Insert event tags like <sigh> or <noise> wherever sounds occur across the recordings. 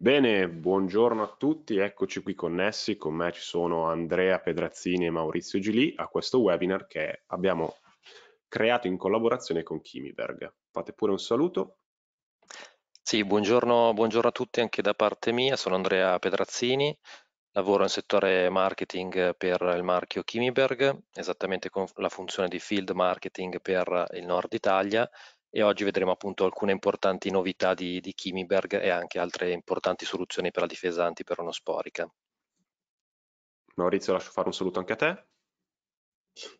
Bene, buongiorno a tutti, eccoci qui connessi, con me ci sono Andrea Pedrazzini e Maurizio Gili a questo webinar che abbiamo creato in collaborazione con Kimiberg. Fate pure un saluto. Sì, buongiorno, buongiorno a tutti anche da parte mia, sono Andrea Pedrazzini, lavoro nel settore marketing per il marchio Kimiberg, esattamente con la funzione di field marketing per il nord Italia e oggi vedremo appunto alcune importanti novità di, di Kimiberg e anche altre importanti soluzioni per la difesa antiperonosporica. Maurizio, lascio fare un saluto anche a te.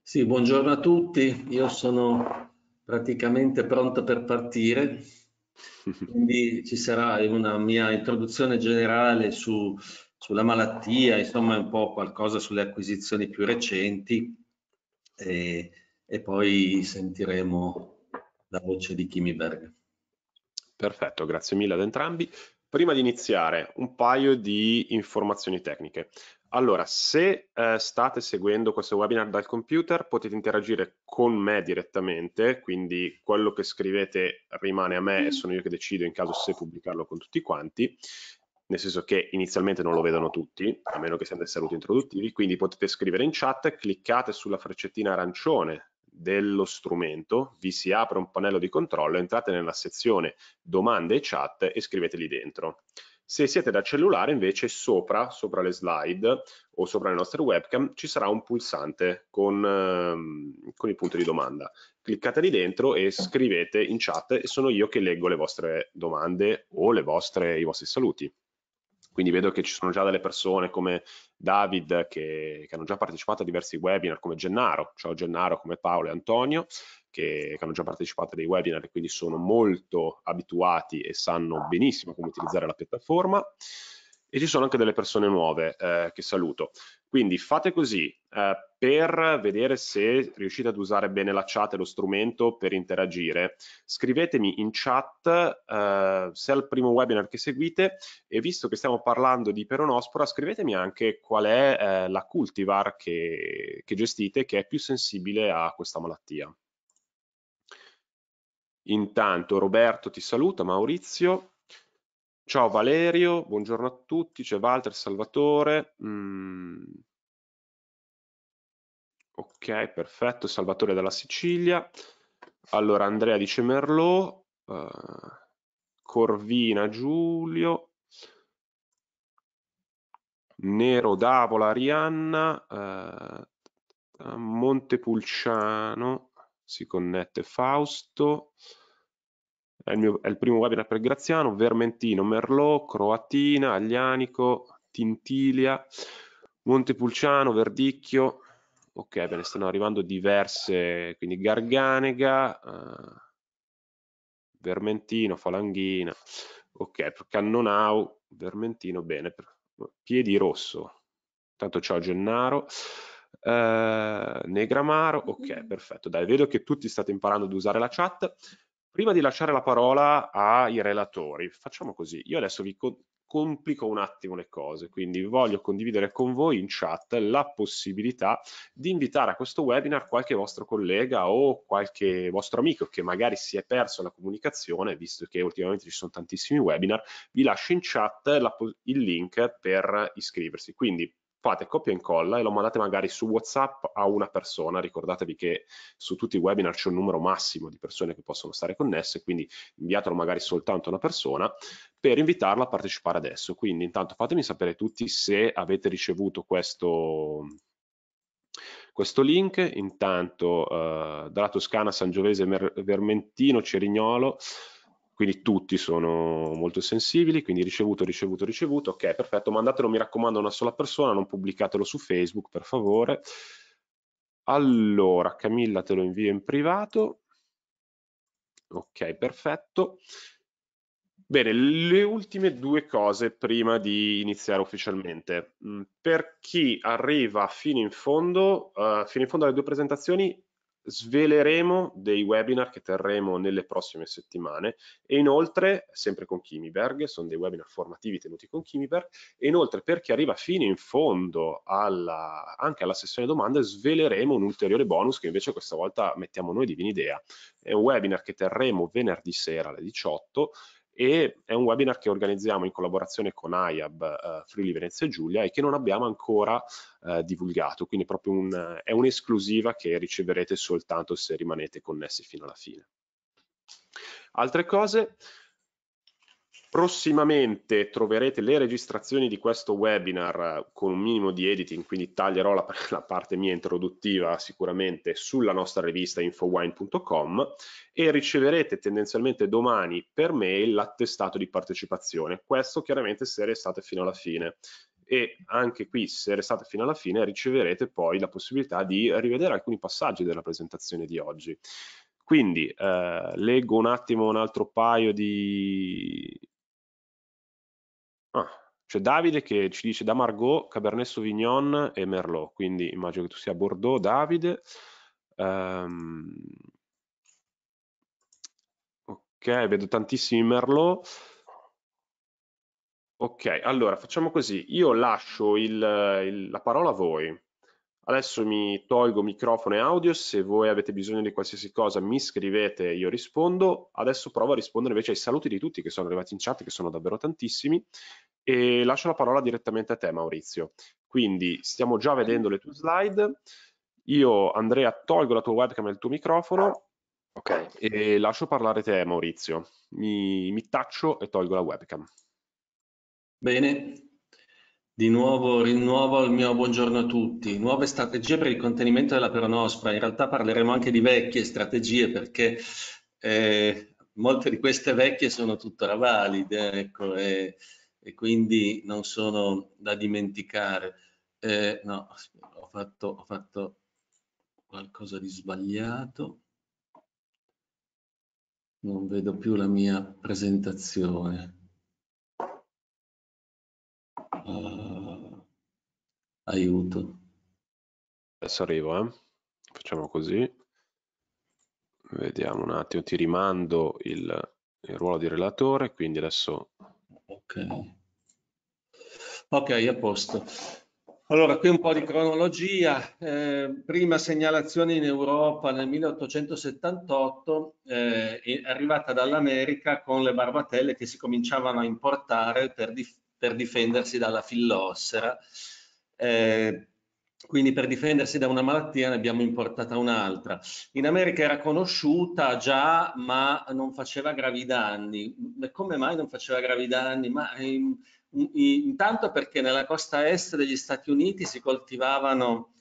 Sì, buongiorno a tutti. Io sono praticamente pronto per partire, quindi ci sarà una mia introduzione generale su, sulla malattia, insomma un po' qualcosa sulle acquisizioni più recenti e, e poi sentiremo la voce di Kimi Berg. Perfetto, grazie mille ad entrambi. Prima di iniziare, un paio di informazioni tecniche. Allora, se eh, state seguendo questo webinar dal computer, potete interagire con me direttamente, quindi quello che scrivete rimane a me e sono io che decido in caso se pubblicarlo con tutti quanti, nel senso che inizialmente non lo vedono tutti, a meno che siano dei saluti introduttivi, quindi potete scrivere in chat, cliccate sulla freccettina arancione dello strumento, vi si apre un pannello di controllo, entrate nella sezione domande e chat e scrivete lì dentro. Se siete da cellulare invece sopra, sopra le slide o sopra le nostre webcam ci sarà un pulsante con, ehm, con il punto di domanda. Cliccate lì dentro e scrivete in chat e sono io che leggo le vostre domande o vostre, i vostri saluti. Quindi vedo che ci sono già delle persone come David che, che hanno già partecipato a diversi webinar, come Gennaro, ciao Gennaro, come Paolo e Antonio, che, che hanno già partecipato a dei webinar e quindi sono molto abituati e sanno benissimo come utilizzare la piattaforma e ci sono anche delle persone nuove eh, che saluto. Quindi fate così, eh, per vedere se riuscite ad usare bene la chat e lo strumento per interagire, scrivetemi in chat eh, se è il primo webinar che seguite e visto che stiamo parlando di peronospora, scrivetemi anche qual è eh, la cultivar che, che gestite che è più sensibile a questa malattia. Intanto Roberto ti saluta, Maurizio. Ciao Valerio, buongiorno a tutti, c'è Walter, Salvatore. Mm. Ok, perfetto, Salvatore dalla Sicilia. Allora, Andrea dice Merlot, uh, eh, Corvina Giulio, Nero Davola Arianna, uh, Montepulciano si connette Fausto è il, mio, è il primo webinar per Graziano, Vermentino, Merlot, Croatina, Aglianico, Tintilia, Montepulciano, Verdicchio, ok, bene, stanno arrivando diverse, quindi Garganega, uh, Vermentino, Falanghina, ok, Cannonau, Vermentino, bene, Piedi Rosso, tanto ciao Gennaro, uh, Negramaro, ok, perfetto, dai, vedo che tutti state imparando ad usare la chat, Prima di lasciare la parola ai relatori, facciamo così, io adesso vi complico un attimo le cose, quindi voglio condividere con voi in chat la possibilità di invitare a questo webinar qualche vostro collega o qualche vostro amico che magari si è perso la comunicazione, visto che ultimamente ci sono tantissimi webinar, vi lascio in chat il link per iscriversi. Quindi fate copia e incolla e lo mandate magari su WhatsApp a una persona. Ricordatevi che su tutti i webinar c'è un numero massimo di persone che possono stare connesse, quindi inviatelo magari soltanto a una persona per invitarla a partecipare adesso. Quindi intanto fatemi sapere tutti se avete ricevuto questo, questo link. Intanto eh, dalla Toscana, Sangiovese, Mer Vermentino, Cerignolo, quindi tutti sono molto sensibili, quindi ricevuto, ricevuto, ricevuto, ok, perfetto, mandatelo mi raccomando a una sola persona, non pubblicatelo su Facebook per favore. Allora, Camilla te lo invio in privato, ok, perfetto. Bene, le ultime due cose prima di iniziare ufficialmente. Mm, per chi arriva fino in fondo, uh, fino in fondo alle due presentazioni, sveleremo dei webinar che terremo nelle prossime settimane e inoltre, sempre con Kimiberg, sono dei webinar formativi tenuti con Kimiberg, e inoltre per chi arriva fino in fondo alla, anche alla sessione domande sveleremo un ulteriore bonus che invece questa volta mettiamo noi di Vinidea. È un webinar che terremo venerdì sera alle 18 e è un webinar che organizziamo in collaborazione con IAB eh, Friuli Venezia Giulia e che non abbiamo ancora eh, divulgato, quindi proprio un, è un'esclusiva che riceverete soltanto se rimanete connessi fino alla fine. Altre cose, Prossimamente troverete le registrazioni di questo webinar eh, con un minimo di editing, quindi taglierò la, <laughs> la parte mia introduttiva sicuramente sulla nostra rivista infowine.com e riceverete tendenzialmente domani per mail l'attestato di partecipazione. Questo chiaramente se restate fino alla fine e anche qui se restate fino alla fine riceverete poi la possibilità di rivedere alcuni passaggi della presentazione di oggi. Quindi eh, leggo un attimo un altro paio di, Ah, c'è Davide che ci dice da Margot, Cabernet Sauvignon e Merlot, quindi immagino che tu sia Bordeaux, Davide. Um, ok, vedo tantissimi Merlot. Ok, allora facciamo così, io lascio il, il, la parola a voi, Adesso mi tolgo microfono e audio, se voi avete bisogno di qualsiasi cosa mi scrivete, e io rispondo. Adesso provo a rispondere invece ai saluti di tutti che sono arrivati in chat, che sono davvero tantissimi, e lascio la parola direttamente a te Maurizio. Quindi stiamo già vedendo le tue slide, io Andrea tolgo la tua webcam e il tuo microfono okay. e lascio parlare te Maurizio, mi, mi taccio e tolgo la webcam. Bene, di nuovo rinnovo il mio buongiorno a tutti. Nuove strategie per il contenimento della peronospora. In realtà parleremo anche di vecchie strategie perché eh, molte di queste vecchie sono tuttora valide ecco, e, e, quindi non sono da dimenticare. Eh, no, ho fatto, ho fatto qualcosa di sbagliato. Non vedo più la mia presentazione. Uh. Aiuto. Adesso arrivo, eh. Facciamo così. Vediamo un attimo, ti rimando il, il ruolo di relatore, quindi adesso... Ok. Ok, a posto. Allora, qui un po' di cronologia. Eh, prima segnalazione in Europa nel 1878, eh, arrivata dall'America con le barbatelle che si cominciavano a importare per, dif per difendersi dalla fillossera eh, quindi per difendersi da una malattia ne abbiamo importata un'altra. In America era conosciuta già, ma non faceva gravi danni. Mm, come mai non faceva gravi danni? Ma, ehm, in, in, intanto perché nella costa est degli Stati Uniti si coltivavano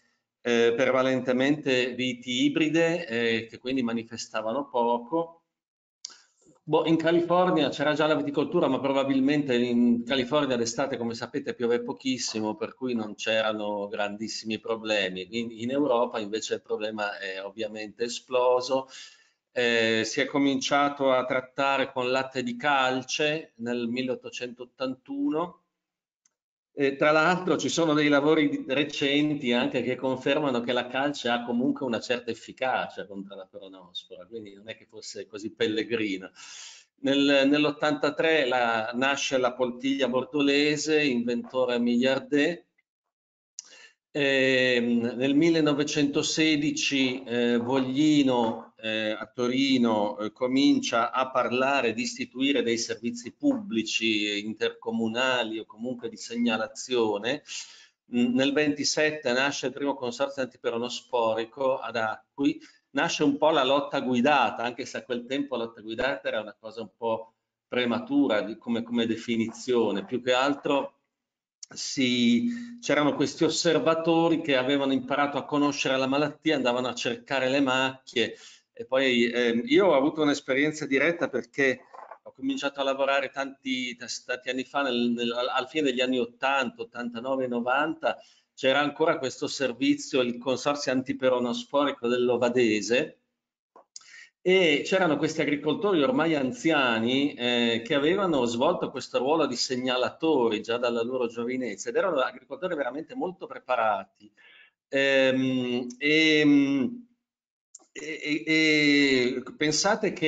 eh, prevalentemente viti ibride eh, che quindi manifestavano poco Boh, in California c'era già la viticoltura, ma probabilmente in California d'estate, come sapete, piove pochissimo, per cui non c'erano grandissimi problemi. In, in, Europa invece il problema è ovviamente esploso. Eh, si è cominciato a trattare con latte di calce nel 1881 eh, tra l'altro ci sono dei lavori recenti anche che confermano che la calce ha comunque una certa efficacia contro la peronospora, quindi non è che fosse così pellegrina. Nel, Nell'83 la, nasce la poltiglia bordolese, inventore miliardè. Eh, nel 1916 eh, Voglino eh, a Torino eh, comincia a parlare di istituire dei servizi pubblici intercomunali o comunque di segnalazione, mm, nel 27 nasce il primo consorzio antiperonosporico ad Acqui, nasce un po' la lotta guidata, anche se a quel tempo la lotta guidata era una cosa un po' prematura di, come, come definizione, più che altro si, c'erano questi osservatori che avevano imparato a conoscere la malattia, andavano a cercare le macchie e poi ehm, io ho avuto un'esperienza diretta perché ho cominciato a lavorare tanti, tanti anni fa, nel, nel, al fine degli anni 80, 89, 90, c'era ancora questo servizio, il Consorzio Antiperonosforico dell'Ovadese, e c'erano questi agricoltori ormai anziani eh, che avevano svolto questo ruolo di segnalatori già dalla loro giovinezza ed erano agricoltori veramente molto preparati. Ehm, e, ehm, e, e, pensate che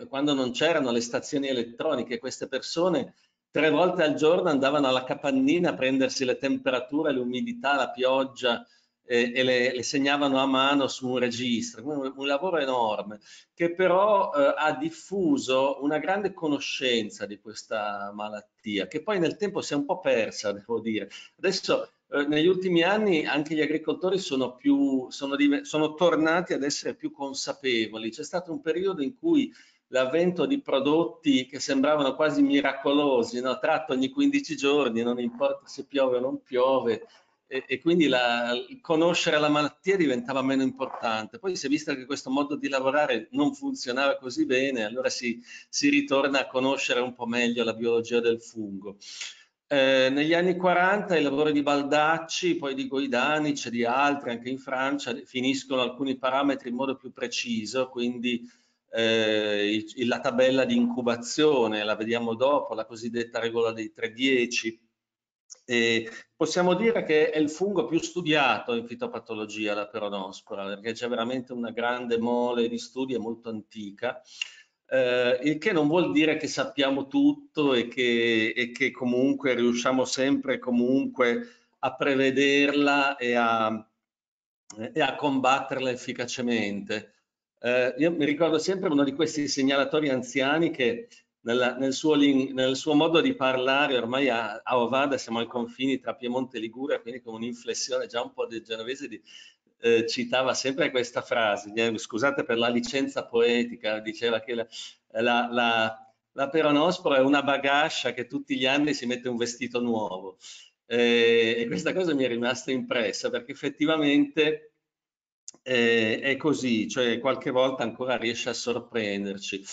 eh, quando non c'erano le stazioni elettroniche, queste persone tre volte al giorno andavano alla capannina a prendersi le temperature, l'umidità, la pioggia eh, e le, le, segnavano a mano su un registro, un, un lavoro enorme che però eh, ha diffuso una grande conoscenza di questa malattia che poi nel tempo si è un po' persa, devo dire. Adesso eh, negli ultimi anni anche gli agricoltori sono, più, sono, sono tornati ad essere più consapevoli. C'è stato un periodo in cui l'avvento di prodotti che sembravano quasi miracolosi, no? tratto ogni 15 giorni, non importa se piove o non piove, e, e quindi la, conoscere la malattia diventava meno importante. Poi si è visto che questo modo di lavorare non funzionava così bene, allora si, si ritorna a conoscere un po' meglio la biologia del fungo. Eh, negli anni 40 i lavori di Baldacci, poi di Goidanic e di altri anche in Francia definiscono alcuni parametri in modo più preciso, quindi eh, il, la tabella di incubazione, la vediamo dopo, la cosiddetta regola dei 310. E possiamo dire che è il fungo più studiato in fitopatologia, la peronospora, perché c'è veramente una grande mole di studi, è molto antica eh, il che non vuol dire che sappiamo tutto e che, e che comunque riusciamo sempre comunque a prevederla e a, e a combatterla efficacemente. Eh, io mi ricordo sempre uno di questi segnalatori anziani che nella, nel, suo, nel, suo, modo di parlare, ormai a, a Ovada siamo ai confini tra Piemonte e Liguria, quindi con un'inflessione già un po' del genovese, di, eh, citava sempre questa frase, eh, scusate per la licenza poetica, diceva che la, la, la, la peronospora è una bagascia che tutti gli anni si mette un vestito nuovo. Eh, e questa cosa mi è rimasta impressa perché effettivamente eh, è così, cioè qualche volta ancora riesce a sorprenderci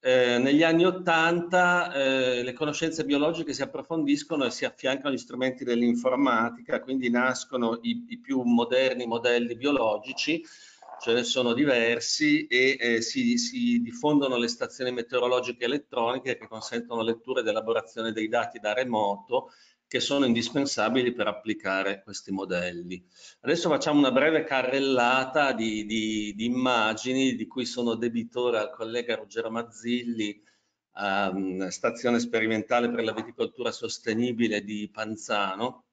eh, negli anni Ottanta eh, le conoscenze biologiche si approfondiscono e si affiancano agli strumenti dell'informatica, quindi nascono i, i, più moderni modelli biologici, ce ne sono diversi e eh, si, si, diffondono le stazioni meteorologiche elettroniche che consentono letture ed elaborazione dei dati da remoto che sono indispensabili per applicare questi modelli. Adesso facciamo una breve carrellata di, di, di immagini di cui sono debitore al collega Ruggero Mazzilli, ehm, stazione sperimentale per la viticoltura sostenibile di Panzano.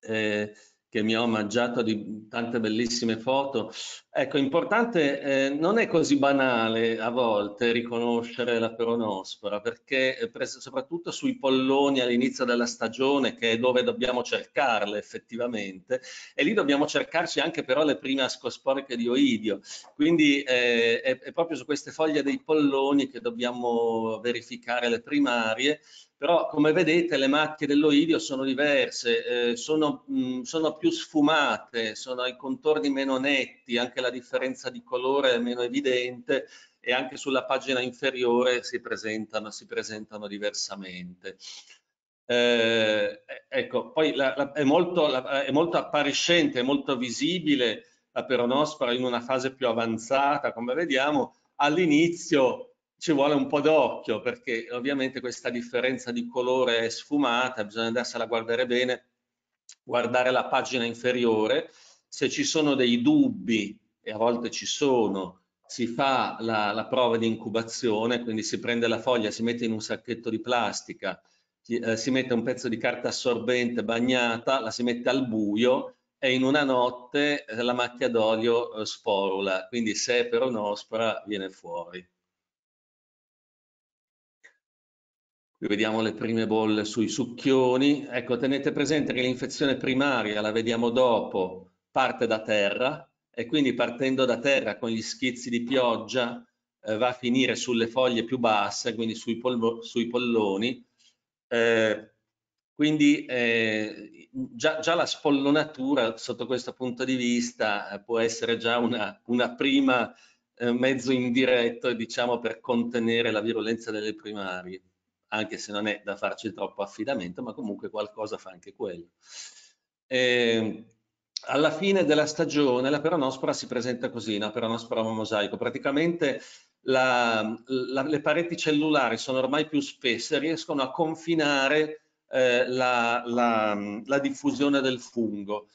Eh, che mi ha omaggiato di tante bellissime foto Ecco, importante, eh, non è così banale a volte riconoscere la peronospora, perché eh, soprattutto sui polloni all'inizio della stagione, che è dove dobbiamo cercarle effettivamente, e lì dobbiamo cercarci anche però le prime ascosporiche di oidio. Quindi eh, è, è proprio su queste foglie dei polloni che dobbiamo verificare le primarie, però come vedete le macchie dell'oidio sono diverse, eh, sono, mh, mm, sono, più sfumate, sono ai contorni meno netti, anche la differenza di colore è meno evidente e anche sulla pagina inferiore si presentano, si presentano diversamente. Eh, ecco, poi la, la, è, molto, la, è, molto, appariscente, è molto visibile la peronospora in una fase più avanzata, come vediamo, all'inizio ci vuole un po' d'occhio perché ovviamente questa differenza di colore è sfumata, bisogna andarsela a guardare bene, guardare la pagina inferiore, se ci sono dei dubbi e a volte ci sono, si fa la, la prova di incubazione, quindi si prende la foglia, si mette in un sacchetto di plastica, si eh, mette un pezzo di carta assorbente bagnata, la si mette al buio e in una notte eh, la macchia d'olio eh, sporula, quindi se è peronospora viene fuori. Qui vediamo le prime bolle sui succhioni. Ecco, tenete presente che l'infezione primaria, la vediamo dopo, parte da terra, e quindi partendo da terra con gli schizzi di pioggia eh, va a finire sulle foglie più basse, quindi sui, sui polloni. Eh, quindi eh, già, già, la spollonatura sotto questo punto di vista eh, può essere già una, una prima eh, mezzo indiretto diciamo, per contenere la virulenza delle primarie, anche se non è da farci troppo affidamento, ma comunque qualcosa fa anche quello. Eh, alla fine della stagione la peronospora si presenta così, una peronospora mosaico. Praticamente la, la, le pareti cellulari sono ormai più spesse, riescono a confinare eh, la, la, diffusione del fungo.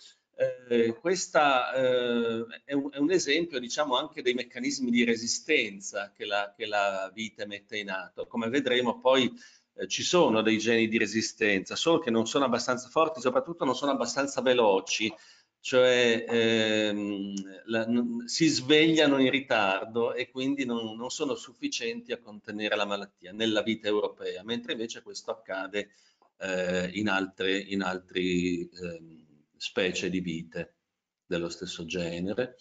Eh, questo eh, è, è, un, esempio diciamo, anche dei meccanismi di resistenza che la, che vite mette in atto. Come vedremo poi eh, ci sono dei geni di resistenza, solo che non sono abbastanza forti, soprattutto non sono abbastanza veloci cioè ehm, la, si svegliano in ritardo e quindi non, non, sono sufficienti a contenere la malattia nella vita europea, mentre invece questo accade eh, in altre, in altri, ehm, specie di vite dello stesso genere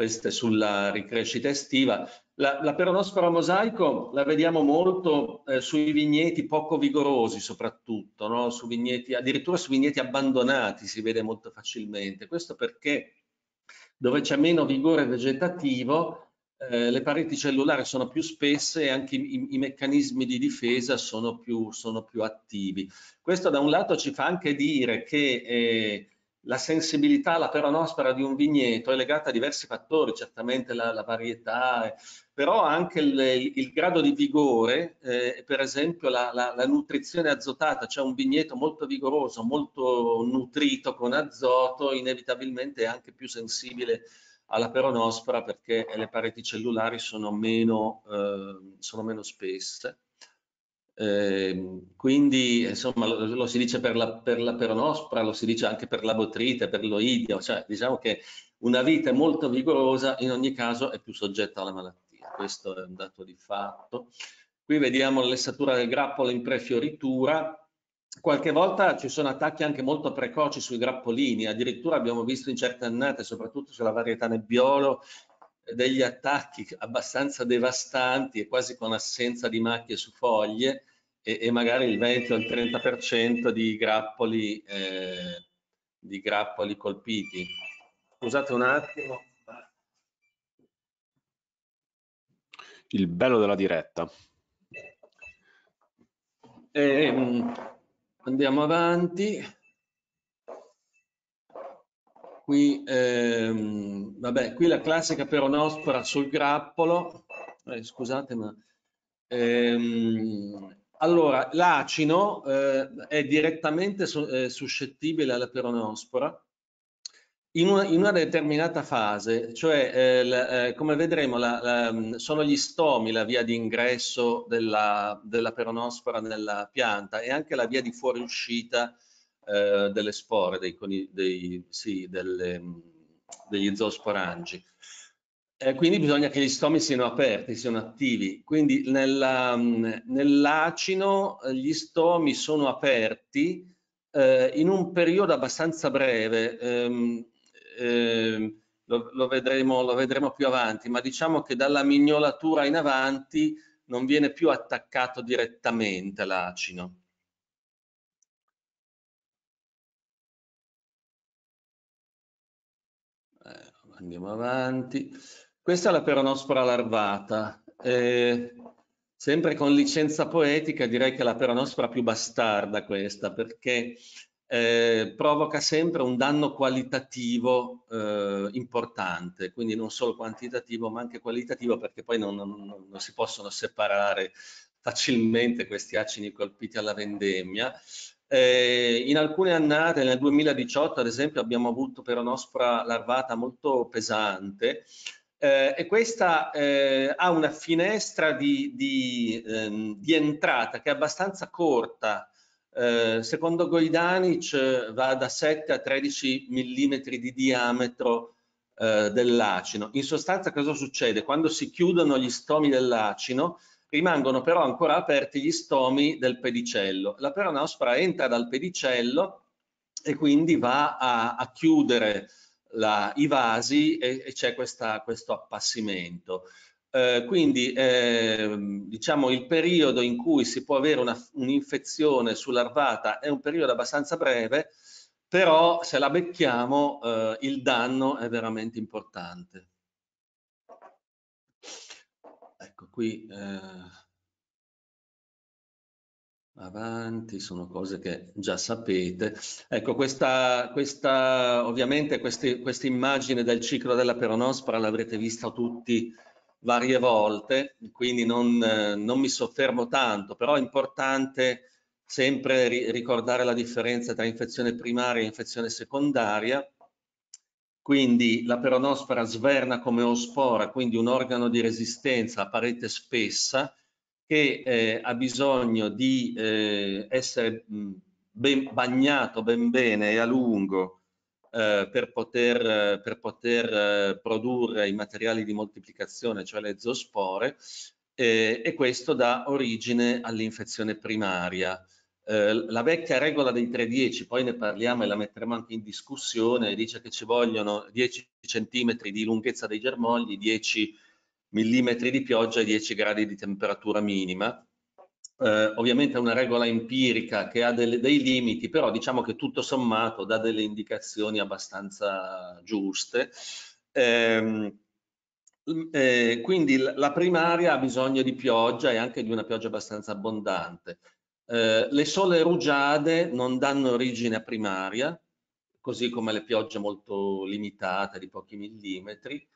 queste sulla ricrescita estiva. La, la peronospora mosaico la vediamo molto eh, sui vigneti poco vigorosi soprattutto, no? su vigneti, addirittura su vigneti abbandonati si vede molto facilmente. Questo perché dove c'è meno vigore vegetativo eh, le pareti cellulari sono più spesse e anche i, i meccanismi di difesa sono più, sono più, attivi. Questo da un lato ci fa anche dire che eh, la sensibilità alla peronospora di un vigneto è legata a diversi fattori, certamente la, la varietà, eh, però anche il, il, grado di vigore, eh, per esempio la, la, la, nutrizione azotata, cioè un vigneto molto vigoroso, molto nutrito con azoto, inevitabilmente è anche più sensibile alla peronospora perché le pareti cellulari sono meno, eh, sono meno spesse. Ehm, quindi insomma lo, lo, si dice per la, per la peronospora, lo si dice anche per la botrite, per l'oidio, cioè diciamo che una vite molto vigorosa in ogni caso è più soggetta alla malattia, questo è un dato di fatto. Qui vediamo l'essatura del grappolo in prefioritura, qualche volta ci sono attacchi anche molto precoci sui grappolini, addirittura abbiamo visto in certe annate, soprattutto sulla varietà nebbiolo, degli attacchi abbastanza devastanti e quasi con assenza di macchie su foglie, e, e magari il 20 o il 30% di grappoli, eh, di grappoli colpiti. Scusate un attimo. Il bello della diretta. E, ehm, andiamo avanti. Qui, ehm, vabbè, qui la classica peronospora sul grappolo. Eh, scusate, ma ehm, allora, l'acino eh, è direttamente su, eh, suscettibile alla peronospora in una, in una determinata fase, cioè eh, la, eh, come vedremo la, la, mm, sono gli stomi la via di ingresso della, della, peronospora nella pianta e anche la via di fuoriuscita eh, delle spore, dei, dei, sì, delle, mm, degli zoosporangi eh, quindi bisogna che gli stomi siano aperti, siano attivi. Quindi nella, mm, nell'acino eh, gli stomi sono aperti eh, in un periodo abbastanza breve, ehm, ehm, lo, lo, vedremo, lo vedremo più avanti, ma diciamo che dalla mignolatura in avanti non viene più attaccato direttamente l'acino. Eh, andiamo avanti. Questa è la peronospora larvata. Eh, sempre con licenza poetica direi che è la peronospora più bastarda questa perché eh, provoca sempre un danno qualitativo eh, importante, quindi non solo quantitativo ma anche qualitativo perché poi non, non, non si possono separare facilmente questi acini colpiti alla vendemmia. Eh, in alcune annate, nel 2018 ad esempio, abbiamo avuto peronospora larvata molto pesante eh, e questa eh, ha una finestra di, di, ehm, di, entrata che è abbastanza corta. Eh, secondo Goidanic eh, va da 7 a 13 mm di diametro eh, dell'acino. In sostanza cosa succede? Quando si chiudono gli stomi dell'acino rimangono però ancora aperti gli stomi del pedicello. La peronospora entra dal pedicello e quindi va a, a chiudere la, i vasi e, e c'è questo appassimento. Eh, quindi eh, diciamo il periodo in cui si può avere un'infezione un sull'arvata è un periodo abbastanza breve, però se la becchiamo eh, il danno è veramente importante. Ecco qui. Eh, avanti, sono cose che già sapete. Ecco, questa, questa ovviamente questa quest immagine del ciclo della peronospora l'avrete vista tutti varie volte, quindi non, non, mi soffermo tanto, però è importante sempre ri ricordare la differenza tra infezione primaria e infezione secondaria. Quindi la peronospora sverna come ospora, quindi un organo di resistenza a parete spessa, che eh, ha bisogno di eh, essere ben bagnato ben bene e a lungo eh, per poter, per poter eh, produrre i materiali di moltiplicazione, cioè le zoospore, eh, e questo dà origine all'infezione primaria. Eh, la vecchia regola dei 3-10, poi ne parliamo e la metteremo anche in discussione, dice che ci vogliono 10 cm di lunghezza dei germogli, 10 millimetri di pioggia e 10 gradi di temperatura minima. Eh, ovviamente è una regola empirica che ha delle, dei limiti, però diciamo che tutto sommato dà delle indicazioni abbastanza giuste. Eh, eh, quindi la primaria ha bisogno di pioggia e anche di una pioggia abbastanza abbondante. Eh, le sole rugiade non danno origine a primaria, così come le piogge molto limitate di pochi millimetri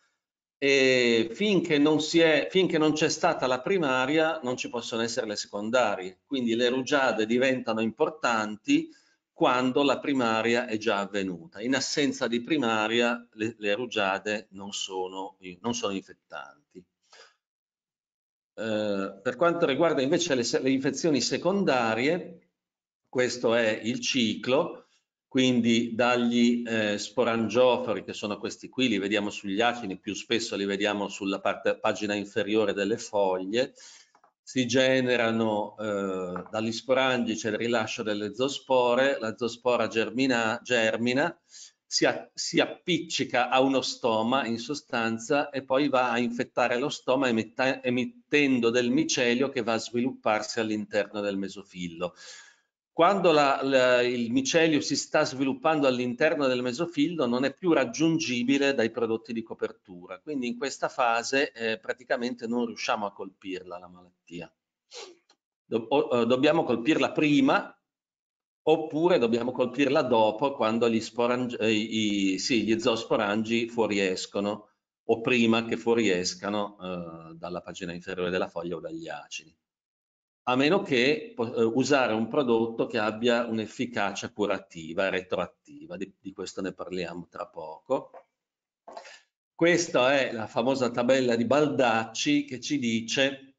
e finché non, c'è stata la primaria non ci possono essere le secondarie, quindi le rugiade diventano importanti quando la primaria è già avvenuta. In assenza di primaria le, le rugiade non sono, non sono infettanti. Eh, per quanto riguarda invece le, le infezioni secondarie, questo è il ciclo, quindi dagli eh, sporangiofori che sono questi qui, li vediamo sugli acini, più spesso li vediamo sulla parte, pagina inferiore delle foglie, si generano eh, dagli sporangi, c'è il rilascio delle zoospore, la zoospora germina, germina si, a, si appiccica a uno stoma in sostanza e poi va a infettare lo stoma emitta, emittendo del micelio che va a svilupparsi all'interno del mesofillo quando la, la, il micelio si sta sviluppando all'interno del mesofillo non è più raggiungibile dai prodotti di copertura, quindi in questa fase eh, praticamente non riusciamo a colpirla la malattia. Do, o, eh, dobbiamo colpirla prima oppure dobbiamo colpirla dopo quando gli, sporangi, eh, i, sì, gli zoosporangi fuoriescono o prima che fuoriescano eh, dalla pagina inferiore della foglia o dagli acidi a meno che eh, usare un prodotto che abbia un'efficacia curativa, retroattiva, di, di, questo ne parliamo tra poco. Questa è la famosa tabella di Baldacci che ci dice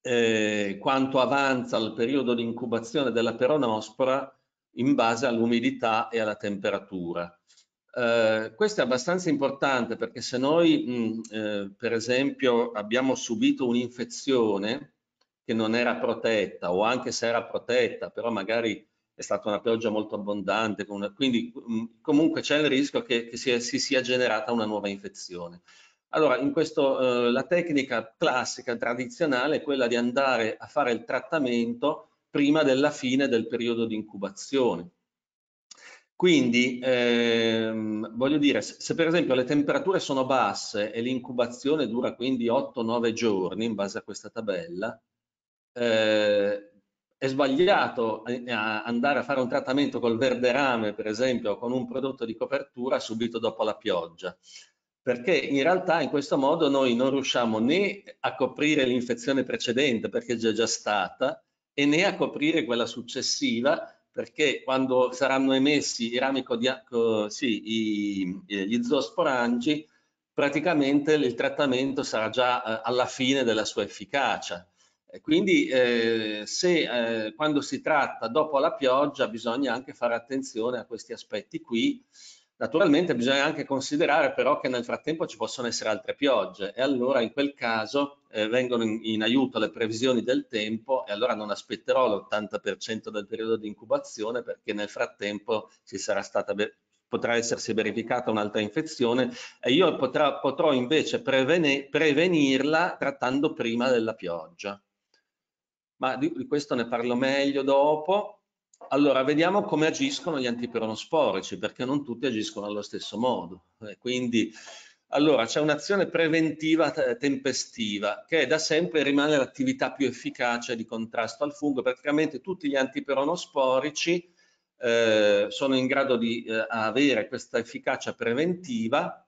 eh, quanto avanza il periodo di incubazione della peronospora in base all'umidità e alla temperatura. Eh, questo è abbastanza importante perché se noi, mh, mm, eh, per esempio, abbiamo subito un'infezione, che non era protetta o anche se era protetta, però magari è stata una pioggia molto abbondante, quindi mm, comunque c'è il rischio che, che si, si, sia generata una nuova infezione. Allora, in questo, eh, la tecnica classica, tradizionale, è quella di andare a fare il trattamento prima della fine del periodo di incubazione. Quindi, ehm, voglio dire, se, se per esempio le temperature sono basse e l'incubazione dura quindi 8-9 giorni in base a questa tabella, eh, è sbagliato eh, andare a fare un trattamento col verde rame, per esempio, o con un prodotto di copertura subito dopo la pioggia, perché in realtà in questo modo noi non riusciamo né a coprire l'infezione precedente, perché c'è già stata, e né a coprire quella successiva, perché quando saranno emessi i rami codiaco, sì, i, eh, gli zoosporangi, praticamente il trattamento sarà già eh, alla fine della sua efficacia e quindi eh, se, eh, quando si tratta dopo la pioggia bisogna anche fare attenzione a questi aspetti qui. Naturalmente bisogna anche considerare però che nel frattempo ci possono essere altre piogge e allora in quel caso eh, vengono in, in, aiuto le previsioni del tempo e allora non aspetterò l'80% del periodo di incubazione perché nel frattempo potrà essersi verificata un'altra infezione e io potrà, potrò invece prevenirla trattando prima della pioggia ma di, di questo ne parlo meglio dopo. Allora, vediamo come agiscono gli antiperonosporici, perché non tutti agiscono allo stesso modo. Eh, quindi, allora, c'è un'azione preventiva tempestiva, che è da sempre rimane l'attività più efficace di contrasto al fungo. Praticamente tutti gli antiperonosporici eh, sono in grado di eh, avere questa efficacia preventiva,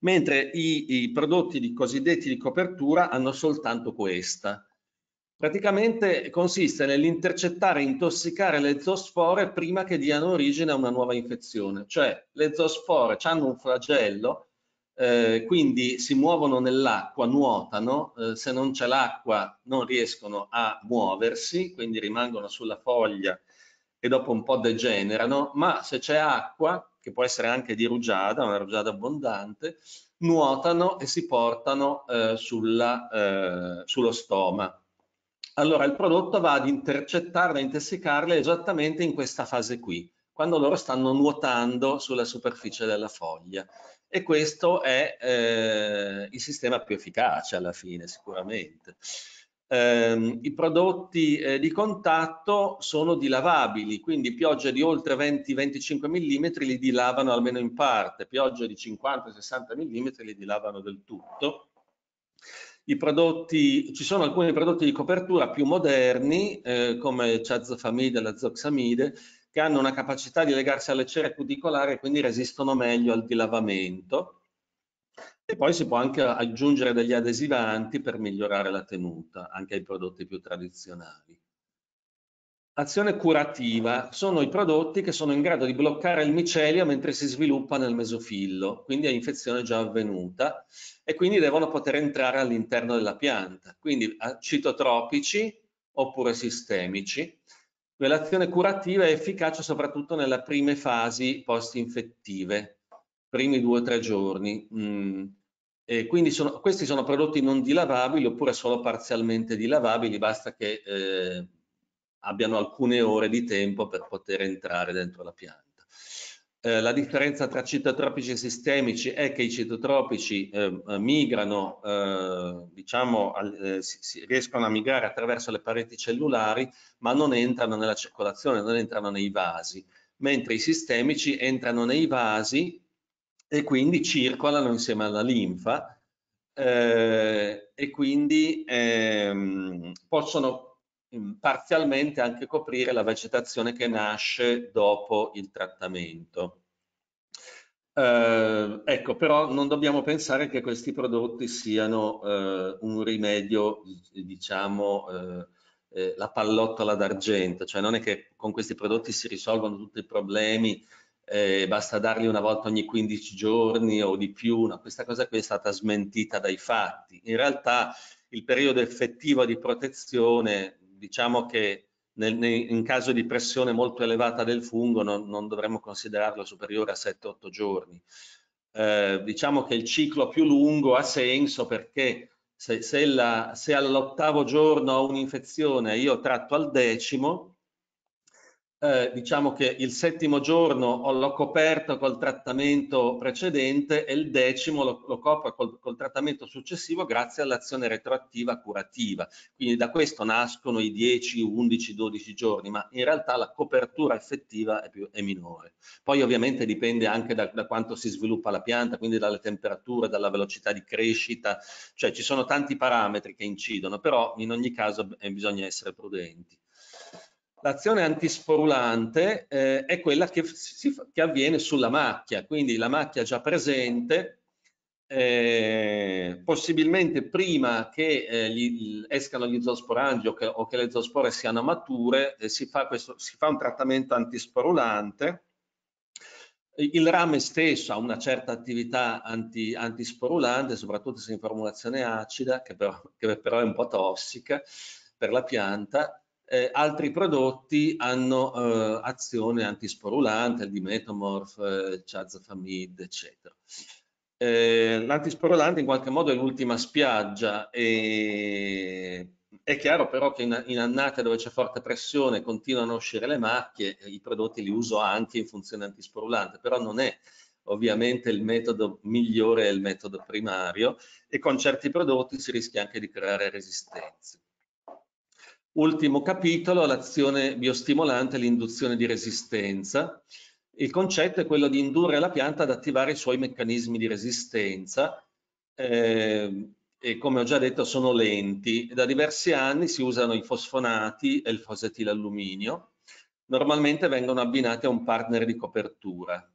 mentre i, i prodotti di, cosiddetti di copertura hanno soltanto questa. Praticamente consiste nell'intercettare e intossicare le zoosfore prima che diano origine a una nuova infezione, cioè le zoosfore hanno un flagello, eh, quindi si muovono nell'acqua, nuotano, eh, se non c'è l'acqua non riescono a muoversi, quindi rimangono sulla foglia e dopo un po' degenerano, ma se c'è acqua, che può essere anche di rugiada, una rugiada abbondante, nuotano e si portano eh, sulla, eh, sullo stoma allora il prodotto va ad intercettarle, a intessicarle esattamente in questa fase qui, quando loro stanno nuotando sulla superficie della foglia. E questo è eh, il sistema più efficace alla fine, sicuramente. Eh, I prodotti eh, di contatto sono dilavabili, quindi piogge di oltre 20-25 mm li dilavano almeno in parte, piogge di 50-60 mm li dilavano del tutto prodotti, ci sono alcuni prodotti di copertura più moderni, eh, come il ciazofamide e la zoxamide, che hanno una capacità di legarsi alle cere cuticolari e quindi resistono meglio al dilavamento. E poi si può anche aggiungere degli adesivanti per migliorare la tenuta, anche ai prodotti più tradizionali azione curativa sono i prodotti che sono in grado di bloccare il micelio mentre si sviluppa nel mesofillo, quindi è infezione già avvenuta e quindi devono poter entrare all'interno della pianta, quindi citotropici oppure sistemici. L'azione curativa è efficace soprattutto nelle prime fasi post-infettive, primi due o tre giorni. Mm. E quindi sono, questi sono prodotti non dilavabili oppure solo parzialmente dilavabili, basta che... Eh, abbiano alcune ore di tempo per poter entrare dentro la pianta. Eh, la differenza tra citotropici e sistemici è che i citotropici ehm, eh, migrano, eh, diciamo, al, eh, si, si riescono a migrare attraverso le pareti cellulari, ma non entrano nella circolazione, non entrano nei vasi, mentre i sistemici entrano nei vasi e quindi circolano insieme alla linfa eh, e quindi ehm, possono parzialmente anche coprire la vegetazione che nasce dopo il trattamento. Eh, ecco, però non dobbiamo pensare che questi prodotti siano eh, un rimedio, diciamo, eh, eh la pallottola d'argento, cioè non è che con questi prodotti si risolvono tutti i problemi, eh, basta darli una volta ogni 15 giorni o di più, no, questa cosa qui è stata smentita dai fatti. In realtà il periodo effettivo di protezione diciamo che nel, nei, in caso di pressione molto elevata del fungo non, non dovremmo considerarlo superiore a 7-8 giorni. Eh, diciamo che il ciclo più lungo ha senso perché se, se, se all'ottavo giorno ho un'infezione e io tratto al decimo, eh, diciamo che il settimo giorno l'ho coperto col trattamento precedente e il decimo lo, lo copro col, col, trattamento successivo grazie all'azione retroattiva curativa. Quindi da questo nascono i 10, 11, 12 giorni, ma in realtà la copertura effettiva è, più, è minore. Poi ovviamente dipende anche da, da, quanto si sviluppa la pianta, quindi dalle temperature, dalla velocità di crescita, cioè ci sono tanti parametri che incidono, però in ogni caso bisogna essere prudenti. L'azione antisporulante eh, è quella che, si, che, avviene sulla macchia, quindi la macchia già presente, eh, possibilmente prima che eh, gli, escano gli zoosporangi o che, o che, le zoospore siano mature, eh, si fa, questo, si, fa un trattamento antisporulante. Il rame stesso ha una certa attività anti, antisporulante, soprattutto se in formulazione acida, che però, che però è un po' tossica per la pianta eh, altri prodotti hanno eh, azione antisporulante, il dimetomorf, eh, chazafamid, eccetera. Eh, l'antisporulante in qualche modo è l'ultima spiaggia e è chiaro però che in, in annate dove c'è forte pressione continuano a uscire le macchie, i prodotti li uso anche in funzione antisporulante, però non è ovviamente il metodo migliore è il metodo primario e con certi prodotti si rischia anche di creare resistenze. Ultimo capitolo, l'azione biostimolante l'induzione di resistenza. Il concetto è quello di indurre la pianta ad attivare i suoi meccanismi di resistenza eh, e come ho già detto sono lenti. Da diversi anni si usano i fosfonati e il fosetilalluminio. Normalmente vengono abbinati a un partner di copertura.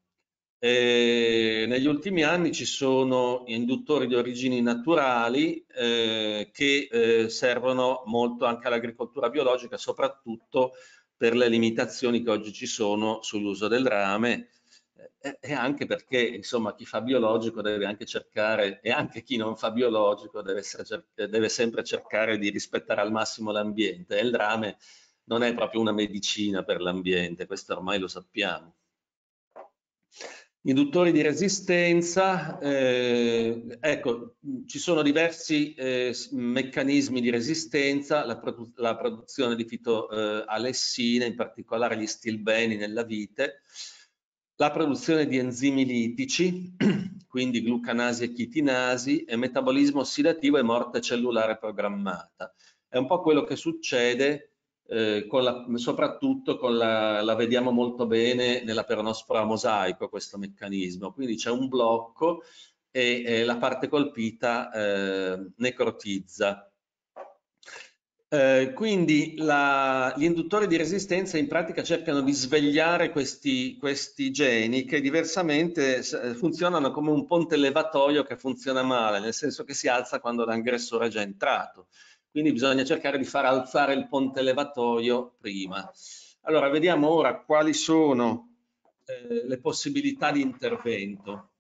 Eh, negli ultimi anni ci sono induttori di origini naturali eh, che eh, servono molto anche all'agricoltura biologica, soprattutto per le limitazioni che oggi ci sono sull'uso del rame e anche perché insomma chi fa biologico deve anche cercare e anche chi non fa biologico deve, essere, deve sempre cercare di rispettare al massimo l'ambiente e il rame non è proprio una medicina per l'ambiente, questo ormai lo sappiamo. Induttori di resistenza, eh, ecco, ci sono diversi eh, meccanismi di resistenza, la, produ la produzione di fitoalessine, eh, in particolare gli stilbeni nella vite, la produzione di enzimi litici, <clears throat> quindi glucanasi e chitinasi, e metabolismo ossidativo e morte cellulare programmata. È un po' quello che succede eh, con la, soprattutto con la, la, vediamo molto bene nella peronospora mosaico questo meccanismo, quindi c'è un blocco e, e la parte colpita eh, necrotizza. Eh, quindi la, gli induttori di resistenza in pratica cercano di svegliare questi, questi geni che diversamente eh, funzionano come un ponte levatoio che funziona male, nel senso che si alza quando l'aggressore è già entrato quindi bisogna cercare di far alzare il ponte levatoio prima. Allora, vediamo ora quali sono eh, le possibilità di intervento.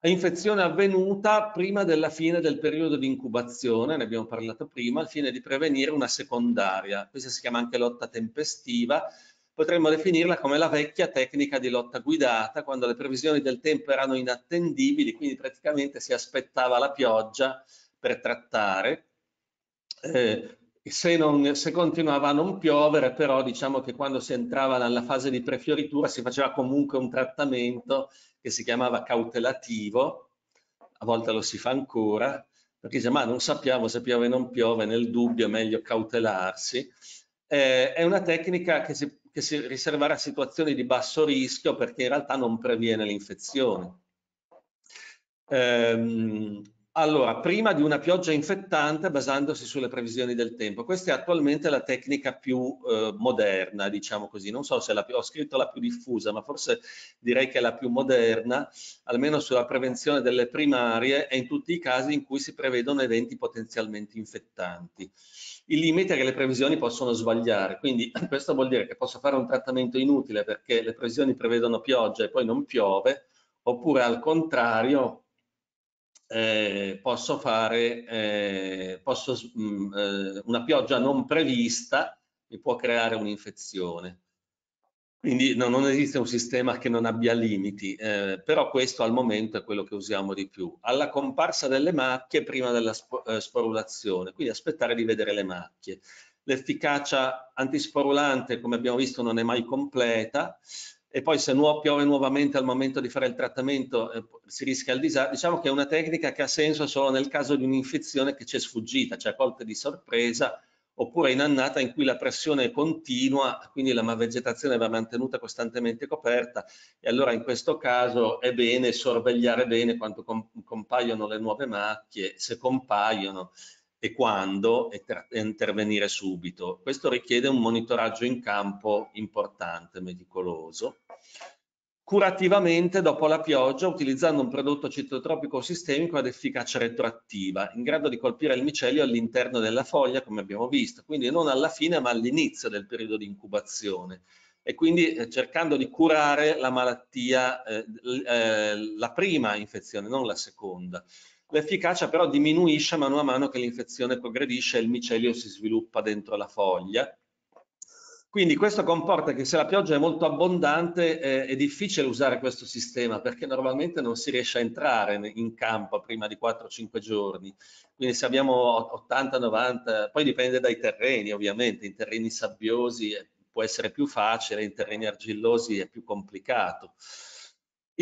Infezione avvenuta prima della fine del periodo di incubazione, ne abbiamo parlato prima, al fine di prevenire una secondaria. Questa si chiama anche lotta tempestiva. Potremmo definirla come la vecchia tecnica di lotta guidata, quando le previsioni del tempo erano inattendibili, quindi praticamente si aspettava la pioggia per trattare eh, se, non, se, continuava a non piovere, però diciamo che quando si entrava nella fase di prefioritura si faceva comunque un trattamento che si chiamava cautelativo, a volte lo si fa ancora, perché dice ma non sappiamo se piove o non piove, nel dubbio è meglio cautelarsi. Eh, è una tecnica che si, che si riserverà a situazioni di basso rischio perché in realtà non previene l'infezione. Eh, allora, prima di una pioggia infettante basandosi sulle previsioni del tempo. Questa è attualmente la tecnica più eh, moderna, diciamo così. Non so se la più, ho scritto la più diffusa, ma forse direi che è la più moderna, almeno sulla prevenzione delle primarie e in tutti i casi in cui si prevedono eventi potenzialmente infettanti. Il limite è che le previsioni possono sbagliare, quindi <clears throat> questo vuol dire che posso fare un trattamento inutile perché le previsioni prevedono pioggia e poi non piove, oppure al contrario eh, posso fare eh, posso, mh, mm, eh, una pioggia non prevista mi può creare un'infezione. Quindi no, non esiste un sistema che non abbia limiti, eh, però questo al momento è quello che usiamo di più. Alla comparsa delle macchie prima della sp eh, sporulazione, quindi aspettare di vedere le macchie. L'efficacia antisporulante, come abbiamo visto, non è mai completa, e poi se nuo- piove nuovamente al momento di fare il trattamento eh, si rischia il disastro. Diciamo che è una tecnica che ha senso solo nel caso di un'infezione che ci è sfuggita, cioè colta di sorpresa oppure in annata in cui la pressione è continua, quindi la vegetazione va mantenuta costantemente coperta e allora in questo caso è bene sorvegliare bene quando compaiono le nuove macchie, se compaiono e quando e intervenire subito. Questo richiede un monitoraggio in campo importante, meticoloso curativamente dopo la pioggia utilizzando un prodotto citotropico sistemico ad efficacia retroattiva, in grado di colpire il micelio all'interno della foglia, come abbiamo visto, quindi non alla fine ma all'inizio del periodo di incubazione e quindi eh, cercando di curare la malattia, eh, eh la prima infezione, non la seconda. L'efficacia però diminuisce mano a mano che l'infezione progredisce e il micelio si sviluppa dentro la foglia quindi questo comporta che se la pioggia è molto abbondante eh, è difficile usare questo sistema perché normalmente non si riesce a entrare in campo prima di 4-5 giorni. Quindi se abbiamo 80-90, poi dipende dai terreni ovviamente, in terreni sabbiosi eh, può essere più facile, in terreni argillosi è più complicato.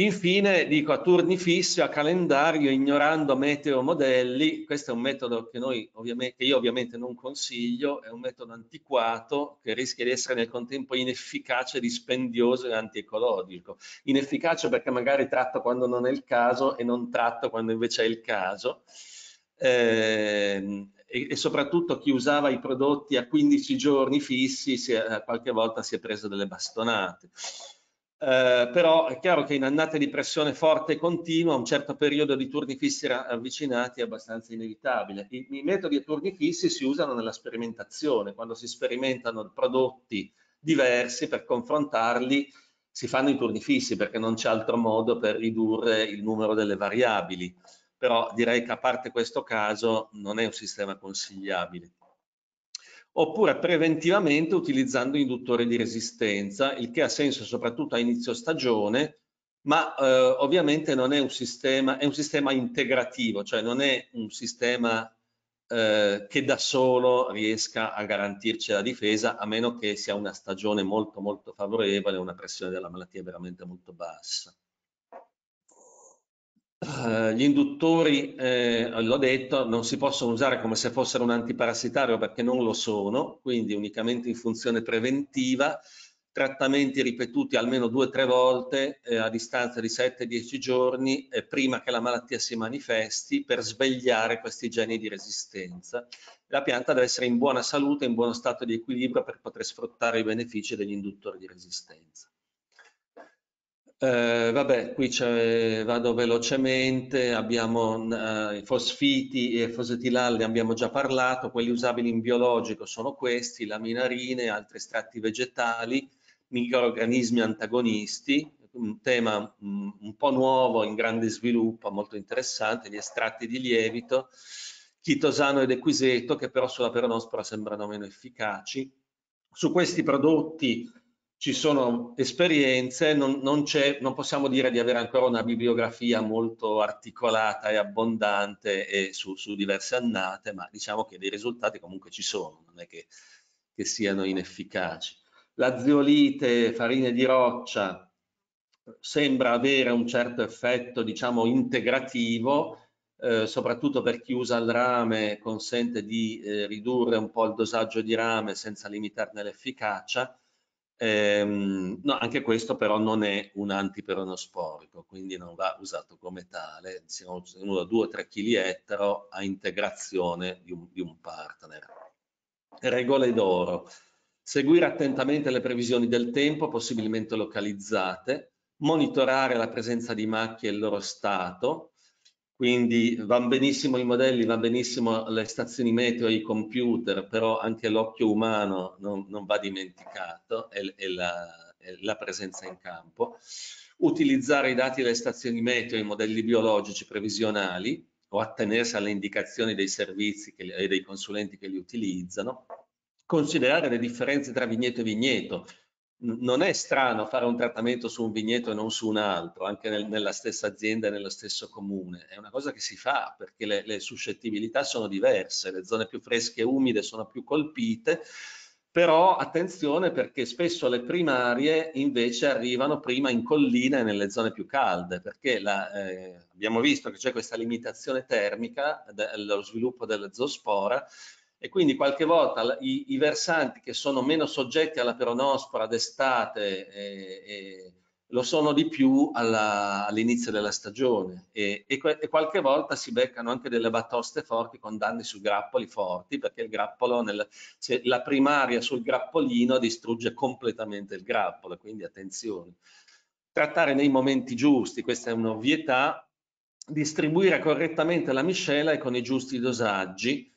Infine dico a turni fissi, a calendario, ignorando meteo modelli, questo è un metodo che, noi, che io ovviamente non consiglio, è un metodo antiquato che rischia di essere nel contempo inefficace, dispendioso e antiecologico. Inefficace perché magari tratto quando non è il caso e non tratto quando invece è il caso. Eh, e, soprattutto chi usava i prodotti a 15 giorni fissi si è, qualche volta si è preso delle bastonate. Eh, però è chiaro che in annate di pressione forte e continua un certo periodo di turni fissi avvicinati è abbastanza inevitabile. I, i metodi a turni fissi si usano nella sperimentazione, quando si sperimentano prodotti diversi per confrontarli si fanno i turni fissi perché non c'è altro modo per ridurre il numero delle variabili, però direi che a parte questo caso non è un sistema consigliabile oppure preventivamente utilizzando induttori di resistenza, il che ha senso soprattutto a inizio stagione, ma eh, ovviamente non è un sistema, è un sistema integrativo, cioè non è un sistema eh, che da solo riesca a garantirci la difesa, a meno che sia una stagione molto molto favorevole, una pressione della malattia veramente molto bassa. Eh, gli induttori, eh, l'ho detto, non si possono usare come se fossero un antiparassitario perché non lo sono, quindi unicamente in funzione preventiva, trattamenti ripetuti almeno due o tre volte eh, a distanza di 7-10 giorni eh, prima che la malattia si manifesti per svegliare questi geni di resistenza. La pianta deve essere in buona salute, in buono stato di equilibrio per poter sfruttare i benefici degli induttori di resistenza. Eh, vabbè, qui vado velocemente, abbiamo eh, i fosfiti e fosetilalli, abbiamo già parlato, quelli usabili in biologico sono questi, laminarine, altri estratti vegetali, microorganismi antagonisti, un tema mh, mm, un po' nuovo, in grande sviluppo, molto interessante, gli estratti di lievito, chitosano ed equiseto, che però sulla peronospora sembrano meno efficaci. Su questi prodotti ci sono esperienze, non, non, non, possiamo dire di avere ancora una bibliografia molto articolata e abbondante e su, su, diverse annate, ma diciamo che dei risultati comunque ci sono, non è che, che siano inefficaci. La zeolite, farine di roccia, sembra avere un certo effetto, diciamo, integrativo, eh, soprattutto per chi usa il rame, consente di eh, ridurre un po' il dosaggio di rame senza limitarne l'efficacia Ehm, no, anche questo però non è un antiperonosporico, quindi non va usato come tale, siamo ottenuto 2-3 kg ettaro a integrazione di un, di un partner. Regole d'oro. Seguire attentamente le previsioni del tempo, possibilmente localizzate, monitorare la presenza di macchie e il loro stato, quindi vanno benissimo i modelli, vanno benissimo le stazioni meteo e i computer, però anche l'occhio umano non, non va dimenticato e, e, la, e, la, presenza in campo. Utilizzare i dati delle stazioni meteo e i modelli biologici previsionali o attenersi alle indicazioni dei servizi e dei consulenti che li utilizzano. Considerare le differenze tra vigneto e vigneto, non è strano fare un trattamento su un vigneto e non su un altro, anche nel, nella stessa azienda e nello stesso comune. È una cosa che si fa perché le, le, suscettibilità sono diverse, le zone più fresche e umide sono più colpite, però attenzione perché spesso le primarie invece arrivano prima in collina e nelle zone più calde, perché la, eh, abbiamo visto che c'è questa limitazione termica dello sviluppo della zoospora e quindi qualche volta i, i versanti che sono meno soggetti alla peronospora d'estate eh, eh, lo sono di più all'inizio all della stagione e, e, e, qualche volta si beccano anche delle batoste forti con danni su grappoli forti perché il grappolo nel, la primaria sul grappolino distrugge completamente il grappolo quindi attenzione trattare nei momenti giusti questa è un'ovvietà distribuire correttamente la miscela e con i giusti dosaggi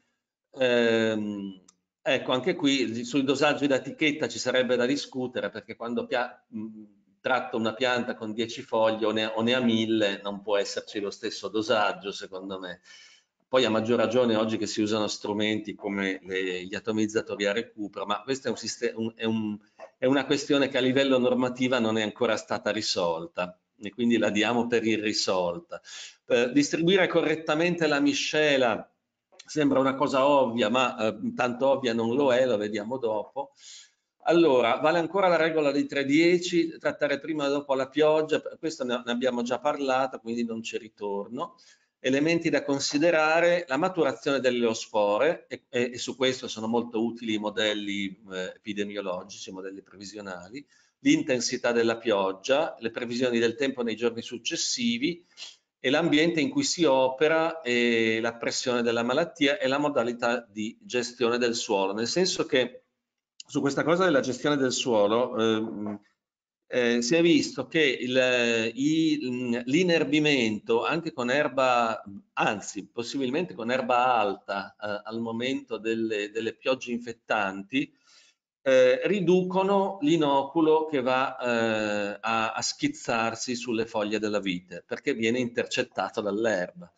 Ehm, ecco, anche qui sui dosaggi d'etichetta ci sarebbe da discutere perché quando mm, tratto una pianta con 10 foglie o ne, o ne ha 1000 non può esserci lo stesso dosaggio secondo me. Poi a maggior ragione oggi che si usano strumenti come le, gli atomizzatori a recupero, ma questa è, un è, un, è una questione che a livello normativa non è ancora stata risolta e quindi la diamo per irrisolta. Eh, distribuire correttamente la miscela Sembra una cosa ovvia, ma eh, tanto ovvia non lo è, lo vediamo dopo. Allora, vale ancora la regola dei 3.10, trattare prima e dopo la pioggia, questo ne abbiamo già parlato, quindi non ci ritorno. Elementi da considerare, la maturazione delle leospore, e, e, e su questo sono molto utili i modelli eh, epidemiologici, i modelli previsionali, l'intensità della pioggia, le previsioni del tempo nei giorni successivi, e l'ambiente in cui si opera e la pressione della malattia e la modalità di gestione del suolo. Nel senso che su questa cosa della gestione del suolo ehm, eh, si è visto che l'inerbimento anche con erba, anzi possibilmente con erba alta eh, al momento delle, delle piogge infettanti, eh, riducono l'inoculo che va eh, a, a, schizzarsi sulle foglie della vite perché viene intercettato dall'erba.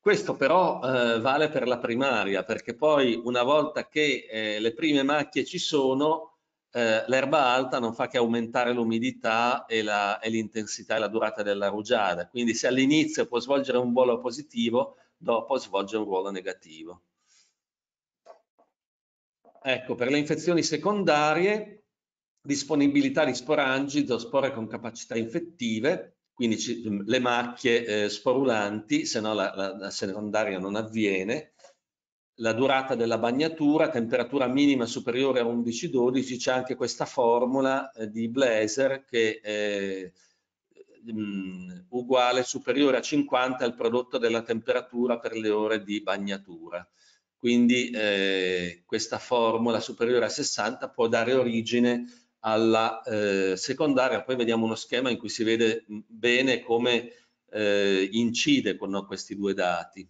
Questo però eh, vale per la primaria perché poi una volta che eh, le prime macchie ci sono eh, l'erba alta non fa che aumentare l'umidità e, l'intensità e, e la durata della rugiada quindi se all'inizio può svolgere un ruolo positivo dopo svolge un ruolo negativo. Ecco, per le infezioni secondarie, disponibilità di sporangi, zoospore con capacità infettive, quindi ci, le macchie eh, sporulanti, se no la, la, la secondaria non avviene, la durata della bagnatura, temperatura minima superiore a 11-12, c'è anche questa formula eh, di Blazer che è eh, mm, uguale superiore a 50 al prodotto della temperatura per le ore di bagnatura. Quindi eh, questa formula superiore a 60 può dare origine alla eh, secondaria. Poi vediamo uno schema in cui si vede bene come eh, incide con no, questi due dati.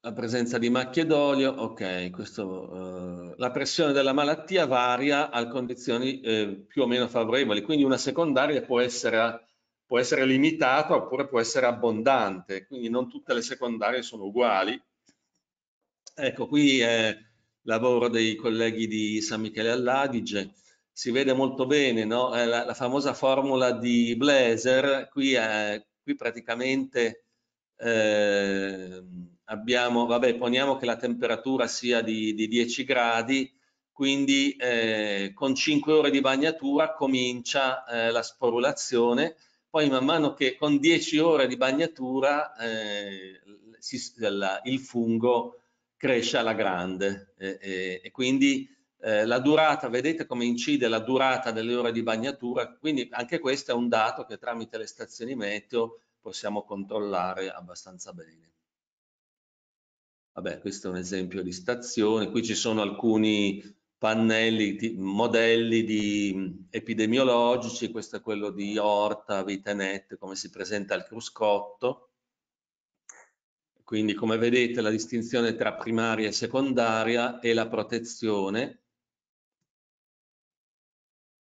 La presenza di macchie d'olio, ok, questo, eh, la pressione della malattia varia a condizioni eh, più o meno favorevoli, quindi una secondaria può essere a può essere limitata oppure può essere abbondante, quindi non tutte le secondarie sono uguali. Ecco, qui è il lavoro dei colleghi di San Michele all'Adige, si vede molto bene no? la, la, famosa formula di Blazer, qui, è, qui praticamente eh, abbiamo, vabbè, poniamo che la temperatura sia di, di 10 gradi, quindi eh, con 5 ore di bagnatura comincia eh, la sporulazione poi man mano che con 10 ore di bagnatura eh, si, la, il fungo cresce alla grande eh, eh, e quindi eh, la durata, vedete come incide la durata delle ore di bagnatura, quindi anche questo è un dato che tramite le stazioni meteo possiamo controllare abbastanza bene. Vabbè, questo è un esempio di stazione, qui ci sono alcuni pannelli, di, modelli di mm, epidemiologici, questo è quello di Orta, Vitenet, come si presenta al cruscotto. Quindi come vedete la distinzione tra primaria e secondaria e la protezione.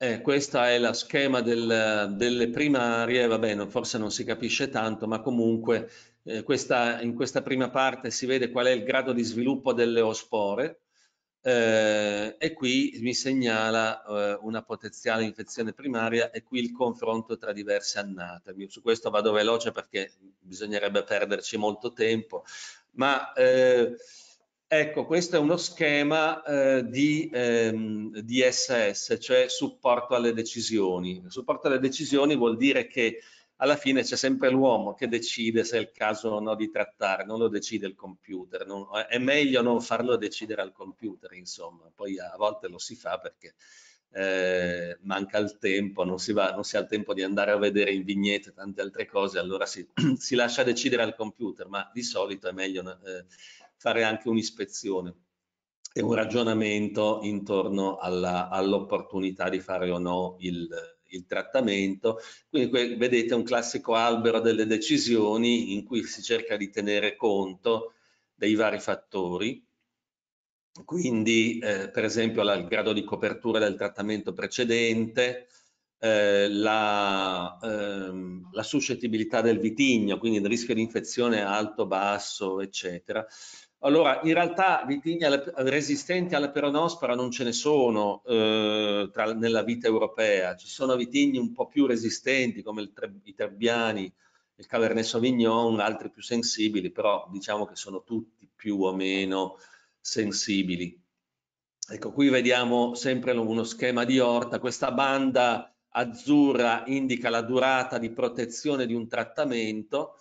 Eh, questa è la schema del, delle primarie, va bene, forse non si capisce tanto, ma comunque eh, questa, in questa prima parte si vede qual è il grado di sviluppo delle ospore, eh, e qui mi segnala eh, una potenziale infezione primaria e qui il confronto tra diverse annate. Su questo vado veloce perché bisognerebbe perderci molto tempo, ma eh, ecco, questo è uno schema eh, di ehm, DSS, cioè supporto alle decisioni. supporto alle decisioni vuol dire che alla fine c'è sempre l'uomo che decide se è il caso o no di trattare, non lo decide il computer, non, è meglio non farlo decidere al computer, insomma, poi a volte lo si fa perché eh, manca il tempo, non si, va, non si, ha il tempo di andare a vedere in vignette tante altre cose, allora si, <clears throat> si, lascia decidere al computer, ma di solito è meglio eh, fare anche un'ispezione e un ragionamento intorno all'opportunità all di fare o no il, il trattamento. Quindi vedete un classico albero delle decisioni in cui si cerca di tenere conto dei vari fattori. Quindi eh, per esempio il grado di copertura del trattamento precedente, eh, la, ehm, la suscettibilità del vitigno, quindi il rischio di infezione alto, basso, eccetera. Allora, in realtà vitigni resistenti alla peronospora non ce ne sono eh, tra, nella vita europea, ci sono vitigni un po' più resistenti come il, i Trebbiani, il Cabernet Sauvignon, altri più sensibili, però diciamo che sono tutti più o meno sensibili. Ecco, qui vediamo sempre uno schema di orta, questa banda azzurra indica la durata di protezione di un trattamento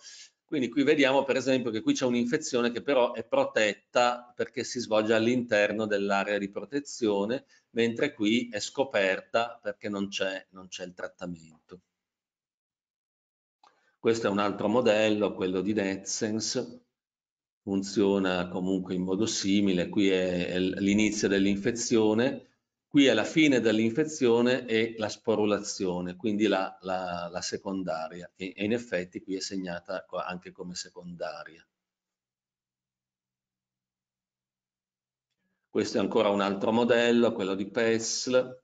quindi qui vediamo per esempio che qui c'è un'infezione che però è protetta perché si svolge all'interno dell'area di protezione, mentre qui è scoperta perché non c'è, il trattamento. Questo è un altro modello, quello di NetSense, funziona comunque in modo simile, qui è l'inizio dell'infezione, Qui alla fine dell'infezione è la sporulazione, quindi la, la, la secondaria, e, e in effetti qui è segnata anche come secondaria. Questo è ancora un altro modello, quello di PESL.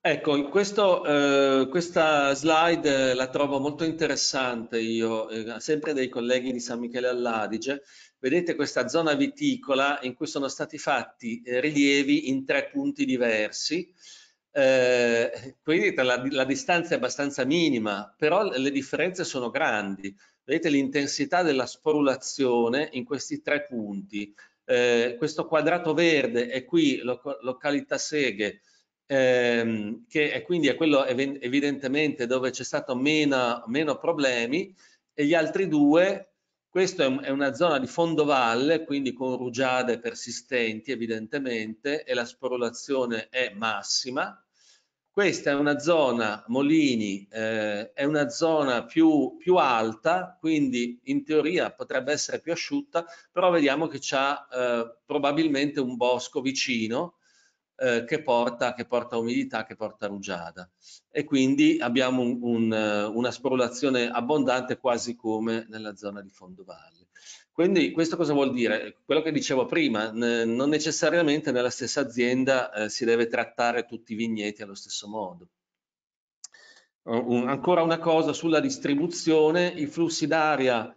Ecco, questo, eh, questa slide eh, la trovo molto interessante io, eh, sempre dei colleghi di San Michele all'Adige, vedete questa zona viticola in cui sono stati fatti eh, rilievi in tre punti diversi, eh, quindi la, la, distanza è abbastanza minima, però le differenze sono grandi. Vedete l'intensità della sporulazione in questi tre punti. Eh, questo quadrato verde è qui lo, località Seghe, ehm, che è quindi è quello ev evidentemente dove c'è stato meno, meno problemi, e gli altri due questa è una zona di fondovalle, quindi con rugiade persistenti evidentemente e la sporulazione è massima. Questa è una zona, Molini, eh, è una zona più, più, alta, quindi in teoria potrebbe essere più asciutta, però vediamo che c'è eh, probabilmente un bosco vicino eh, che, porta, che porta umidità, che porta rugiada. E quindi abbiamo un, un, eh, una sporulazione abbondante quasi come nella zona di fondovalle. Quindi questo cosa vuol dire? Quello che dicevo prima, non necessariamente nella stessa azienda eh, si deve trattare tutti i vigneti allo stesso modo. Un, ancora una cosa sulla distribuzione, i flussi d'aria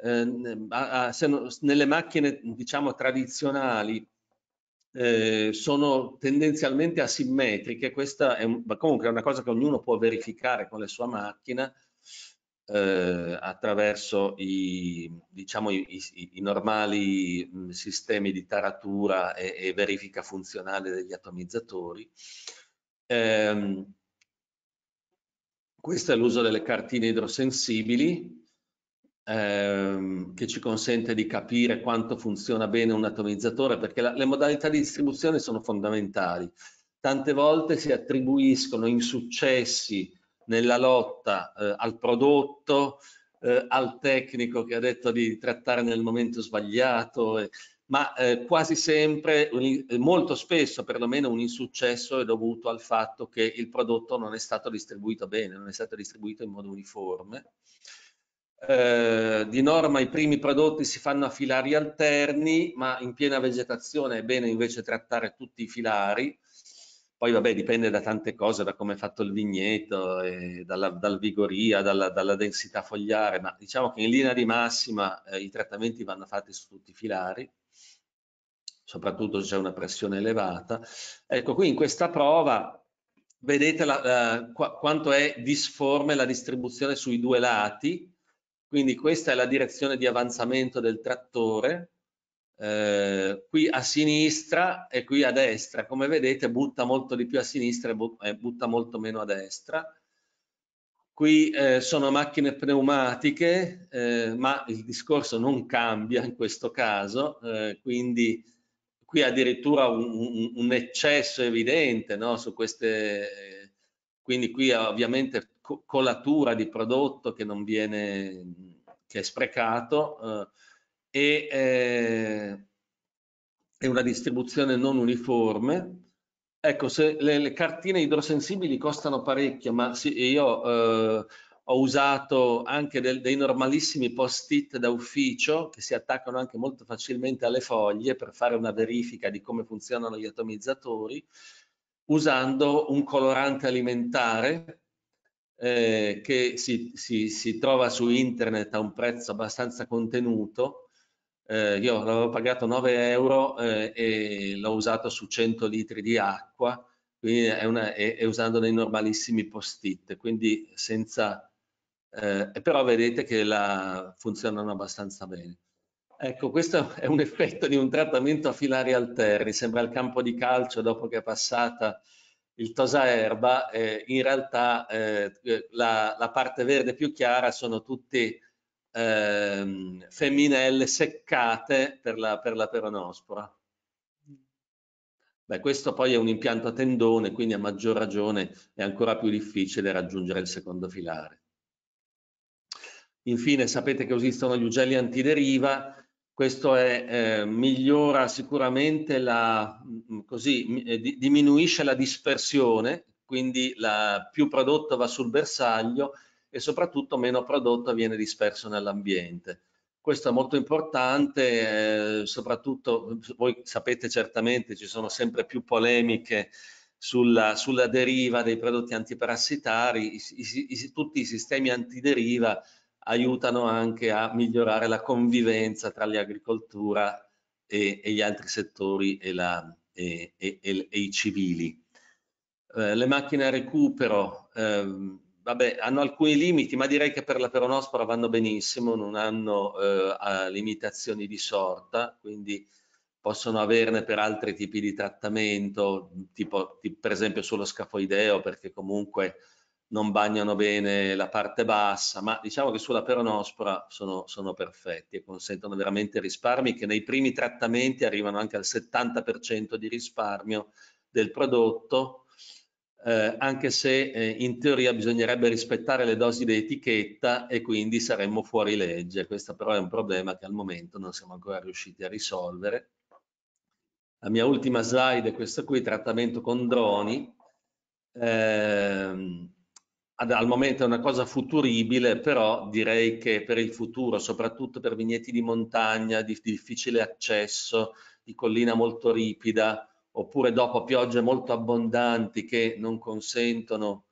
eh, nelle macchine diciamo tradizionali eh, sono tendenzialmente asimmetriche, questa è un, comunque è una cosa che ognuno può verificare con la sua macchina eh, attraverso i, diciamo, i, i, i normali mm, sistemi di taratura e, e, verifica funzionale degli atomizzatori. Eh, questo è l'uso delle cartine idrosensibili, ehm, che ci consente di capire quanto funziona bene un atomizzatore, perché la, le modalità di distribuzione sono fondamentali. Tante volte si attribuiscono insuccessi nella lotta eh, al prodotto, eh, al tecnico che ha detto di trattare nel momento sbagliato, eh, ma eh, quasi sempre, un, eh, molto spesso perlomeno un insuccesso è dovuto al fatto che il prodotto non è stato distribuito bene, non è stato distribuito in modo uniforme. Eh, di norma i primi prodotti si fanno a filari alterni, ma in piena vegetazione è bene invece trattare tutti i filari. Poi vabbè, dipende da tante cose, da come è fatto il vigneto, dalla, dal vigoria, dalla, dalla, densità fogliare, ma diciamo che in linea di massima eh, i trattamenti vanno fatti su tutti i filari, soprattutto se c'è una pressione elevata. Ecco, qui in questa prova vedete la, la, qua, quanto è disforme la distribuzione sui due lati, quindi questa è la direzione di avanzamento del trattore, eh, qui a sinistra e qui a destra. Come vedete butta molto di più a sinistra e butta molto meno a destra. Qui eh, sono macchine pneumatiche, eh, ma il discorso non cambia in questo caso, eh, quindi qui addirittura un, un eccesso evidente no? su queste eh, quindi qui ovviamente colatura di prodotto che non viene, che è sprecato eh, e eh, è una distribuzione non uniforme. Ecco, se le, le cartine idrosensibili costano parecchio, ma sì, io eh, ho usato anche del, dei normalissimi post-it da ufficio che si attaccano anche molto facilmente alle foglie per fare una verifica di come funzionano gli atomizzatori, usando un colorante alimentare eh, che si, si, si, trova su internet a un prezzo abbastanza contenuto. Eh, io l'avevo pagato 9 euro eh, e l'ho usato su 100 litri di acqua quindi è una, è, è usando dei normalissimi post-it, quindi senza, eh, però vedete che la, funzionano abbastanza bene. Ecco, questo è un effetto di un trattamento a filari alterni, sembra il campo di calcio dopo che è passata il tosaerba, eh, in realtà eh, la, la, parte verde più chiara sono tutte eh, femminelle seccate per la, per la peronospora. Beh, questo poi è un impianto a tendone, quindi a maggior ragione è ancora più difficile raggiungere il secondo filare. Infine sapete che esistono gli ugelli antideriva questo è, eh, migliora sicuramente la, mm, così, eh, diminuisce la dispersione, quindi la, più prodotto va sul bersaglio e soprattutto meno prodotto viene disperso nell'ambiente. Questo è molto importante, eh, soprattutto voi sapete certamente ci sono sempre più polemiche sulla, sulla deriva dei prodotti antiparassitari, i, i, i, tutti i sistemi antideriva aiutano anche a migliorare la convivenza tra l'agricoltura e, e gli altri settori e, la, e, e i civili. Eh, le macchine a recupero ehm, vabbè, hanno alcuni limiti, ma direi che per la peronospora vanno benissimo, non hanno eh, limitazioni di sorta, quindi possono averne per altri tipi di trattamento, tipo, tipo per esempio sullo scafoideo, perché comunque non bagnano bene la parte bassa, ma diciamo che sulla peronospora sono, sono perfetti e consentono veramente risparmi che nei primi trattamenti arrivano anche al 70% di risparmio del prodotto, eh, anche se eh, in teoria bisognerebbe rispettare le dosi di etichetta e quindi saremmo fuori legge. Questo però è un problema che al momento non siamo ancora riusciti a risolvere. La mia ultima slide è questa qui, trattamento con droni. Eh, al momento è una cosa futuribile, però direi che per il futuro, soprattutto per vigneti di montagna, di difficile accesso, di collina molto ripida, oppure dopo piogge molto abbondanti che non consentono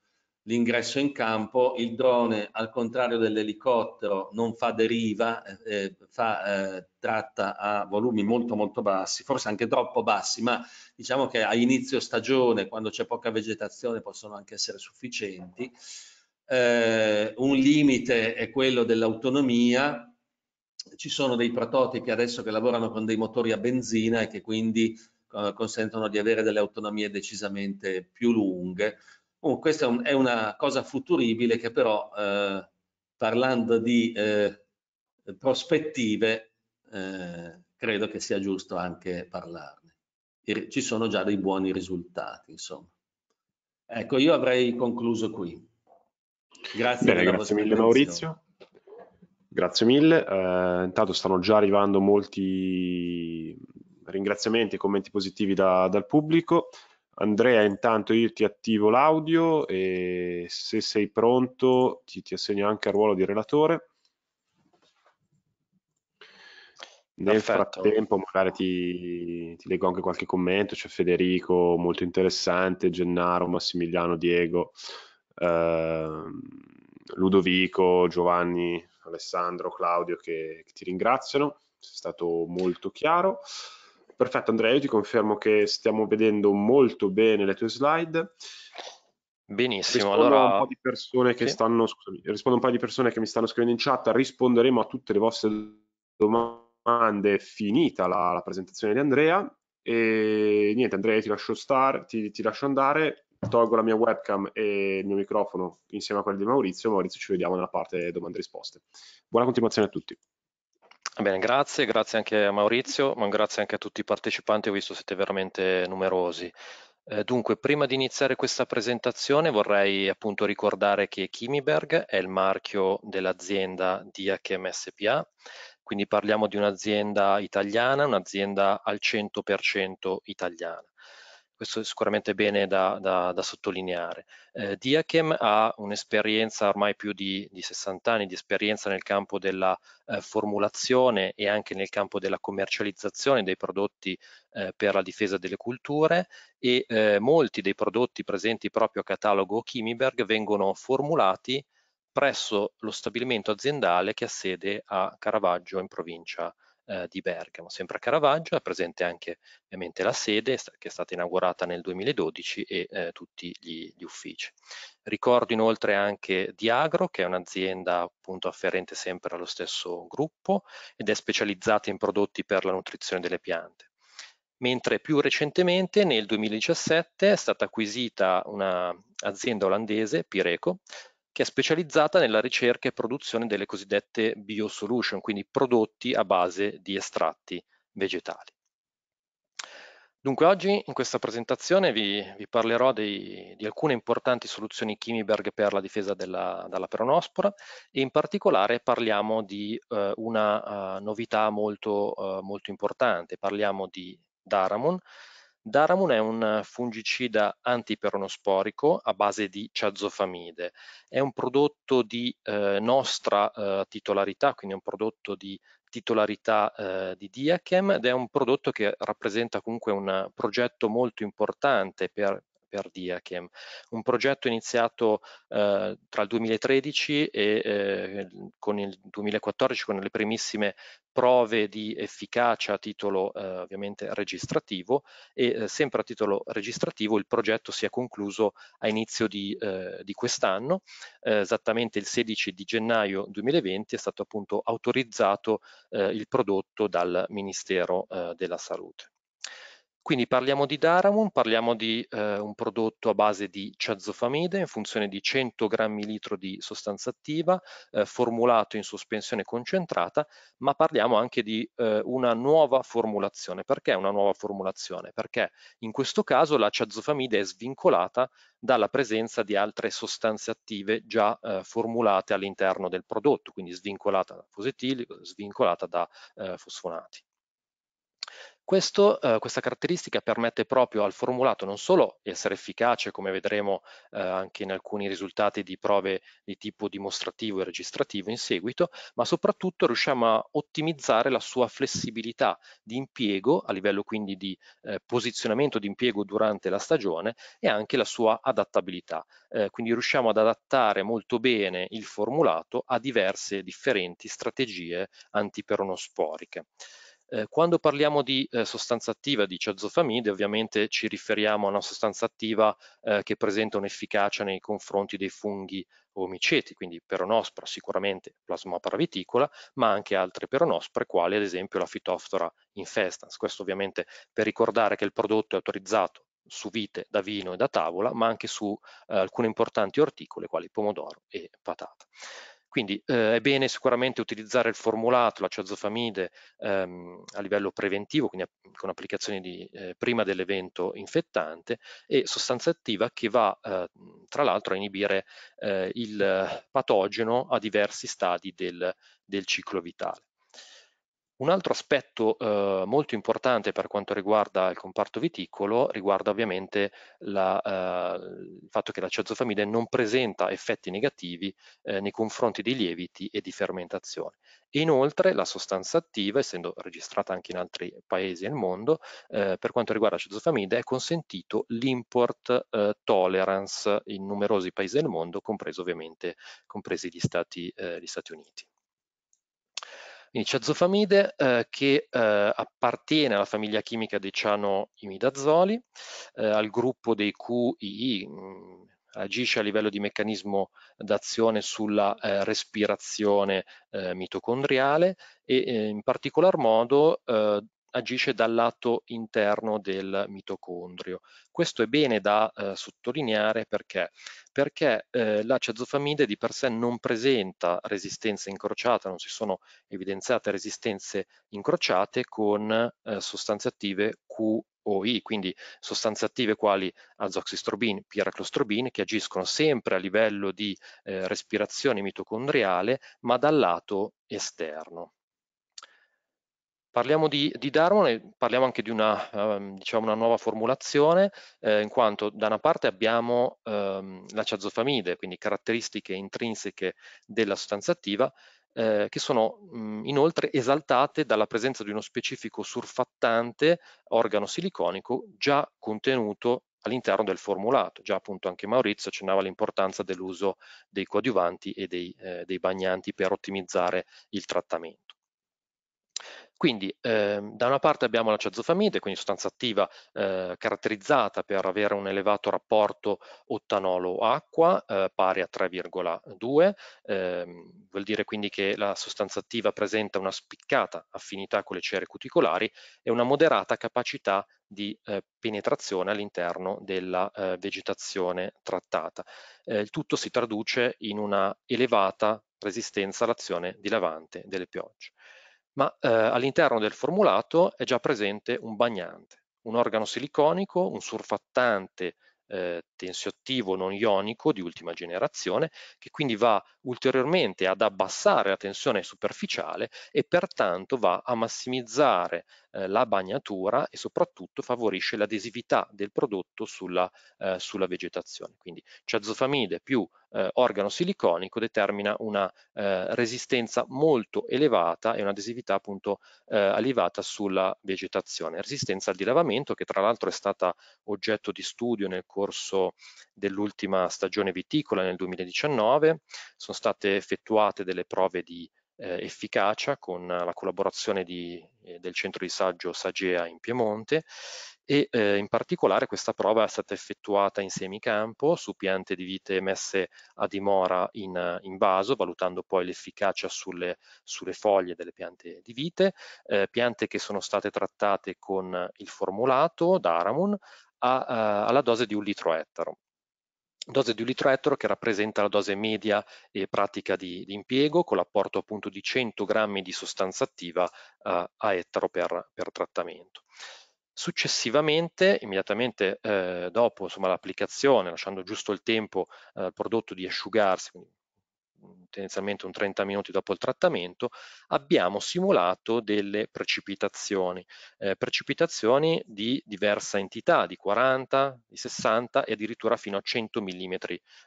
l'ingresso in campo, il drone al contrario dell'elicottero non fa deriva, eh, eh, fa, eh, tratta a volumi molto molto bassi, forse anche troppo bassi, ma diciamo che a inizio stagione, quando c'è poca vegetazione, possono anche essere sufficienti. Eh, un limite è quello dell'autonomia, ci sono dei prototipi adesso che lavorano con dei motori a benzina e che quindi eh, consentono di avere delle autonomie decisamente più lunghe Oh, questa è, un, è, una cosa futuribile che però eh, parlando di eh, prospettive eh, credo che sia giusto anche parlarne. ci sono già dei buoni risultati, insomma. Ecco, io avrei concluso qui. Grazie, Bene, grazie mille Maurizio. Grazie mille. Uh, intanto stanno già arrivando molti ringraziamenti e commenti positivi da, dal pubblico. Andrea, intanto io ti attivo l'audio e se sei pronto ti, ti, assegno anche il ruolo di relatore. Nel Perfetto. frattempo magari ti, ti, leggo anche qualche commento, c'è Federico, molto interessante, Gennaro, Massimiliano, Diego, eh, Ludovico, Giovanni, Alessandro, Claudio che, che ti ringraziano, sei stato molto chiaro. Perfetto Andrea, io ti confermo che stiamo vedendo molto bene le tue slide. Benissimo, rispondo allora... Un po di persone che sì. stanno, scusami, rispondo a un paio di persone che mi stanno scrivendo in chat, risponderemo a tutte le vostre domande finita la, la presentazione di Andrea e niente Andrea ti lascio, star, ti, ti lascio andare, tolgo la mia webcam e il mio microfono insieme a quelli di Maurizio, Maurizio ci vediamo nella parte domande e risposte. Buona continuazione a tutti. Bene, grazie, grazie anche a Maurizio, ma grazie anche a tutti i partecipanti, ho visto siete veramente numerosi. Eh, dunque, prima di iniziare questa presentazione vorrei appunto ricordare che Chimiberg è il marchio dell'azienda DHM SPA, quindi parliamo di un'azienda italiana, un'azienda al 100% italiana questo è sicuramente bene da, da, da sottolineare. Eh, Diachem ha un'esperienza ormai più di, di, 60 anni di esperienza nel campo della eh, formulazione e anche nel campo della commercializzazione dei prodotti eh, per la difesa delle culture e eh, molti dei prodotti presenti proprio a catalogo Chimiberg vengono formulati presso lo stabilimento aziendale che ha sede a Caravaggio in provincia eh, di Bergamo, sempre a Caravaggio, è presente anche ovviamente la sede che è stata inaugurata nel 2012 e eh, tutti gli, gli, uffici. Ricordo inoltre anche Diagro che è un'azienda appunto afferente sempre allo stesso gruppo ed è specializzata in prodotti per la nutrizione delle piante. Mentre più recentemente nel 2017 è stata acquisita un'azienda olandese, Pireco, che è specializzata nella ricerca e produzione delle cosiddette biosolution, quindi prodotti a base di estratti vegetali. Dunque oggi in questa presentazione vi, vi parlerò dei, di alcune importanti soluzioni Chimiberg per la difesa della, dalla peronospora e in particolare parliamo di eh, una uh, novità molto, uh, molto importante, parliamo di Daramon, Daramun è un fungicida antiperonosporico a base di ciazzofamide. È un prodotto di eh, nostra eh, titolarità, quindi è un prodotto di titolarità eh, di Diachem ed è un prodotto che rappresenta comunque un progetto molto importante per per Diachem, un progetto iniziato eh, tra il 2013 e eh, con il 2014 con le primissime prove di efficacia a titolo eh, ovviamente registrativo e eh, sempre a titolo registrativo il progetto si è concluso a inizio di, eh, di quest'anno, eh, esattamente il 16 di gennaio 2020 è stato appunto autorizzato il prodotto dal Ministero della Salute. Quindi parliamo di Daramon, parliamo di eh, un prodotto a base di ciazofamide in funzione di 100 grammi litro di sostanza attiva, eh, formulato in sospensione concentrata, ma parliamo anche di eh, una nuova formulazione. Perché una nuova formulazione? Perché in questo caso la ciazofamide è svincolata dalla presenza di altre sostanze attive già eh, formulate all'interno del prodotto, quindi svincolata da fosetili, svincolata da eh, fosfonati. Questo, eh, questa caratteristica permette proprio al formulato non solo di essere efficace, come vedremo eh, anche in alcuni risultati di prove di tipo dimostrativo e registrativo in seguito, ma soprattutto riusciamo a ottimizzare la sua flessibilità di impiego a livello quindi di eh, posizionamento di impiego durante la stagione e anche la sua adattabilità. Eh, quindi riusciamo ad adattare molto bene il formulato a diverse differenti strategie antiperonosporiche. Eh, quando parliamo di eh, sostanza attiva di cezofamide ovviamente ci riferiamo a una sostanza attiva eh, che presenta un'efficacia nei confronti dei funghi omiceti, quindi peronospora sicuramente plasmopara viticola, ma anche altre peronospore quali ad esempio la Phytophthora infestans. Questo ovviamente per ricordare che il prodotto è autorizzato su vite da vino e da tavola, ma anche su eh, alcune importanti orticole quali pomodoro e patata. Quindi eh, è bene sicuramente utilizzare il formulato, la ciazofamide, ehm, a livello preventivo, quindi eh, con applicazioni di, eh, prima dell'evento infettante e sostanza attiva che va eh, tra l'altro a inibire eh, il patogeno a diversi stadi del, del ciclo vitale. Un altro aspetto eh, molto importante per quanto riguarda il comparto viticolo riguarda ovviamente la, eh, il fatto che la cezofamide non presenta effetti negativi eh, nei confronti dei lieviti e di fermentazione. inoltre la sostanza attiva, essendo registrata anche in altri paesi del mondo, eh, per quanto riguarda la cezofamide è consentito l'import eh, tolerance in numerosi paesi del mondo, compreso ovviamente compresi gli Stati, eh, gli Stati Uniti. Quindi ciazofamide eh, che eh, appartiene alla famiglia chimica dei cianoimidazoli, eh, al gruppo dei QII, mh, mm, agisce a livello di meccanismo d'azione sulla eh, respirazione eh, mitocondriale e eh, in particolar modo agisce dal lato interno del mitocondrio. Questo è bene da eh, sottolineare perché? Perché eh, la cezofamide di per sé non presenta resistenza incrociata, non si sono evidenziate resistenze incrociate con eh, sostanze attive Q OI, quindi sostanze attive quali azoxistrobin, piraclostrobin, che agiscono sempre a livello di eh, respirazione mitocondriale, ma dal lato esterno. Parliamo di, di Darwin e parliamo anche di una, ehm, diciamo una nuova formulazione, eh, in quanto da una parte abbiamo ehm, la ciazofamide, quindi caratteristiche intrinseche della sostanza attiva, eh, che sono mh, mm, inoltre esaltate dalla presenza di uno specifico surfattante organo siliconico già contenuto all'interno del formulato. Già appunto anche Maurizio accennava l'importanza dell'uso dei coadiuvanti e dei, eh, dei bagnanti per ottimizzare il trattamento. Quindi eh, da una parte abbiamo la cezofamide, quindi sostanza attiva eh, caratterizzata per avere un elevato rapporto ottanolo-acqua eh, pari a 3,2, ehm, vuol dire quindi che la sostanza attiva presenta una spiccata affinità con le cere cuticolari e una moderata capacità di eh, penetrazione all'interno della eh, vegetazione trattata. Eh, il tutto si traduce in una elevata resistenza all'azione di dilavante delle piogge ma eh, all'interno del formulato è già presente un bagnante, un organo siliconico, un surfattante eh, tensioattivo non ionico di ultima generazione che quindi va ulteriormente ad abbassare la tensione superficiale e pertanto va a massimizzare eh, la bagnatura e soprattutto favorisce l'adesività del prodotto sulla, eh, sulla vegetazione. Quindi ciazofamide più eh, organo siliconico determina una eh, resistenza molto elevata e un'adesività appunto eh, elevata sulla vegetazione. Resistenza al dilavamento che tra l'altro è stata oggetto di studio nel corso dell'ultima stagione viticola nel 2019, sono state effettuate delle prove di eh, efficacia con la collaborazione di, eh, del centro di saggio Sagea in Piemonte e eh, in particolare questa prova è stata effettuata in semicampo su piante di vite messe a dimora in, in vaso, valutando poi l'efficacia sulle, sulle, foglie delle piante di vite, eh, piante che sono state trattate con il formulato d'Aramun eh, alla dose di un litro ettaro dose di un litro Ulitrettor che rappresenta la dose media e pratica di, di impiego con l'apporto appunto di 100 grammi di sostanza attiva eh, a ettaro per, per, trattamento. Successivamente, immediatamente eh, dopo l'applicazione, lasciando giusto il tempo eh, al eh, prodotto di asciugarsi, quindi tendenzialmente un 30 minuti dopo il trattamento, abbiamo simulato delle precipitazioni, eh, precipitazioni di diversa entità, di 40, di 60 e addirittura fino a 100 mm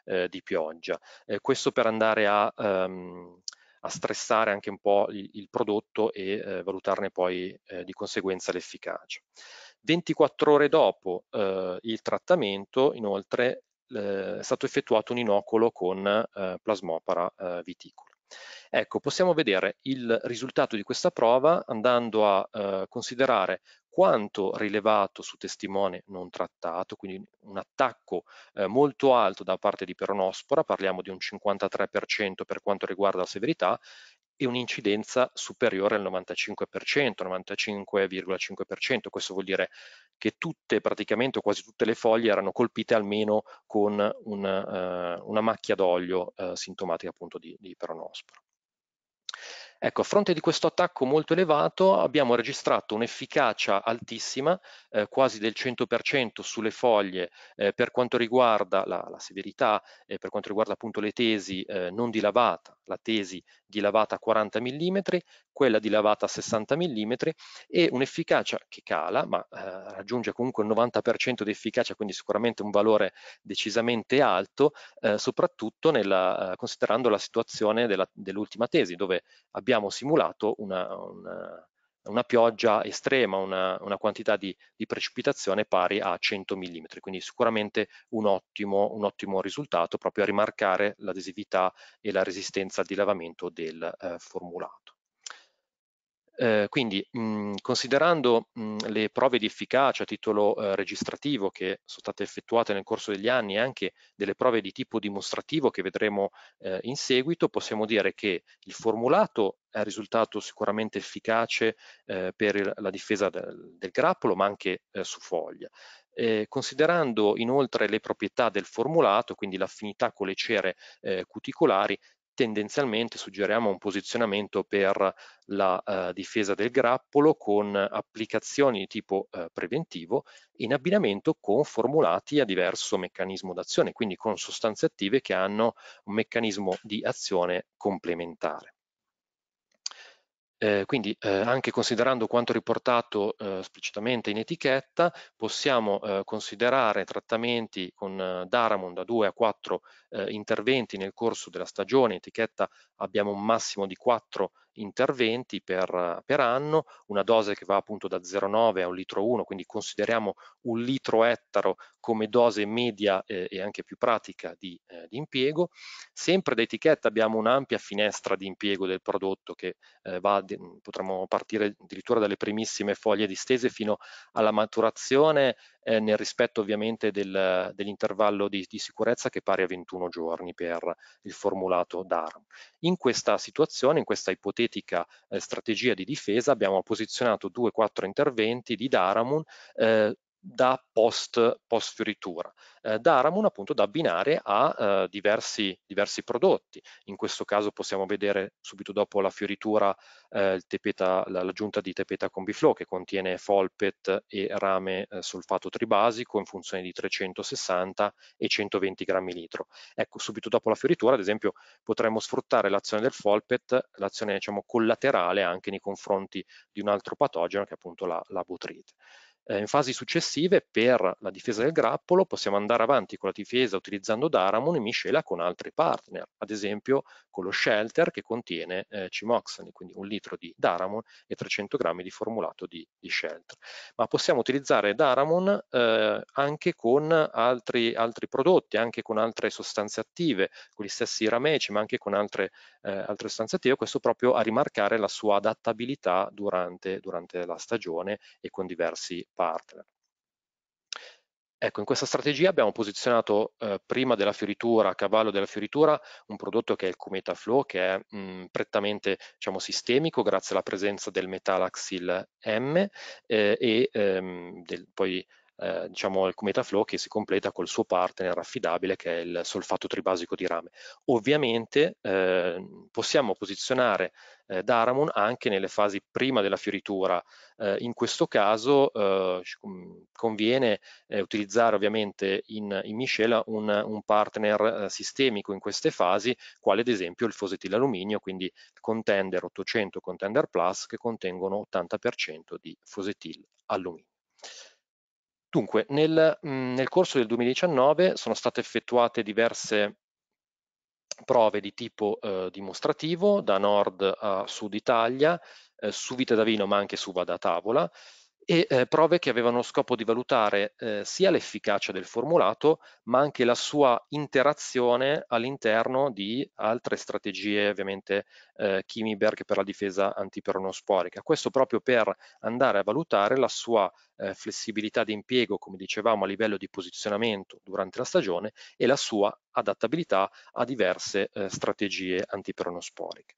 eh, di pioggia. Eh, questo per andare a, ehm, a, stressare anche un po' il, il prodotto e eh, valutarne poi eh, di conseguenza l'efficacia. 24 ore dopo eh, il trattamento, inoltre, eh, è stato effettuato un inoculo con eh, plasmopara eh, viticola. Ecco, possiamo vedere il risultato di questa prova andando a eh, considerare quanto rilevato su testimone non trattato, quindi un attacco eh, molto alto da parte di peronospora, parliamo di un 53% per quanto riguarda la severità, e un'incidenza superiore al 95%, 95,5%. Questo vuol dire che tutte, praticamente quasi tutte le foglie erano colpite almeno con una, eh, una macchia d'olio eh, sintomatica appunto di, di peronospora. Ecco, a fronte di questo attacco molto elevato abbiamo registrato un'efficacia altissima, eh, quasi del 100% sulle foglie eh, per quanto riguarda la, la severità e eh, per quanto riguarda appunto le tesi eh, non dilavata, la tesi dilavata a 40 mm, quella di lavata a 60 mm e un'efficacia che cala, ma eh, raggiunge comunque il 90% di efficacia, quindi sicuramente un valore decisamente alto, eh, soprattutto nella, eh, considerando la situazione dell'ultima dell tesi, dove abbiamo simulato una, una, una pioggia estrema, una, una quantità di, di, precipitazione pari a 100 mm, quindi sicuramente un ottimo, un ottimo, risultato proprio a rimarcare l'adesività e la resistenza di lavamento del eh, formulato. Eh, quindi mh, mhmm, considerando mh, mhmm, le prove di efficacia a titolo eh, registrativo che sono state effettuate nel corso degli anni e anche delle prove di tipo dimostrativo che vedremo eh, in seguito, possiamo dire che il formulato è risultato sicuramente efficace eh, per la difesa del, del grappolo ma anche eh, su foglia. Eh, considerando inoltre le proprietà del formulato, quindi l'affinità con le cere eh, cuticolari, tendenzialmente suggeriamo un posizionamento per la eh, difesa del grappolo con applicazioni di tipo eh, preventivo in abbinamento con formulati a diverso meccanismo d'azione, quindi con sostanze attive che hanno un meccanismo di azione complementare. Eh, quindi eh, anche considerando quanto riportato eh, esplicitamente in etichetta, possiamo eh, considerare trattamenti con eh, Daramon da 2 a 4 eh, interventi nel corso della stagione, in etichetta abbiamo un massimo di 4 interventi per, per, anno, una dose che va appunto da 0,9 a un litro 1, quindi consideriamo un litro ettaro come dose media eh, e anche più pratica di, eh, di, impiego. Sempre da etichetta abbiamo un'ampia finestra di impiego del prodotto che eh, va, potremmo partire addirittura dalle primissime foglie distese fino alla maturazione eh, nel rispetto ovviamente del, dell'intervallo di, di, sicurezza che è pari a 21 giorni per il formulato DARM. In questa situazione, in questa ipotesi ipotetica eh, strategia di difesa abbiamo posizionato 2-4 interventi di Daramun eh, da post, post fioritura, eh, da Aramon appunto da abbinare a eh, diversi, diversi, prodotti, in questo caso possiamo vedere subito dopo la fioritura eh, l'aggiunta di tepeta combiflow che contiene folpet e rame eh, solfato tribasico in funzione di 360 e 120 grammi litro. Ecco, subito dopo la fioritura ad esempio potremmo sfruttare l'azione del folpet, l'azione diciamo collaterale anche nei confronti di un altro patogeno che è appunto la, la butrite. Eh, in fasi successive per la difesa del grappolo possiamo andare avanti con la difesa utilizzando Daramon in miscela con altri partner, ad esempio con lo Shelter che contiene eh, Cimoxani, quindi un litro di Daramon e 300 grammi di formulato di, di Shelter. Ma possiamo utilizzare Daramon eh, anche con altri, altri, prodotti, anche con altre sostanze attive, con gli stessi rameci, ma anche con altre, eh, altre sostanze attive, questo proprio a rimarcare la sua adattabilità durante, durante la stagione e con diversi partner. Ecco, in questa strategia abbiamo posizionato eh, prima della fioritura, a cavallo della fioritura, un prodotto che è il Cometa Flow, che è mh, mm, prettamente diciamo, sistemico grazie alla presenza del metalaxil M eh, e ehm, del, poi eh, diciamo il Cometa Flow che si completa col suo partner affidabile che è il solfato tribasico di rame. Ovviamente eh, possiamo posizionare eh, Daramon anche nelle fasi prima della fioritura. Eh, in questo caso eh, mm, conviene eh, utilizzare ovviamente in, in miscela un, un partner eh, sistemico in queste fasi, quale ad esempio il fosetil alluminio, quindi Contender 800 Contender Plus che contengono 80% di fosetilalluminio. Dunque, nel, mh, mm, nel corso del 2019 sono state effettuate diverse prove di tipo eh, dimostrativo da nord a sud Italia, eh, su vite da vino ma anche su vada a tavola, e eh, prove che avevano scopo di valutare eh, sia l'efficacia del formulato ma anche la sua interazione all'interno di altre strategie ovviamente eh, Chimiberg per la difesa antiperonosporica. Questo proprio per andare a valutare la sua eh, flessibilità di impiego, come dicevamo, a livello di posizionamento durante la stagione e la sua adattabilità a diverse eh, strategie antiperonosporiche.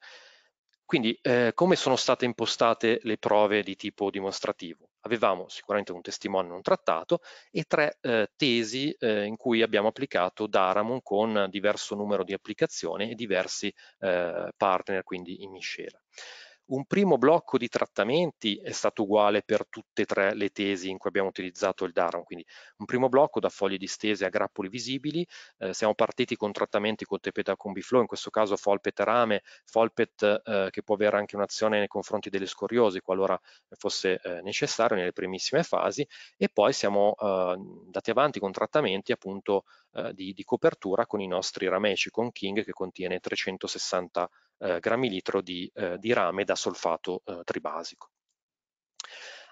Quindi eh, come sono state impostate le prove di tipo dimostrativo? avevamo sicuramente un testimone un trattato e tre eh, tesi eh, in cui abbiamo applicato Daramon con diverso numero di applicazioni e diversi eh, partner, quindi in miscela. Un primo blocco di trattamenti è stato uguale per tutte e tre le tesi in cui abbiamo utilizzato il Darwin, quindi un primo blocco da foglie distese a grappoli visibili, eh, siamo partiti con trattamenti con tepeta combi flow, in questo caso folpet e rame, folpet eh, che può avere anche un'azione nei confronti delle scoriosi qualora fosse eh, necessario nelle primissime fasi e poi siamo eh, andati avanti con trattamenti appunto eh, di, di copertura con i nostri rameci, con King che contiene 360 eh, grammi litro di, eh, di, rame da solfato eh, tribasico.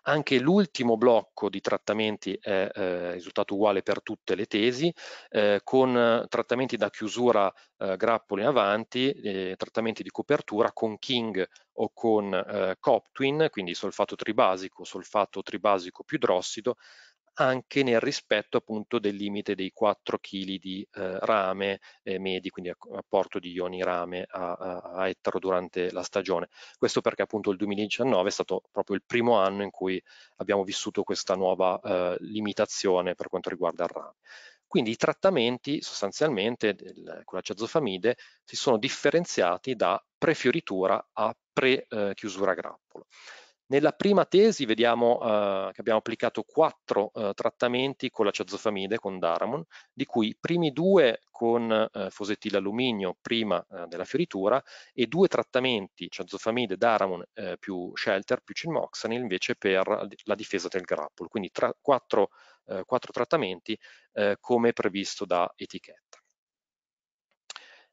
Anche l'ultimo blocco di trattamenti è eh, risultato uguale per tutte le tesi, eh, con trattamenti da chiusura eh, grappolo in avanti, eh, trattamenti di copertura con King o con eh, Coptwin, quindi solfato tribasico, solfato tribasico più drossido, anche nel rispetto appunto del limite dei 4 kg di eh, rame eh, medi, quindi apporto di ioni rame a, a, a, ettaro durante la stagione. Questo perché appunto il 2019 è stato proprio il primo anno in cui abbiamo vissuto questa nuova eh, limitazione per quanto riguarda il rame. Quindi i trattamenti sostanzialmente del, con la cezofamide si sono differenziati da prefioritura a pre-chiusura eh, grappolo. Nella prima tesi vediamo eh, che abbiamo applicato quattro eh, trattamenti con la ciazofamide, con Daramon, di cui i primi due con eh, fosetile alluminio prima eh, della fioritura e due trattamenti, ciazofamide, Daramon eh, più Shelter più Cinmoxanil invece per la difesa del grappolo, quindi tra, quattro, eh, quattro, trattamenti come previsto da etichetta.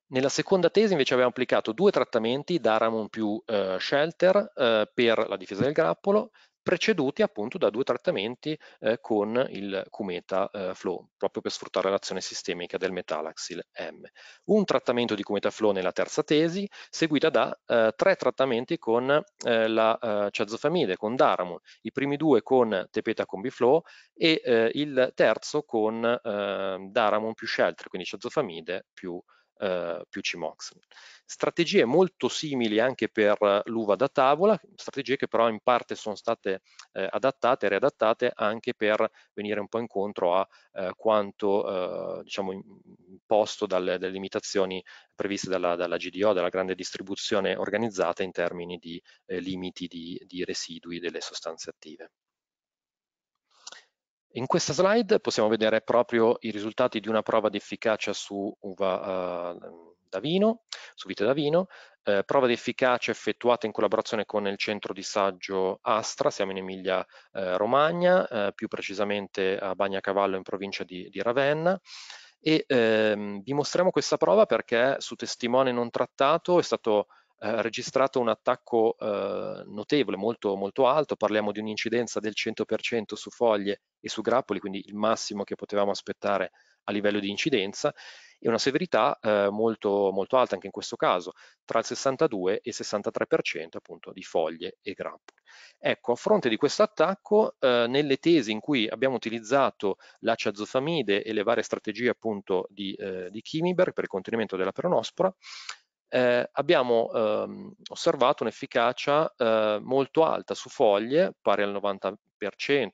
Nella seconda tesi invece abbiamo applicato due trattamenti, Daramon più eh, Shelter, eh, per la difesa del grappolo, preceduti appunto da due trattamenti eh, con il Cumeta eh, Flow, proprio per sfruttare l'azione sistemica del metalaxil M. Un trattamento di Cumeta Flow nella terza tesi, seguita da eh, tre trattamenti con eh, la eh, ciazofamide, con Daramon, i primi due con Tepeta Combi Flow e eh, il terzo con Daramon più Shelter, quindi ciazofamide più eh, più Cimox. Strategie molto simili anche per eh, l'uva da tavola, strategie che però in parte sono state eh, adattate e riadattate anche per venire un po' incontro a eh, quanto eh, diciamo imposto dalle, dalle, limitazioni previste dalla, dalla, GDO, dalla grande distribuzione organizzata in termini di limiti di, di residui delle sostanze attive. In questa slide possiamo vedere proprio i risultati di una prova di efficacia su uva uh, eh, da vino, su vite da vino, eh, prova di efficacia effettuata in collaborazione con il centro di saggio Astra, siamo in Emilia eh, Romagna, eh, più precisamente a Bagnacavallo in provincia di, di Ravenna e ehm, vi mostriamo questa prova perché su testimone non trattato è stato eh, registrato un attacco eh, notevole, molto, molto alto, parliamo di un'incidenza del 100% su foglie e su grappoli, quindi il massimo che potevamo aspettare a livello di incidenza, e una severità eh, molto, molto alta anche in questo caso, tra il 62 e il 63% appunto di foglie e grappoli. Ecco, a fronte di questo attacco, eh, nelle tesi in cui abbiamo utilizzato l'acciazofamide e le varie strategie appunto di, eh, di Chimiberg per il contenimento della peronospora, eh, abbiamo ehm, osservato un'efficacia eh, molto alta su foglie, pari al 90%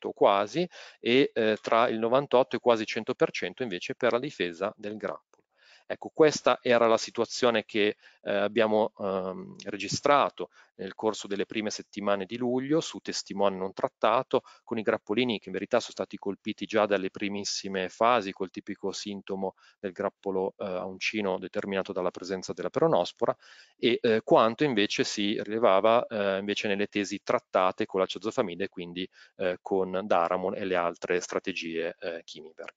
o quasi, e eh, tra il 98 e quasi 100% invece per la difesa del grappa. Ecco, questa era la situazione che eh, abbiamo ehm, registrato nel corso delle prime settimane di luglio su testimone non trattato, con i grappolini che in verità sono stati colpiti già dalle primissime fasi, col tipico sintomo del grappolo eh, uncino determinato dalla presenza della peronospora, e eh, quanto invece si rilevava eh, invece nelle tesi trattate con la cezofamide, quindi eh, con Daramon e le altre strategie eh, Kimiberg.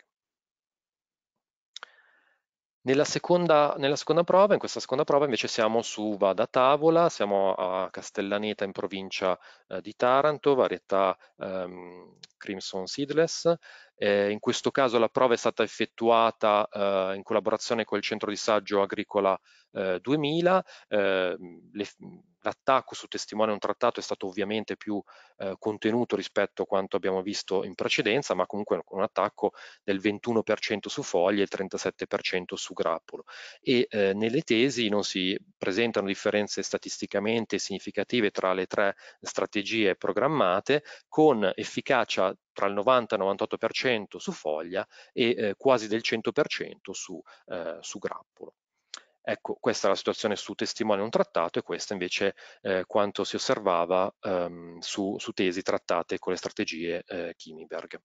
Nella seconda, nella seconda, prova, in questa seconda prova invece siamo su Vada Tavola, siamo a Castellaneta in provincia eh, di Taranto, varietà ehm, Crimson Seedless eh, in questo caso la prova è stata effettuata eh, in collaborazione col Centro di Saggio Agricola eh, 2000, eh, l'attacco su testimone un trattato è stato ovviamente più eh, contenuto rispetto a quanto abbiamo visto in precedenza, ma comunque un attacco del 21% su foglie e il 37% su grappolo. E eh, nelle tesi non si presentano differenze statisticamente significative tra le tre strategie programmate con efficacia tra il 90 e il 98% su foglia e eh, quasi del 100% su, eh, su grappolo. Ecco, questa è la situazione su testimone non trattato e questo invece eh, quanto si osservava ehm, su, su, tesi trattate con le strategie eh, Kimiberg.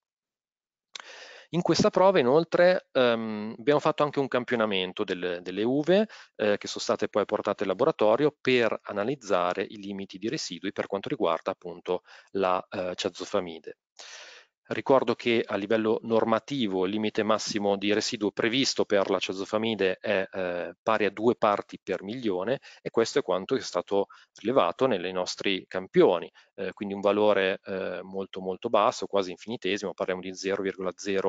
In questa prova inoltre ehm, abbiamo fatto anche un campionamento delle, delle uve eh, che sono state poi portate in laboratorio per analizzare i limiti di residui per quanto riguarda appunto la eh, ciazofamide. Ricordo che a livello normativo il limite massimo di residuo previsto per la cesofamide è eh, pari a due parti per milione e questo è quanto è stato rilevato nei nostri campioni, eh, quindi un valore eh, molto molto basso, quasi infinitesimo, parliamo di 0,06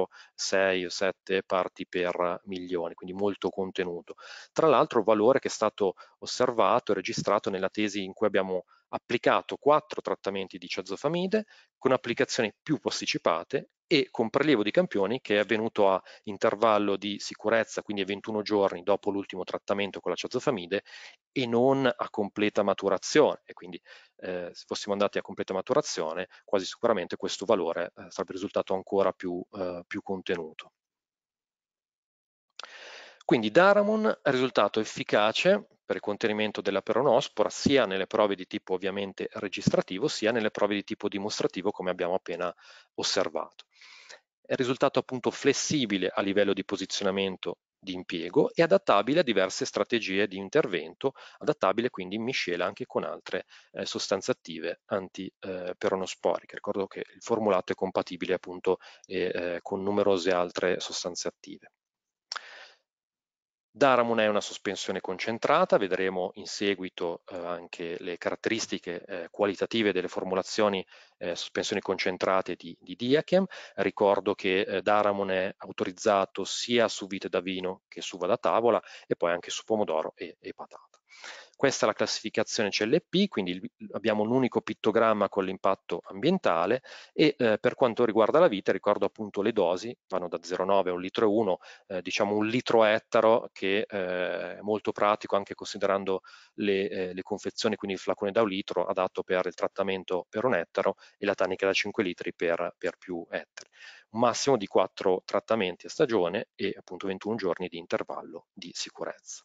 o 7 parti per milione, quindi molto contenuto. Tra l'altro valore che è stato osservato e registrato nella tesi in cui abbiamo applicato quattro trattamenti di ciazofamide con applicazioni più posticipate e con prelievo di campioni che è avvenuto a intervallo di sicurezza, quindi a 21 giorni dopo l'ultimo trattamento con la ciazofamide e non a completa maturazione. E quindi eh, se fossimo andati a completa maturazione, quasi sicuramente questo valore eh, sarebbe risultato ancora più, eh, più contenuto. Quindi Daramon è risultato efficace per il contenimento della peronospora sia nelle prove di tipo ovviamente registrativo sia nelle prove di tipo dimostrativo come abbiamo appena osservato. È risultato appunto flessibile a livello di posizionamento di impiego e adattabile a diverse strategie di intervento, adattabile quindi in miscela anche con altre eh, sostanze attive antiperonosporiche. Eh, Ricordo che il formulato è compatibile appunto eh, eh con numerose altre sostanze attive. Daramon è una sospensione concentrata, vedremo in seguito eh, anche le caratteristiche eh, qualitative delle formulazioni eh, sospensioni concentrate di, di Diachem. Ricordo che eh, Daramon è autorizzato sia su vite da vino che su vada da tavola e poi anche su pomodoro e, e patata. Questa è la classificazione CLP, quindi abbiamo un unico pittogramma con l'impatto ambientale e eh, per quanto riguarda la vita, ricordo appunto le dosi, vanno da 0,9 a 1,1 litro 1, eh, diciamo un litro ettaro che eh, è molto pratico anche considerando le, eh, le confezioni, quindi il flacone da un litro adatto per il trattamento per un ettaro e la tannica da 5 litri per, per più ettari. Un massimo di 4 trattamenti a stagione e appunto 21 giorni di intervallo di sicurezza.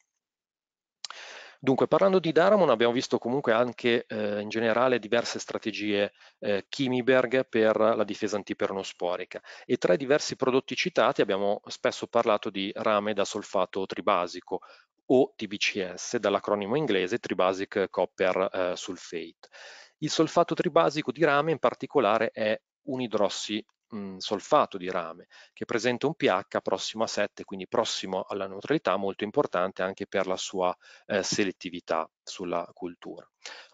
Dunque, parlando di Daramon, abbiamo visto comunque anche eh, in generale diverse strategie eh, Chimiberg per la difesa antipernosporica e tra i diversi prodotti citati abbiamo spesso parlato di rame da solfato tribasico o TBCS, dall'acronimo inglese Tribasic Copper eh, Sulfate. Il solfato tribasico di rame in particolare è un idrossi mh, mhmm, solfato di rame che presenta un pH prossimo a 7, quindi prossimo alla neutralità, molto importante anche per la sua eh, selettività sulla cultura.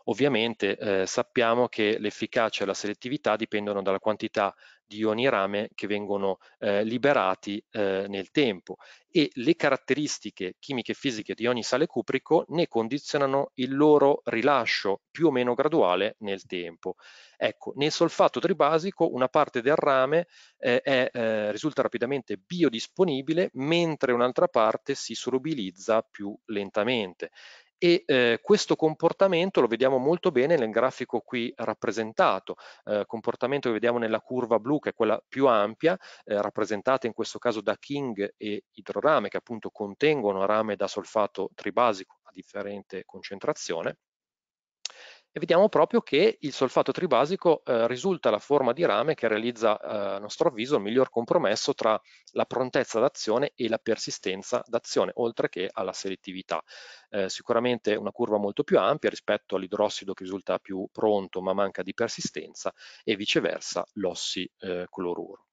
Ovviamente eh, sappiamo che l'efficacia e la selettività dipendono dalla quantità di ioni rame che vengono eh, liberati eh, nel tempo e le caratteristiche chimiche e fisiche di ogni sale cuprico ne condizionano il loro rilascio più o meno graduale nel tempo. Ecco, nel solfato tribasico una parte del rame eh, è, eh, risulta rapidamente biodisponibile mentre un'altra parte si solubilizza più lentamente e eh, questo comportamento lo vediamo molto bene nel grafico qui rappresentato, eh, comportamento che vediamo nella curva blu che è quella più ampia, eh, rappresentata in questo caso da King e idrorame che appunto contengono rame da solfato tribasico a differente concentrazione e vediamo proprio che il solfato tribasico eh, risulta la forma di rame che realizza eh, a nostro avviso il miglior compromesso tra la prontezza d'azione e la persistenza d'azione oltre che alla selettività. Eh, sicuramente una curva molto più ampia rispetto all'idrossido che risulta più pronto ma manca di persistenza e viceversa l'ossi eh, cloruro.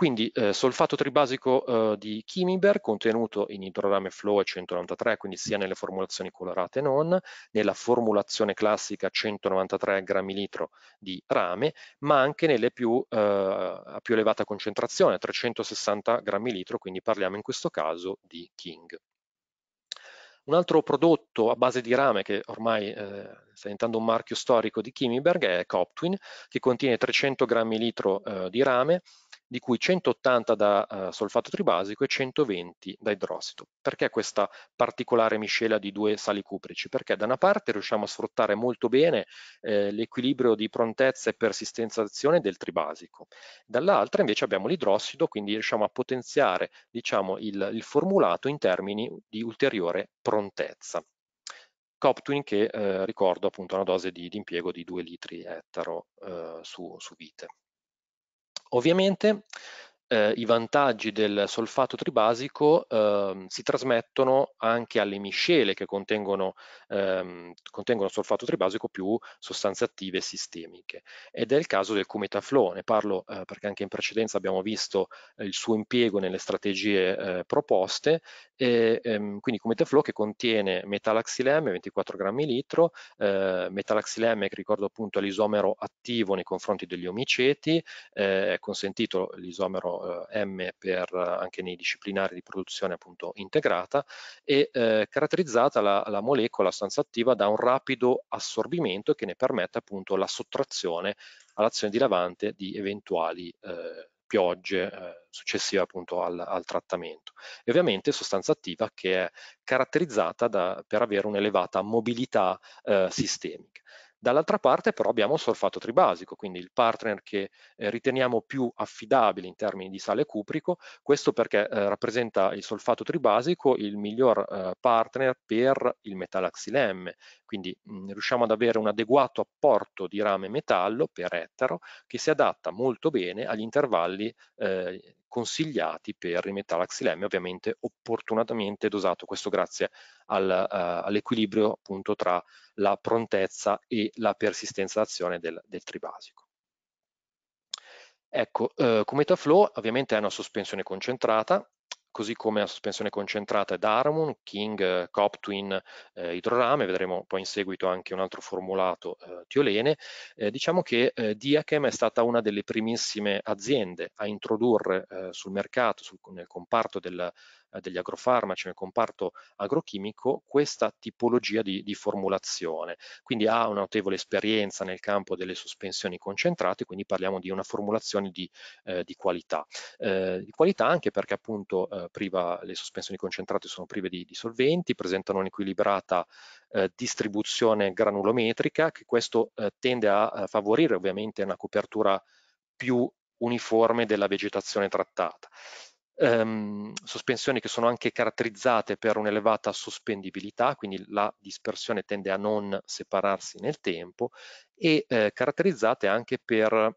Quindi eh, solfato tribasico eh, di Chimiber contenuto in idrorame Flow 193, quindi sia nelle formulazioni colorate non, nella formulazione classica 193 grammi litro di rame, ma anche nelle più, eh, a più elevata concentrazione, 360 grammi litro, quindi parliamo in questo caso di King. Un altro prodotto a base di rame che ormai eh, sta diventando un marchio storico di Chimiberg è Coptwin, che contiene 300 grammi litro eh, di rame, di cui 180 da uh, solfato tribasico e 120 da idrossido. Perché questa particolare miscela di due sali cuprici? Perché da una parte riusciamo a sfruttare molto bene eh, l'equilibrio di prontezza e persistenza d'azione del tribasico, dall'altra invece abbiamo l'idrossido, quindi riusciamo a potenziare diciamo, il, il formulato in termini di ulteriore prontezza. Coptwin che eh, ricordo appunto una dose di, di impiego di 2 litri ettaro eh, su, su vite. Ovviamente eh, i vantaggi del solfato tribasico eh, si trasmettono anche alle miscele che contengono, ehm, contengono solfato tribasico più sostanze attive sistemiche ed è il caso del ne parlo eh, perché anche in precedenza abbiamo visto eh, il suo impiego nelle strategie eh, proposte e, ehm, quindi come Flow che contiene metalaxilem 24 grammi litro, eh, metalaxilem che ricordo appunto è l'isomero attivo nei confronti degli omiceti, eh, è consentito l'isomero eh, M per, eh, anche nei disciplinari di produzione appunto integrata e eh, caratterizzata la, la molecola, la sostanza attiva, da un rapido assorbimento che ne permette appunto la sottrazione all'azione dilavante di eventuali eh, piogge eh, successive appunto al, al, trattamento. E ovviamente sostanza attiva che è caratterizzata da, per avere un'elevata mobilità eh, sistemica. Dall'altra parte però abbiamo il solfato tribasico, quindi il partner che eh, riteniamo più affidabile in termini di sale cuprico, questo perché eh, rappresenta il solfato tribasico il miglior eh, partner per il metallaxilemme, quindi mh, mm, riusciamo ad avere un adeguato apporto di rame metallo per ettaro che si adatta molto bene agli intervalli eh, consigliati per rimetallaxilemme, ovviamente opportunamente dosato, questo grazie al, uh, all'equilibrio appunto tra la prontezza e la persistenza d'azione del, del tribasico. Ecco, eh, Cometa Flow ovviamente è una sospensione concentrata, così come la sospensione concentrata è Darwin, King, Coptwin, eh, Idrorame, vedremo poi in seguito anche un altro formulato, eh, Tiolene. Eh, diciamo che eh, Diachem è stata una delle primissime aziende a introdurre eh, sul mercato, sul, nel comparto del, eh, degli agrofarmaci nel comparto agrochimico questa tipologia di, di formulazione. Quindi ha una notevole esperienza nel campo delle sospensioni concentrate, quindi parliamo di una formulazione di, eh, di qualità. Eh, di qualità anche perché appunto eh, priva, le sospensioni concentrate sono prive di, di solventi, presentano un'equilibrata eh, distribuzione granulometrica che questo eh, tende a favorire ovviamente una copertura più uniforme della vegetazione trattata ehm, sospensioni che sono anche caratterizzate per un'elevata sospendibilità, quindi la dispersione tende a non separarsi nel tempo e eh, caratterizzate anche per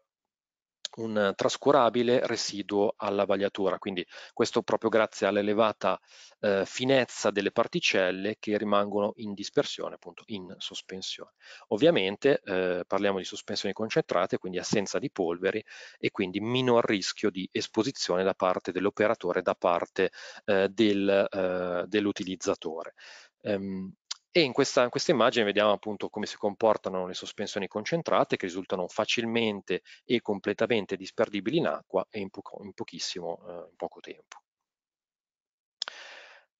un trascurabile residuo alla vagliatura, quindi questo proprio grazie all'elevata eh, finezza delle particelle che rimangono in dispersione, appunto in sospensione. Ovviamente eh, parliamo di sospensioni concentrate, quindi assenza di polveri e quindi minor rischio di esposizione da parte dell'operatore, da parte eh, del, eh, dell'utilizzatore. Um, e in questa, in questa, immagine vediamo appunto come si comportano le sospensioni concentrate che risultano facilmente e completamente disperdibili in acqua e in, poco, in pochissimo, eh, in poco tempo.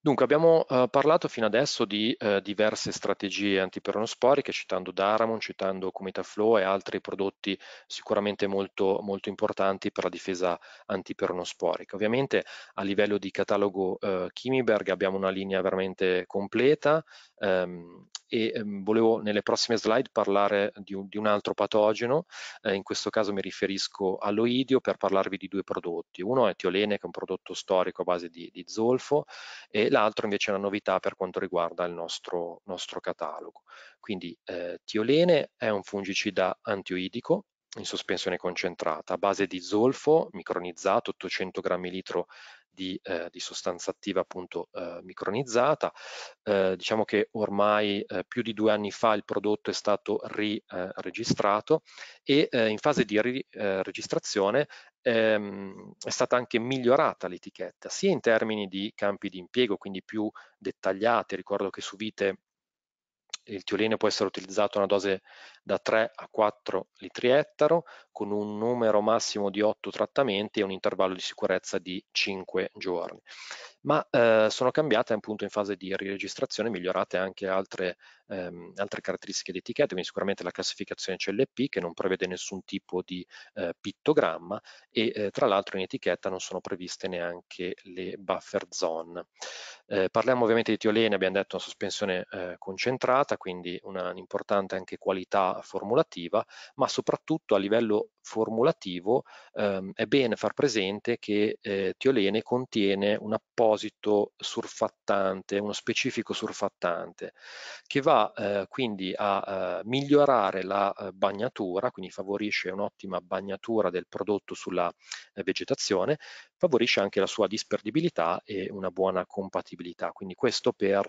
Dunque, abbiamo eh, parlato fino adesso di eh, diverse strategie antiperonosporiche, citando Daramon, citando Comitaflow e altri prodotti sicuramente molto, molto importanti per la difesa antiperonosporica. Ovviamente a livello di catalogo eh, Chimiberg abbiamo una linea veramente completa ehm, e ehm, volevo nelle prossime slide parlare di un, di un altro patogeno, eh, in questo caso mi riferisco all'oidio per parlarvi di due prodotti. Uno è Tiolene, che è un prodotto storico a base di, di zolfo, e l'altro invece è una novità per quanto riguarda il nostro, nostro catalogo. Quindi eh, tiolene è un fungicida antioidico in sospensione concentrata a base di zolfo micronizzato 800 grammi litro di, eh, di sostanza attiva appunto eh, micronizzata. Eh, diciamo che ormai eh, più di due anni fa il prodotto è stato riregistrato eh, e eh, in fase di registrazione ehm, è stata anche migliorata l'etichetta, sia in termini di campi di impiego, quindi più dettagliati. Ricordo che su vite il tiolenio può essere utilizzato a una dose da 3 a 4 litri ettaro con un numero massimo di 8 trattamenti e un intervallo di sicurezza di 5 giorni. Ma eh, sono cambiate appunto in fase di riregistrazione, migliorate anche altre, ehm, altre caratteristiche di etichette, quindi sicuramente la classificazione CLP che non prevede nessun tipo di eh, pittogramma e eh, tra l'altro in etichetta non sono previste neanche le buffer zone. Eh, parliamo ovviamente di tiolene, abbiamo detto una sospensione eh, concentrata, quindi un'importante anche qualità formulativa, ma soprattutto a livello formulativo, ehm, è bene far presente che eh, Tiolene contiene un apposito surfattante, uno specifico surfattante, che va eh, quindi a eh, migliorare la eh, bagnatura, quindi favorisce un'ottima bagnatura del prodotto sulla eh, vegetazione, favorisce anche la sua disperdibilità e una buona compatibilità. Quindi questo per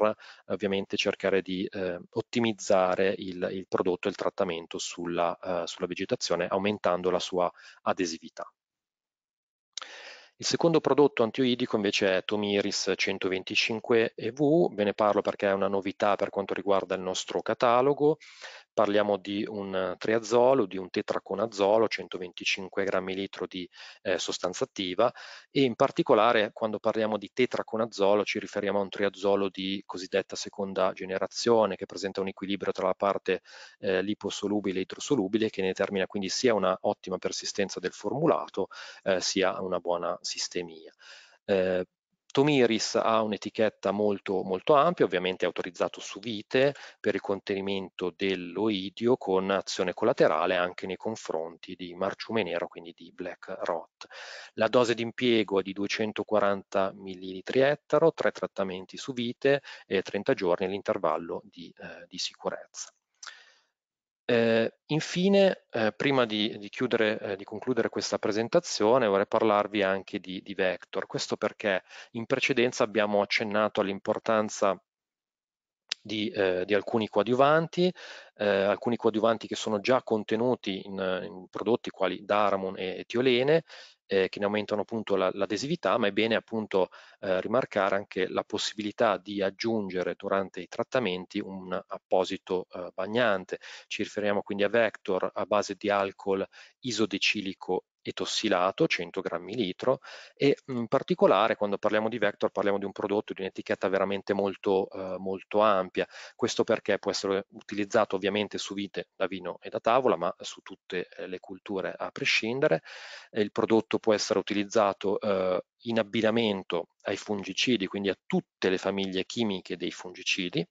ovviamente cercare di eh, ottimizzare il, il, prodotto e il trattamento sulla, sulla vegetazione, aumentando la sua adesività. Il secondo prodotto antioidico invece è Tomiris 125EV, ve ne parlo perché è una novità per quanto riguarda il nostro catalogo, parliamo di un eh, triazolo, di un tetraconazolo, 125 grammi litro di eh, sostanza attiva e in particolare quando parliamo di tetraconazolo ci riferiamo a un triazolo di cosiddetta seconda generazione che presenta un equilibrio tra la parte eh, liposolubile e idrosolubile che ne determina quindi sia una ottima persistenza del formulato eh, sia una buona sistemia. Eh, Tomiris ha un'etichetta molto, molto ampia, ovviamente autorizzato su vite per il contenimento dell'oidio con azione collaterale anche nei confronti di marciume nero, quindi di black rot. La dose di impiego è di 240 ml ettaro, tre trattamenti su vite e 30 giorni l'intervallo di, eh, di sicurezza. Eh, infine, eh, prima di, di, chiudere, eh, di, concludere questa presentazione, vorrei parlarvi anche di, di Vector. Questo perché in precedenza abbiamo accennato all'importanza di, eh, di, alcuni coadiuvanti, eh, alcuni coadiuvanti che sono già contenuti in, in prodotti quali Daramon e Etiolene eh, che ne aumentano appunto l'adesività, ma è bene appunto eh, rimarcare anche la possibilità di aggiungere durante i trattamenti un apposito eh, bagnante. Ci riferiamo quindi a Vector a base di alcol isodecilico etossilato, 100 grammi litro, e mhmm, in particolare quando parliamo di vector parliamo di un prodotto, di un'etichetta veramente molto, eh, molto ampia. Questo perché può essere utilizzato ovviamente su vite da vino e da tavola, ma su tutte eh, le culture a prescindere. Eh, il prodotto può essere utilizzato eh, in abbinamento ai fungicidi, quindi a tutte le famiglie chimiche dei fungicidi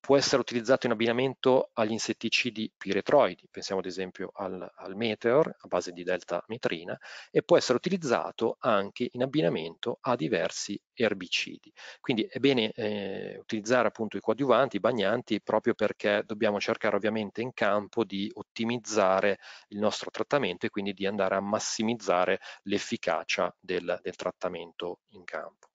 può essere utilizzato in abbinamento agli insetticidi piretroidi, pensiamo ad esempio al, al meteor a base di delta metrina e può essere utilizzato anche in abbinamento a diversi erbicidi. Quindi è bene eh, utilizzare appunto i coadiuvanti, i bagnanti, proprio perché dobbiamo cercare ovviamente in campo di ottimizzare il nostro trattamento e quindi di andare a massimizzare l'efficacia del, del trattamento in campo.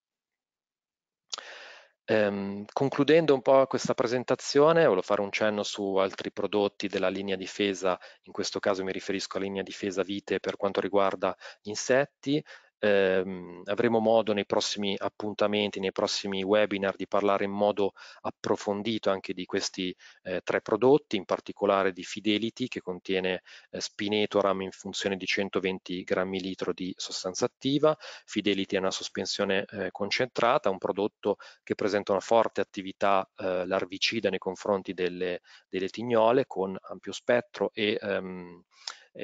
Ehm, concludendo un po' questa presentazione, volevo fare un cenno su altri prodotti della linea difesa, in questo caso mi riferisco alla linea difesa vite per quanto riguarda insetti, ehm, avremo modo nei prossimi appuntamenti, nei prossimi webinar di parlare in modo approfondito anche di questi eh, tre prodotti, in particolare di Fidelity che contiene eh, Spinetoram in funzione di 120 grammi litro di sostanza attiva, Fidelity è una sospensione eh, concentrata, un prodotto che presenta una forte attività eh, larvicida nei confronti delle, delle, tignole con ampio spettro e ehm,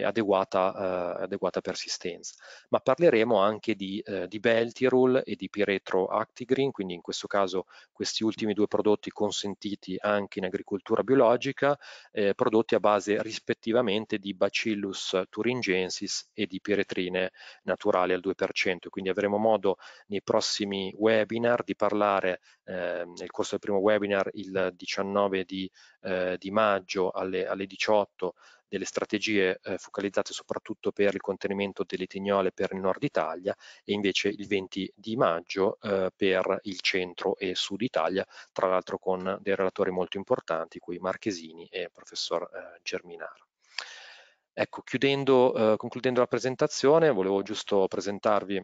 adeguata, eh, adeguata persistenza. Ma parleremo anche di, eh, di Beltirul e di Piretro Actigreen, quindi in questo caso questi ultimi due prodotti consentiti anche in agricoltura biologica, eh, prodotti a base rispettivamente di Bacillus thuringiensis e di piretrine naturali al 2%. Quindi avremo modo nei prossimi webinar di parlare, eh, nel corso del primo webinar il 19 di, eh, di maggio alle, alle 18, delle strategie eh, focalizzate soprattutto per il contenimento delle tignole per il nord Italia e invece il 20 di maggio eh, per il centro e sud Italia, tra l'altro con dei relatori molto importanti, qui Marchesini e il professor eh, Germinara. Ecco, chiudendo, eh, concludendo la presentazione, volevo giusto presentarvi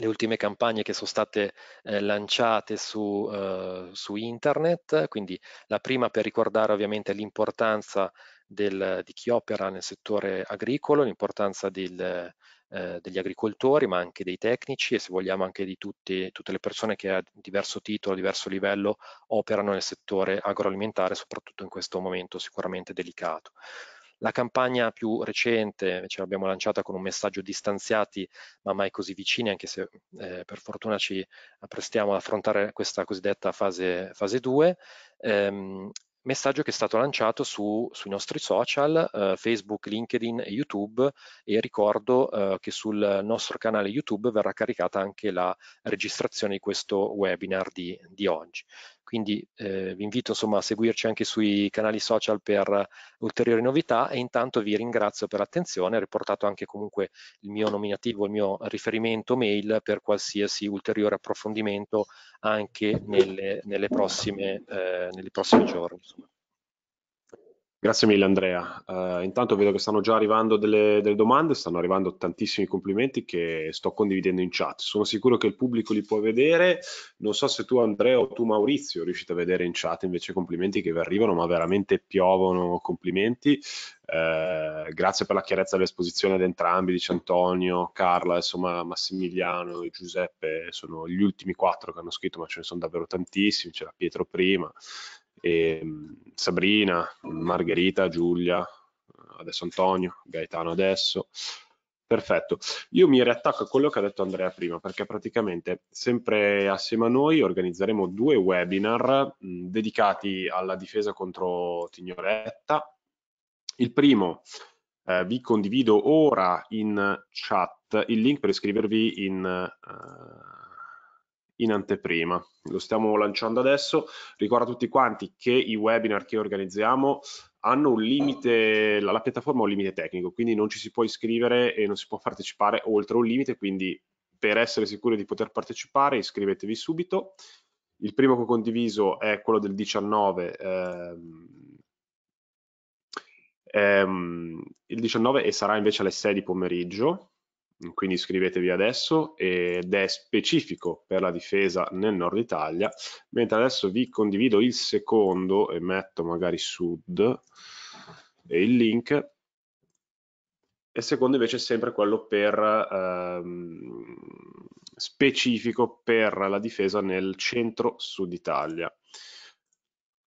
le ultime campagne che sono state eh, lanciate su, eh, su, internet, quindi la prima per ricordare ovviamente l'importanza del, di chi opera nel settore agricolo, l'importanza del, eh, degli agricoltori, ma anche dei tecnici e se vogliamo anche di tutti, tutte le persone che a diverso titolo, a diverso livello operano nel settore agroalimentare, soprattutto in questo momento sicuramente delicato. La campagna più recente ce l'abbiamo lanciata con un messaggio distanziati ma mai così vicini, anche se eh, per fortuna ci apprestiamo ad affrontare questa cosiddetta fase, 2. Ehm, messaggio che è stato lanciato su, sui nostri social, eh, Facebook, LinkedIn e YouTube e ricordo eh, che sul nostro canale YouTube verrà caricata anche la registrazione di questo webinar di, di oggi quindi eh, vi invito insomma a seguirci anche sui canali social per ulteriori novità e intanto vi ringrazio per l'attenzione, ho riportato anche comunque il mio nominativo, il mio riferimento mail per qualsiasi ulteriore approfondimento anche nelle, nelle prossime, eh, nei prossimi giorni. Insomma. Grazie mille Andrea, uh, intanto vedo che stanno già arrivando delle, delle, domande, stanno arrivando tantissimi complimenti che sto condividendo in chat, sono sicuro che il pubblico li può vedere, non so se tu Andrea o tu Maurizio riuscite a vedere in chat invece complimenti che vi arrivano, ma veramente piovono complimenti, uh, grazie per la chiarezza dell'esposizione ad entrambi, dice Antonio, Carla, insomma Massimiliano e Giuseppe, sono gli ultimi quattro che hanno scritto, ma ce ne sono davvero tantissimi, c'era Pietro prima, e ehm, Sabrina, Margherita, Giulia, adesso Antonio, Gaetano adesso. Perfetto, io mi riattacco a quello che ha detto Andrea prima perché praticamente sempre assieme a noi organizzeremo due webinar mh, dedicati alla difesa contro Tignoretta. Il primo eh, vi condivido ora in chat il link per iscrivervi in... Eh, in anteprima. Lo stiamo lanciando adesso. Ricordo a tutti quanti che i webinar che organizziamo hanno un limite, la, la piattaforma ha un limite tecnico, quindi non ci si può iscrivere e non si può partecipare oltre un limite, quindi per essere sicuri di poter partecipare iscrivetevi subito. Il primo che ho condiviso è quello del 19 ehm, ehm, il 19 e sarà invece alle 6 di pomeriggio quindi iscrivetevi adesso ed è specifico per la difesa nel nord Italia, mentre adesso vi condivido il secondo e metto magari sud e il link e il secondo invece è sempre quello per, ehm, specifico per la difesa nel centro sud Italia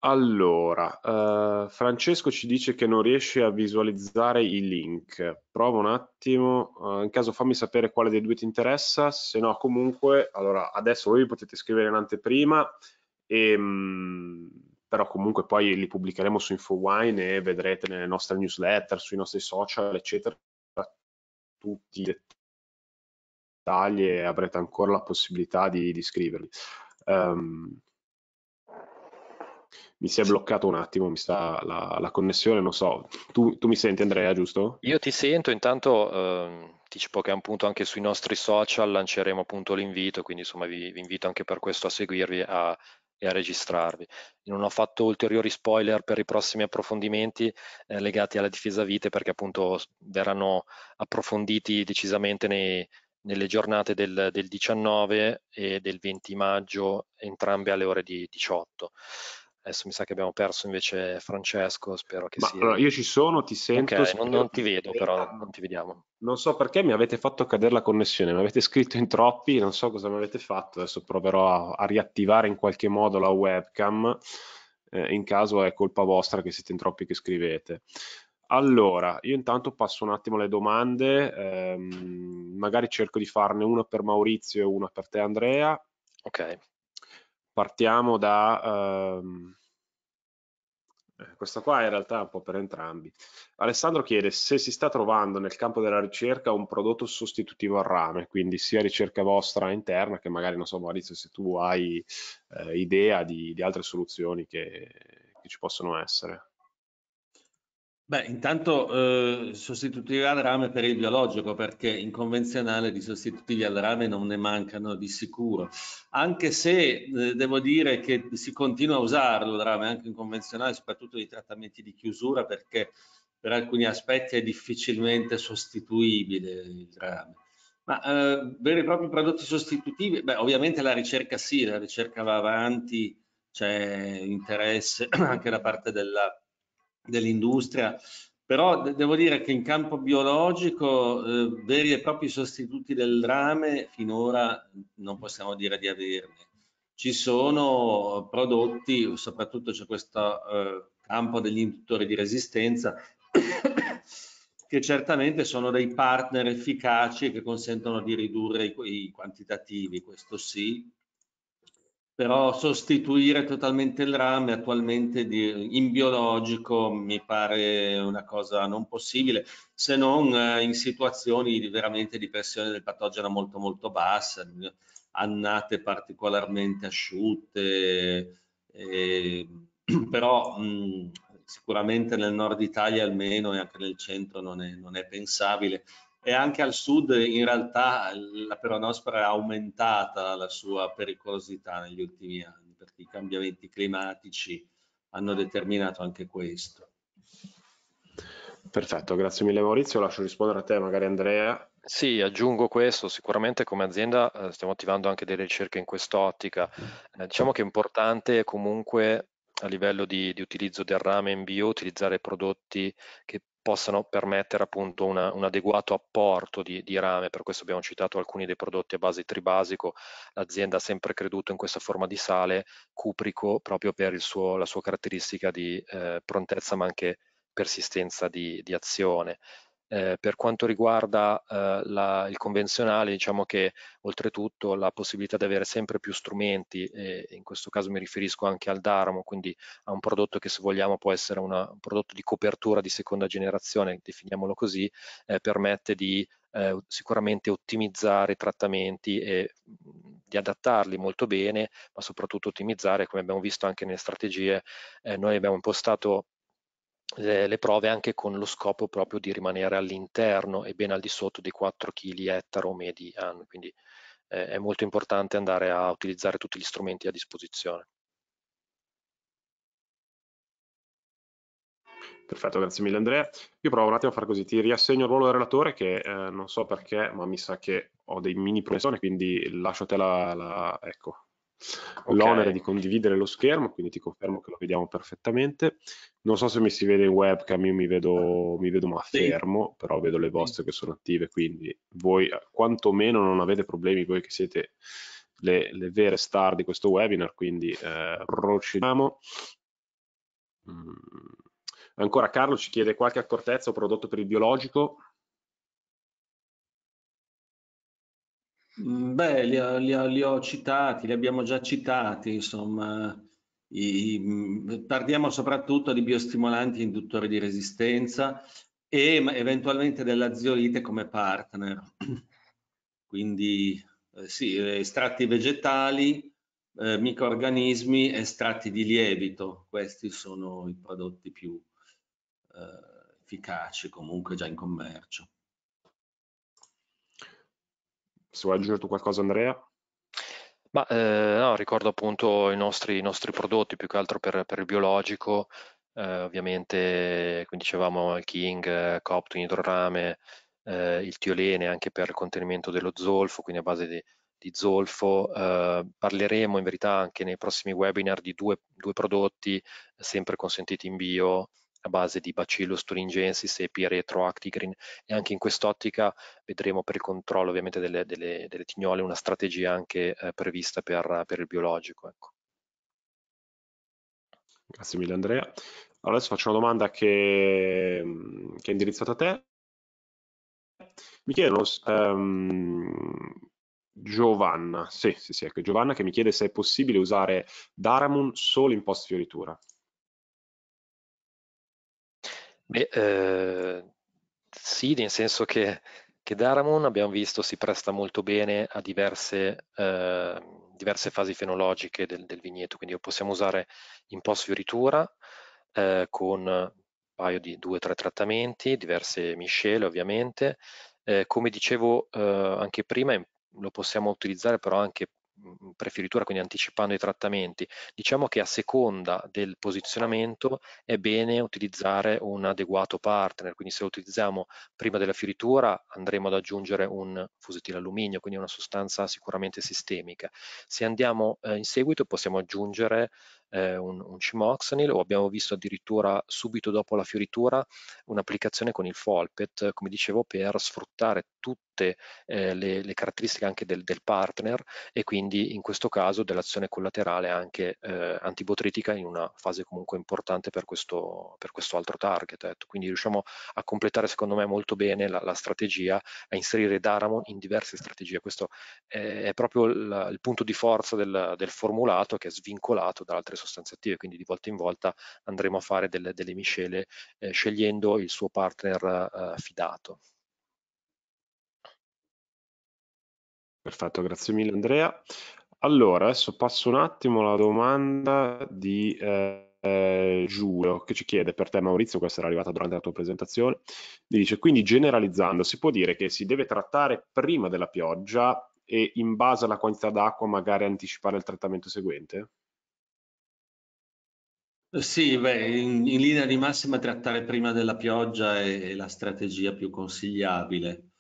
allora, eh, Francesco ci dice che non riesce a visualizzare i link. Prova un attimo, eh, in caso fammi sapere quale dei due ti interessa, se no comunque, allora adesso voi potete scrivere in anteprima, e, mh, mm, però comunque poi li pubblicheremo su InfoWine e vedrete nelle nostre newsletter, sui nostri social, eccetera, tutti i dettagli e avrete ancora la possibilità di, di scriverli. Um, mi si è bloccato un attimo, mi sta la, la connessione, non so. Tu, tu, mi senti Andrea, giusto? Io ti sento, intanto eh, anticipo che appunto anche sui nostri social lanceremo appunto l'invito, quindi insomma vi, vi invito anche per questo a seguirvi a, e a registrarvi. non ho fatto ulteriori spoiler per i prossimi approfondimenti eh, legati alla difesa vite perché appunto verranno approfonditi decisamente nei, nelle giornate del, del 19 e del 20 maggio, entrambe alle ore di 18. Adesso mi sa che abbiamo perso invece Francesco, spero che Ma, sia. Allora, io ci sono, ti sento. Okay, non, non, ti vedo però, non ti vediamo. Non so perché mi avete fatto cadere la connessione, mi avete scritto in troppi, non so cosa mi avete fatto, adesso proverò a, a riattivare in qualche modo la webcam, eh, in caso è colpa vostra che siete in troppi che scrivete. Allora, io intanto passo un attimo alle domande, ehm, magari cerco di farne una per Maurizio e una per te Andrea. Ok partiamo da... Ehm, eh, questa qua in realtà è un po' per entrambi. Alessandro chiede se si sta trovando nel campo della ricerca un prodotto sostitutivo al rame, quindi sia ricerca vostra interna che magari, non so Maurizio, se tu hai eh, idea di, di altre soluzioni che, che ci possono essere. Beh, intanto eh, sostituirà il rame per il biologico perché in convenzionale di sostitutivi al rame non ne mancano di sicuro, anche se eh, devo dire che si continua a usarlo il rame anche in convenzionale, soprattutto nei trattamenti di chiusura perché per alcuni aspetti è difficilmente sostituibile il rame. Ma eh, veri e propri prodotti sostitutivi, beh, ovviamente la ricerca sì, la ricerca va avanti, c'è interesse <clears throat> anche da parte della dell'industria, però de devo dire che in campo biologico eh, veri e propri sostituti del rame finora non possiamo dire di averne. Ci sono prodotti, soprattutto c'è questo eh, campo degli induttori di resistenza, <coughs> che certamente sono dei partner efficaci che consentono di ridurre i, i quantitativi, questo sì, però sostituire totalmente il rame attualmente di, in biologico mi pare una cosa non possibile se non eh, in situazioni di, veramente di pressione del patogeno molto molto bassa annate particolarmente asciutte eh, <clears throat> però mh, mm, sicuramente nel nord Italia almeno e anche nel centro non è, non è pensabile e anche al sud in realtà la peronospora è aumentata la sua pericolosità negli ultimi anni perché i cambiamenti climatici hanno determinato anche questo. Perfetto, grazie mille Maurizio, lascio rispondere a te magari Andrea. Sì, aggiungo questo, sicuramente come azienda eh, stiamo attivando anche delle ricerche in quest'ottica, eh, diciamo che è importante comunque a livello di, di, utilizzo del rame in bio utilizzare prodotti che possano permettere appunto una, un adeguato apporto di, di, rame, per questo abbiamo citato alcuni dei prodotti a base tribasico, l'azienda ha sempre creduto in questa forma di sale cuprico proprio per suo, la sua caratteristica di eh, prontezza ma anche persistenza di, di azione. Eh, per quanto riguarda eh, la, il convenzionale, diciamo che oltretutto la possibilità di avere sempre più strumenti, e in questo caso mi riferisco anche al Daramo, quindi a un prodotto che se vogliamo può essere una, un prodotto di copertura di seconda generazione, definiamolo così, eh, permette di eh, sicuramente ottimizzare i trattamenti e mm, di adattarli molto bene, ma soprattutto ottimizzare, come abbiamo visto anche nelle strategie, eh, noi abbiamo impostato le, le, prove anche con lo scopo proprio di rimanere all'interno e ben al di sotto dei 4 kg ettaro medi anno, quindi eh, è molto importante andare a utilizzare tutti gli strumenti a disposizione. Perfetto, grazie mille Andrea. Io provo un attimo a fare così, ti riassegno il ruolo del relatore che eh, non so perché, ma mi sa che ho dei mini professori, quindi lascio te la, la ecco, okay. l'onere di condividere lo schermo, quindi ti confermo che lo vediamo perfettamente. Non so se mi si vede in webcam, io mi vedo, mi vedo ma fermo, sì. però vedo le vostre che sono attive, quindi voi eh, quantomeno non avete problemi, voi che siete le, le vere star di questo webinar, quindi eh, procediamo. Mm. Ancora Carlo ci chiede qualche accortezza o prodotto per il biologico. Mm, beh, li ho, li ho, li ho citati, li abbiamo già citati, insomma. I, mm, parliamo soprattutto di biostimolanti induttori di resistenza e eventualmente della dell'aziolite come partner. <clears throat> Quindi eh, sì, estratti vegetali, eh, microorganismi, estratti di lievito, questi sono i prodotti più eh, efficaci comunque già in commercio. Se vuoi aggiungere tu qualcosa Andrea? Ma eh, no, ricordo appunto i nostri, i nostri, prodotti più che altro per, per il biologico, eh, ovviamente come dicevamo il King, eh, Copton, idrorame, eh, il tiolene anche per il contenimento dello zolfo, quindi a base di, di zolfo. Eh, parleremo in verità anche nei prossimi webinar di due, due prodotti sempre consentiti in bio a base di Bacillus thuringiensis e P. e anche in quest'ottica vedremo per il controllo ovviamente delle, delle, delle tignole una strategia anche eh, prevista per, per, il biologico. Ecco. Grazie mille Andrea. Allora adesso faccio una domanda che, mm, che è indirizzata a te. Mi chiedono um, Giovanna, sì, sì, sì, ecco, Giovanna che mi chiede se è possibile usare Daramun solo in post fioritura. Beh, eh, sì, nel senso che, che Daramon abbiamo visto si presta molto bene a diverse, eh, diverse fasi fenologiche del, del, vigneto, quindi lo possiamo usare in post-fioritura eh, con un paio di due o tre trattamenti, diverse miscele ovviamente. Eh, come dicevo eh, anche prima, lo possiamo utilizzare però anche Mm, preferitura, quindi anticipando i trattamenti. Diciamo che a seconda del posizionamento è bene utilizzare un adeguato partner, quindi se lo utilizziamo prima della fioritura andremo ad aggiungere un fusetile alluminio, quindi una sostanza sicuramente sistemica. Se andiamo eh, in seguito possiamo aggiungere eh, un, un Cimoxanil o abbiamo visto addirittura subito dopo la fioritura un'applicazione con il Folpet, come dicevo, per sfruttare tutte eh, le, le, caratteristiche anche del, del, partner e quindi in questo caso dell'azione collaterale anche eh, antibotritica in una fase comunque importante per questo, per questo altro target. Ecco. Quindi riusciamo a completare secondo me molto bene la, la strategia, a inserire Daramon in diverse strategie. Questo è, è proprio il, il, punto di forza del, del formulato che è svincolato da altre strategie sostanze attive, quindi di volta in volta andremo a fare delle, delle miscele eh, scegliendo il suo partner eh, fidato. Perfetto, grazie mille Andrea. Allora, adesso passo un attimo alla domanda di eh, Giulio che ci chiede per te Maurizio, questa era arrivata durante la tua presentazione, mi dice quindi generalizzando si può dire che si deve trattare prima della pioggia e in base alla quantità d'acqua magari anticipare il trattamento seguente? Sì, beh, in, in, linea di massima trattare prima della pioggia è, è la strategia più consigliabile.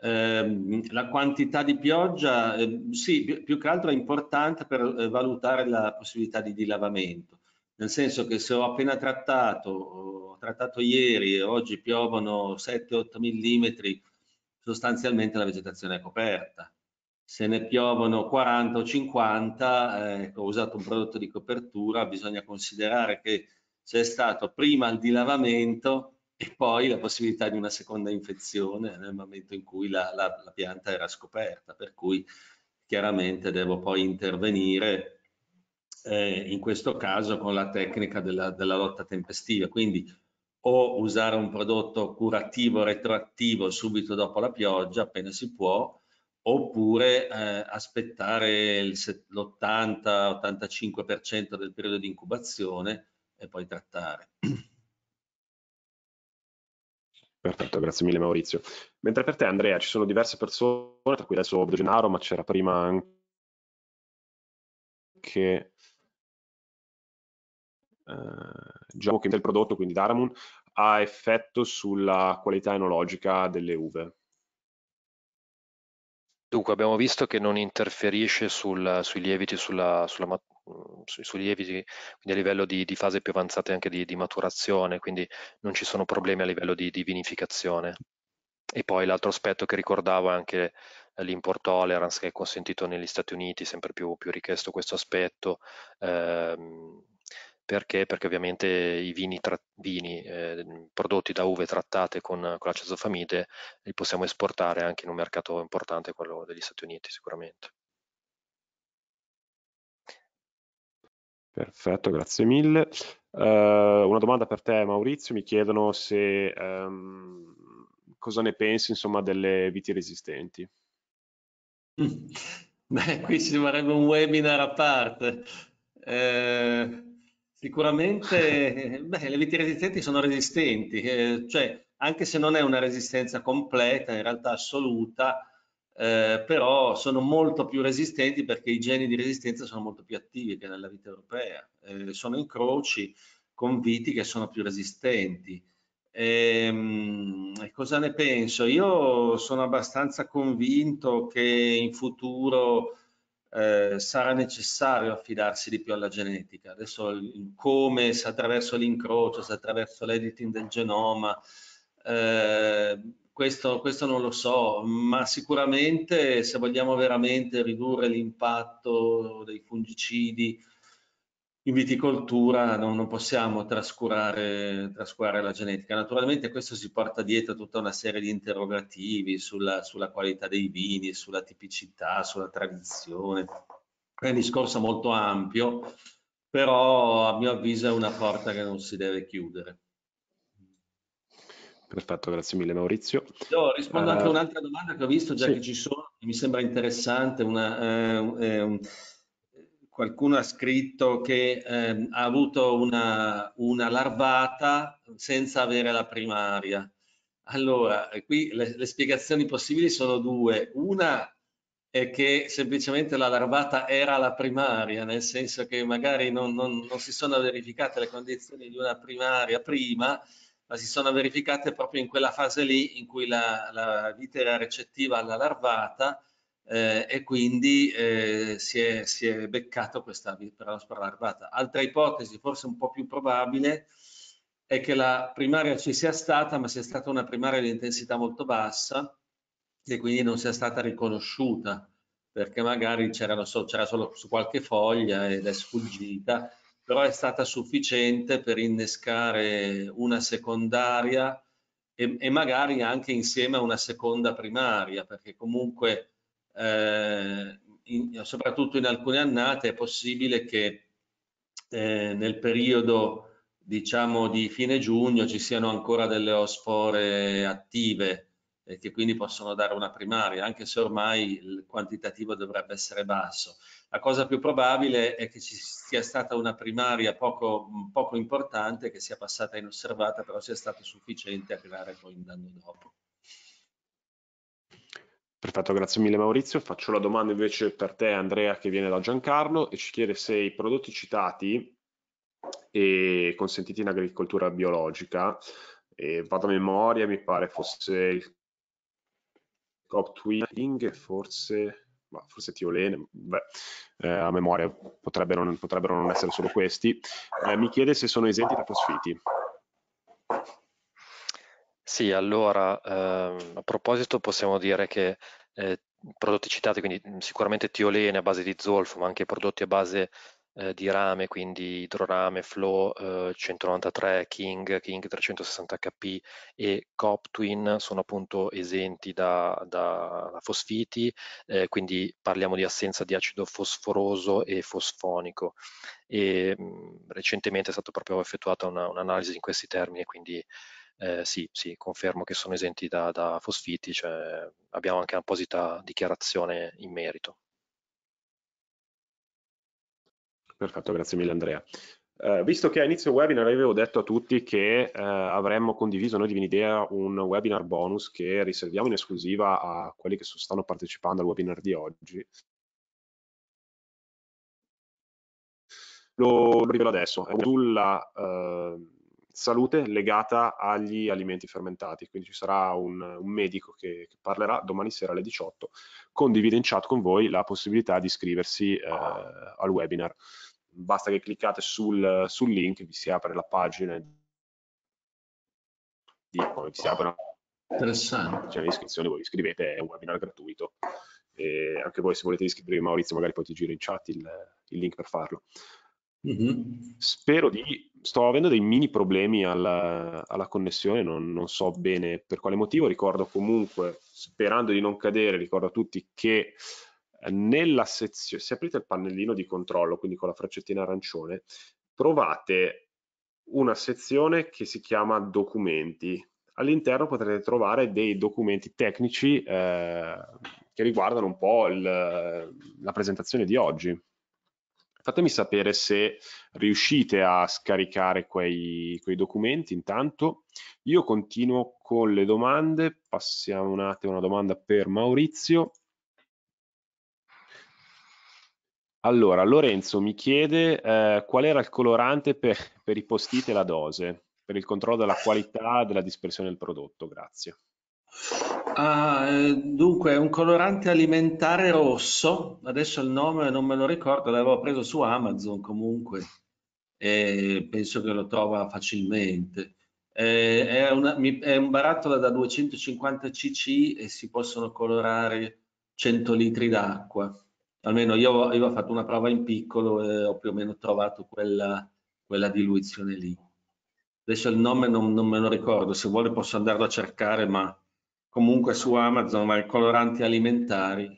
Eh, la quantità di pioggia, eh, sì, più, più, che altro è importante per eh, valutare la possibilità di dilavamento, nel senso che se ho appena trattato, ho trattato ieri e oggi piovono 7-8 mm, sostanzialmente la vegetazione è coperta se ne piovono 40 o 50, eh, ecco, ho usato un prodotto di copertura, bisogna considerare che c'è stato prima il dilavamento e poi la possibilità di una seconda infezione nel momento in cui la, la, la pianta era scoperta, per cui chiaramente devo poi intervenire eh, in questo caso con la tecnica della, della lotta tempestiva, quindi o usare un prodotto curativo retroattivo subito dopo la pioggia appena si può, oppure eh, aspettare l'80-85% del periodo di incubazione e poi trattare. Perfetto, grazie mille Maurizio. Mentre per te Andrea ci sono diverse persone, tra cui adesso De Gennaro, ma c'era prima anche eh, Giacomo che il prodotto, quindi Daramun, ha effetto sulla qualità enologica delle uve. Dunque abbiamo visto che non interferisce sul, sui lieviti, sulla, sulla, sui, sui lieviti a livello di, di, fase più avanzate anche di, di, maturazione, quindi non ci sono problemi a livello di, di vinificazione. E poi l'altro aspetto che ricordavo è anche l'import tolerance che è consentito negli Stati Uniti, sempre più, più richiesto questo aspetto, Eh, perché? Perché ovviamente i vini, vini eh, prodotti da uve trattate con, con la cesofamide li possiamo esportare anche in un mercato importante, quello degli Stati Uniti sicuramente. Perfetto, grazie mille. Uh, una domanda per te Maurizio, mi chiedono se um, cosa ne pensi insomma, delle viti resistenti. Mm. <laughs> Beh, qui ci vorrebbe un webinar a parte. Eh, Sicuramente eh, beh, le viti resistenti sono resistenti, eh, cioè anche se non è una resistenza completa, in realtà assoluta, eh, però sono molto più resistenti perché i geni di resistenza sono molto più attivi che nella vita europea, eh, sono incroci con viti che sono più resistenti. Ehm, e, cosa ne penso? Io sono abbastanza convinto che in futuro eh, sarà necessario affidarsi di più alla genetica. Adesso come, se attraverso l'incrocio, se attraverso l'editing del genoma, eh, questo, questo, non lo so, ma sicuramente se vogliamo veramente ridurre l'impatto dei fungicidi in viticoltura non, non possiamo trascurare, trascurare, la genetica. Naturalmente questo si porta dietro tutta una serie di interrogativi sulla, sulla qualità dei vini, sulla tipicità, sulla tradizione. È un discorso molto ampio, però a mio avviso è una porta che non si deve chiudere. Perfetto, grazie mille Maurizio. Io rispondo uh, anche a un'altra domanda che ho visto già sì. che ci sono, che mi sembra interessante, una, eh, eh, qualcuno ha scritto che eh, ha avuto una, una, larvata senza avere la primaria. Allora, eh, qui le, le, spiegazioni possibili sono due. Una è che semplicemente la larvata era la primaria, nel senso che magari non, non, non si sono verificate le condizioni di una primaria prima, ma si sono verificate proprio in quella fase lì in cui la, la vite era recettiva alla larvata eh, e quindi eh, si, è, si, è, beccato questa perospora larvata. Altra ipotesi, forse un po' più probabile, è che la primaria ci sia stata, ma sia stata una primaria di intensità molto bassa e quindi non sia stata riconosciuta, perché magari c'era, so, solo su qualche foglia ed è sfuggita, però è stata sufficiente per innescare una secondaria e, e magari anche insieme a una seconda primaria, perché comunque eh, in, soprattutto in alcune annate è possibile che eh, nel periodo diciamo di fine giugno ci siano ancora delle ospore attive e che quindi possono dare una primaria, anche se ormai il quantitativo dovrebbe essere basso. La cosa più probabile è che ci sia stata una primaria poco, poco importante, che sia passata inosservata, però sia stato sufficiente a creare poi un danno dopo. Perfetto, grazie mille Maurizio. Faccio la domanda invece per te Andrea che viene da Giancarlo e ci chiede se i prodotti citati e consentiti in agricoltura biologica, vado a memoria, mi pare fosse il Cop Twinning, forse, forse Tiolene, beh, eh, a memoria potrebbero non, potrebbero non, essere solo questi, eh, mi chiede se sono esenti da fosfiti. Sì, allora, ehm, a proposito possiamo dire che eh, prodotti citati, quindi mhmm, sicuramente tiolene a base di zolfo, ma anche prodotti a base eh, di rame, quindi idrorame, Flow eh, 193, King, King 360 HP e Coptwin sono appunto esenti da, da, da fosfiti, eh, quindi parliamo di assenza di acido fosforoso e fosfonico. E, mh, mhmm, recentemente è stata proprio effettuata un'analisi in questi termini, quindi eh, sì, sì, confermo che sono esenti da, da fosfiti, cioè abbiamo anche apposita dichiarazione in merito. Perfetto, grazie mille Andrea. Uh, visto che a inizio webinar avevo detto a tutti che uh, avremmo condiviso noi di Vinidea un webinar bonus che riserviamo in esclusiva a quelli che stanno partecipando al webinar di oggi, lo, rivelo adesso, è sulla uh, ehm, salute legata agli alimenti fermentati. Quindi ci sarà un, un medico che, che, parlerà domani sera alle 18, condivide in chat con voi la possibilità di iscriversi eh, al webinar. Basta che cliccate sul, sul, link, vi si apre la pagina di come si apre Interessante. C'è l'iscrizione, voi iscrivete, è un webinar gratuito. E anche voi se volete iscrivervi Maurizio magari poi ti giro in chat il, il link per farlo. Mm-hmm. Spero di... Sto avendo dei mini problemi alla, alla connessione, non, non, so bene per quale motivo. Ricordo comunque, sperando di non cadere, ricordo a tutti che eh, nella sezione, se aprite il pannellino di controllo, quindi con la freccettina arancione, trovate una sezione che si chiama documenti. All'interno potrete trovare dei documenti tecnici eh, che riguardano un po' il, la presentazione di oggi. Fatemi sapere se riuscite a scaricare quei, quei documenti intanto. Io continuo con le domande, passiamo un attimo una domanda per Maurizio. Allora, Lorenzo mi chiede eh, qual era il colorante per, per i postiti e la dose, per il controllo della qualità e della dispersione del prodotto, grazie. Ah, eh, dunque, è un colorante alimentare rosso, adesso il nome non me lo ricordo, l'avevo preso su Amazon comunque e penso che lo trova facilmente. Eh, è, una, è, un barattolo da 250 cc e si possono colorare 100 litri d'acqua. Almeno io, io ho fatto una prova in piccolo e ho più o meno trovato quella, quella diluizione lì. Adesso il nome non, non me lo ricordo, se vuole posso andarlo a cercare, ma comunque su Amazon va in coloranti alimentari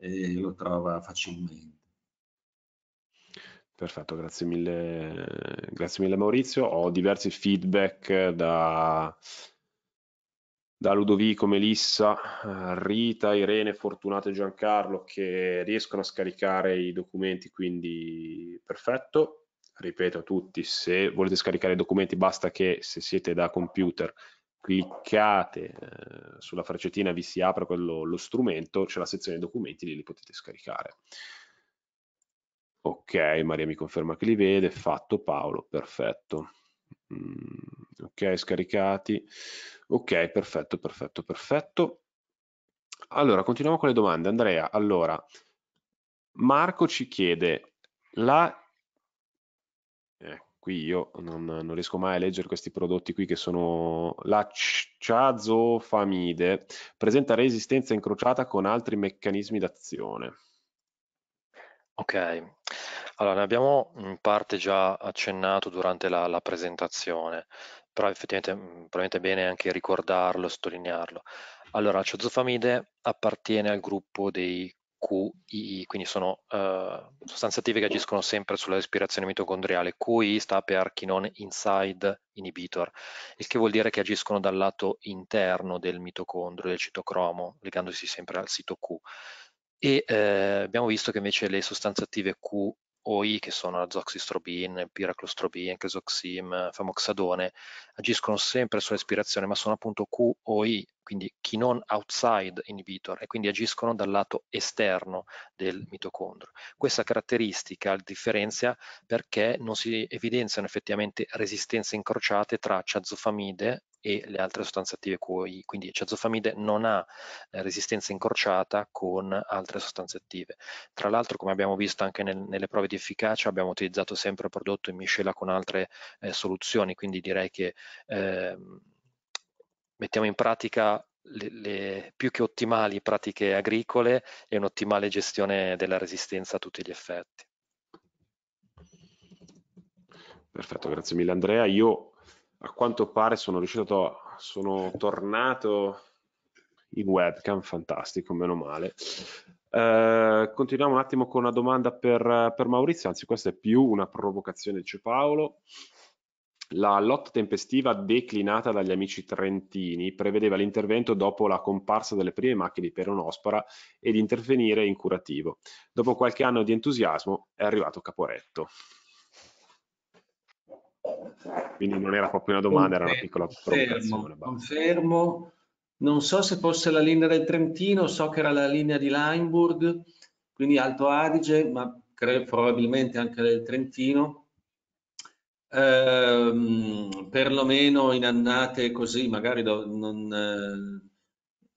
e lo trova facilmente. Perfetto, grazie mille, grazie mille Maurizio. Ho diversi feedback da, da Ludovico, Melissa, Rita, Irene, Fortunato e Giancarlo che riescono a scaricare i documenti, quindi perfetto. Ripeto a tutti, se volete scaricare i documenti basta che se siete da computer cliccate eh, sulla freccettina vi si apre quello, lo strumento, c'è la sezione documenti, lì li potete scaricare. Ok, Maria mi conferma che li vede, fatto Paolo, perfetto. Mm, ok, scaricati. Ok, perfetto, perfetto, perfetto. Allora, continuiamo con le domande. Andrea, allora, Marco ci chiede, la qui io non, non, riesco mai a leggere questi prodotti qui che sono la ciazofamide, presenta resistenza incrociata con altri meccanismi d'azione. Ok, allora ne abbiamo in parte già accennato durante la, la presentazione, però effettivamente probabilmente è bene anche ricordarlo, sottolinearlo. Allora, la ciazofamide appartiene al gruppo dei QI, quindi sono eh, sostanze attive che agiscono sempre sulla respirazione mitocondriale. QI sta per Chinon Inside Inhibitor, il che vuol dire che agiscono dal lato interno del mitocondrio, del citocromo, legandosi sempre al sito Q. E eh, abbiamo visto che invece le sostanze attive Q OI, che sono azoxistrobin, piraclostrobin, chesoxim, famoxadone, agiscono sempre sulla respirazione, ma sono appunto QOI quindi chi non outside inhibitor e quindi agiscono dal lato esterno del mitocondrio. Questa caratteristica differenzia perché non si evidenziano effettivamente resistenze incrociate tra ciazofamide e le altre sostanze attive cui, quindi ciazofamide non ha eh, resistenza incrociata con altre sostanze attive. Tra l'altro, come abbiamo visto anche nel, nelle prove di efficacia, abbiamo utilizzato sempre il prodotto in miscela con altre eh, soluzioni, quindi direi che eh, mettiamo in pratica le, le, più che ottimali pratiche agricole e un'ottimale gestione della resistenza a tutti gli effetti. Perfetto, grazie mille Andrea. Io a quanto pare sono riuscito, sono tornato in webcam, fantastico, meno male. Eh, continuiamo un attimo con una domanda per, per Maurizio, anzi questa è più una provocazione, dice Paolo. La lotta tempestiva declinata dagli amici trentini prevedeva l'intervento dopo la comparsa delle prime macchie di Peronospora ed intervenire in curativo. Dopo qualche anno di entusiasmo è arrivato Caporetto. Quindi non era proprio una domanda, confermo, era una piccola provocazione. Confermo, non so se fosse la linea del Trentino, so che era la linea di Limburg, quindi Alto Adige, ma credo, probabilmente anche del Trentino eh, perlomeno in annate così, magari do, non, eh,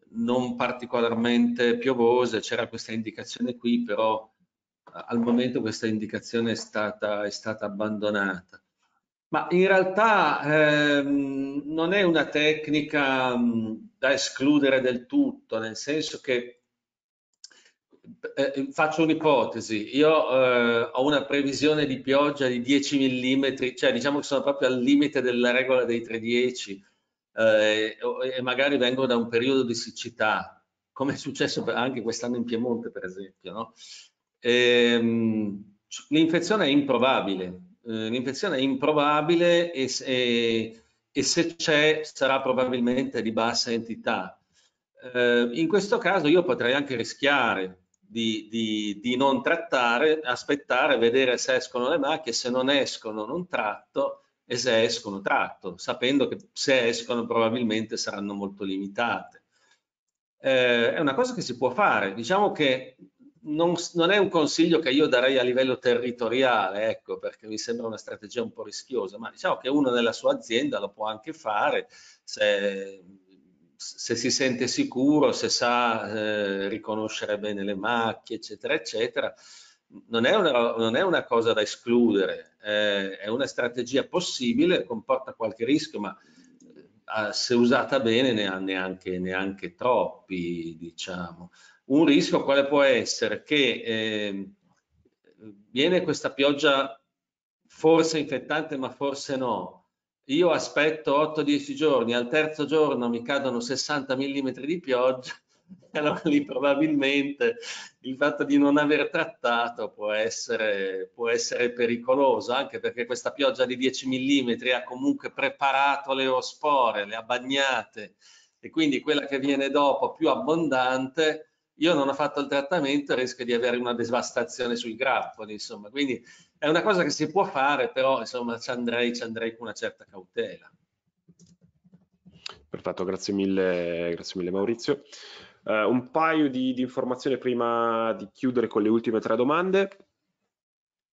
non, particolarmente piovose, c'era questa indicazione qui, però al momento questa indicazione è stata, è stata abbandonata. Ma in realtà eh, non è una tecnica mh, mm, da escludere del tutto, nel senso che eh, eh, faccio un'ipotesi, io eh, ho una previsione di pioggia di 10 mm, cioè diciamo che sono proprio al limite della regola dei 310 eh, e magari vengo da un periodo di siccità, come è successo anche quest'anno in Piemonte per esempio. No? Ehm, l'infezione è improbabile, eh, l'infezione è improbabile e, e, e se c'è sarà probabilmente di bassa entità. Eh, in questo caso io potrei anche rischiare di, di, di, non trattare, aspettare, vedere se escono le macchie, se non escono non tratto e se escono tratto, sapendo che se escono probabilmente saranno molto limitate. Eh, è una cosa che si può fare, diciamo che non, non, è un consiglio che io darei a livello territoriale, ecco, perché mi sembra una strategia un po' rischiosa, ma diciamo che uno nella sua azienda lo può anche fare se se si sente sicuro, se sa eh, riconoscere bene le macchie, eccetera, eccetera, non è una, non è una cosa da escludere, eh, è una strategia possibile, comporta qualche rischio, ma eh, se usata bene ne ha neanche, neanche troppi, diciamo. Un rischio quale può essere? Che ehm, viene questa pioggia forse infettante, ma forse no, io aspetto 8-10 giorni, al terzo giorno mi cadono 60 mm di pioggia, <laughs> allora lì probabilmente il fatto di non aver trattato può essere, può essere pericoloso, anche perché questa pioggia di 10 mm ha comunque preparato le ospore, le ha bagnate, e quindi quella che viene dopo più abbondante, io non ho fatto il trattamento, rischio di avere una devastazione sui grappoli, insomma. Quindi è una cosa che si può fare, però insomma ci andrei, ci andrei con una certa cautela. Perfetto, grazie mille, grazie mille Maurizio. Uh, un paio di, di, informazioni prima di chiudere con le ultime tre domande.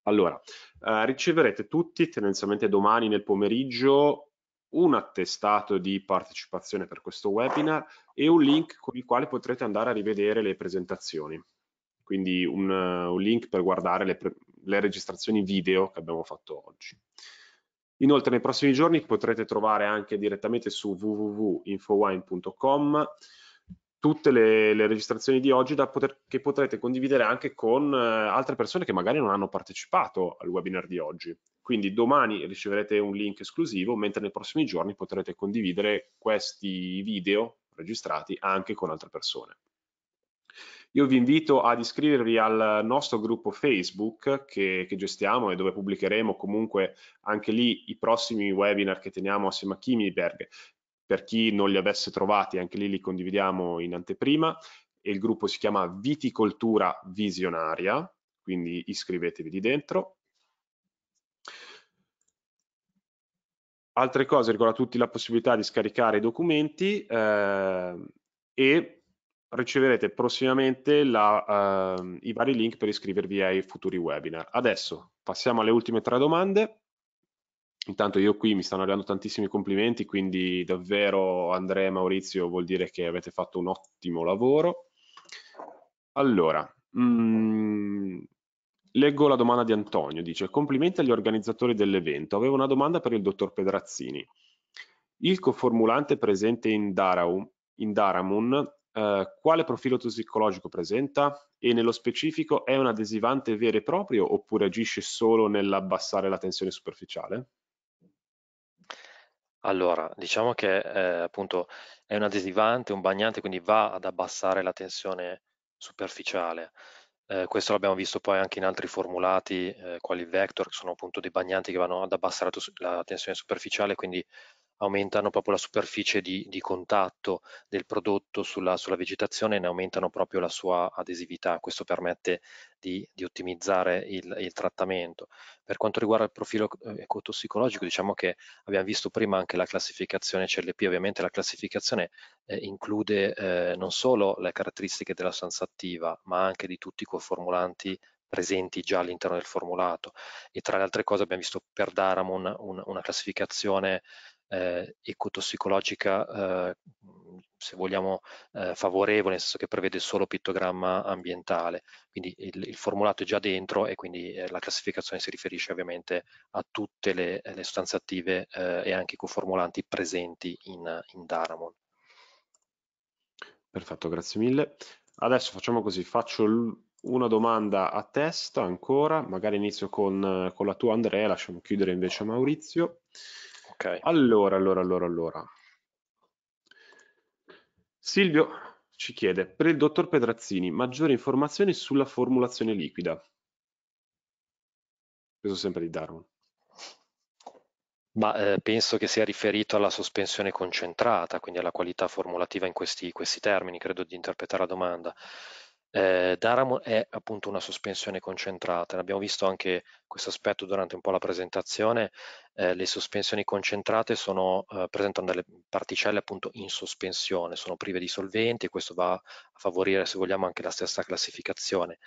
Allora, uh, riceverete tutti, tendenzialmente domani nel pomeriggio, un attestato di partecipazione per questo webinar e un link con il quale potrete andare a rivedere le presentazioni. Quindi un, uh, un link per guardare le, pre le registrazioni video che abbiamo fatto oggi. Inoltre nei prossimi giorni potrete trovare anche direttamente su www.infowine.com tutte le, le, registrazioni di oggi poter, che potrete condividere anche con eh, altre persone che magari non hanno partecipato al webinar di oggi. Quindi domani riceverete un link esclusivo, mentre nei prossimi giorni potrete condividere questi video registrati anche con altre persone. Io vi invito ad iscrivervi al nostro gruppo Facebook che, che gestiamo e dove pubblicheremo comunque anche lì i prossimi webinar che teniamo assieme a Kimiberg. Per chi non li avesse trovati, anche lì li condividiamo in anteprima. il gruppo si chiama Viticoltura Visionaria, quindi iscrivetevi lì dentro. Altre cose, ricordo a tutti la possibilità di scaricare i documenti eh, e riceverete prossimamente la, uh, i vari link per iscrivervi ai futuri webinar. Adesso passiamo alle ultime tre domande. Intanto io qui mi stanno arrivando tantissimi complimenti, quindi davvero Andrea e Maurizio vuol dire che avete fatto un ottimo lavoro. Allora, mh, mm, leggo la domanda di Antonio, dice complimenti agli organizzatori dell'evento, avevo una domanda per il dottor Pedrazzini. Il coformulante presente in, Darum, in Daramun eh, quale profilo tossicologico presenta e nello specifico è un adesivante vero e proprio oppure agisce solo nell'abbassare la tensione superficiale? Allora, diciamo che eh, appunto è un adesivante, un bagnante, quindi va ad abbassare la tensione superficiale. Eh, questo l'abbiamo visto poi anche in altri formulati, eh, quali vector, che sono appunto dei bagnanti che vanno ad abbassare la tensione superficiale, quindi aumentano proprio la superficie di, di contatto del prodotto sulla, sulla, vegetazione e ne aumentano proprio la sua adesività. Questo permette di, di ottimizzare il, il, trattamento. Per quanto riguarda il profilo eh, ecotossicologico, diciamo che abbiamo visto prima anche la classificazione CLP, ovviamente la classificazione eh, include eh, non solo le caratteristiche della sostanza attiva, ma anche di tutti i coformulanti presenti già all'interno del formulato e tra le altre cose abbiamo visto per Daramon un, una classificazione eh, ecotossicologica eh, se vogliamo eh, favorevole nel senso che prevede solo pittogramma ambientale quindi il, il formulato è già dentro e quindi eh, la classificazione si riferisce ovviamente a tutte le, le sostanze attive eh, e anche i coformulanti presenti in, in Daramon perfetto grazie mille adesso facciamo così faccio una domanda a testa ancora, magari inizio con, con la tua Andrea, lasciamo chiudere invece Maurizio. Okay. Allora, allora, allora, allora. Silvio ci chiede, per il dottor Pedrazzini, maggiori informazioni sulla formulazione liquida. Penso sempre di Darwin. Ma eh, penso che sia riferito alla sospensione concentrata, quindi alla qualità formulativa in questi, questi termini, credo di interpretare la domanda eh, Daramo è appunto una sospensione concentrata, l'abbiamo visto anche questo aspetto durante un po' la presentazione, eh, le sospensioni concentrate sono, eh, presentano delle particelle appunto in sospensione, sono prive di solventi e questo va a favorire se vogliamo anche la stessa classificazione,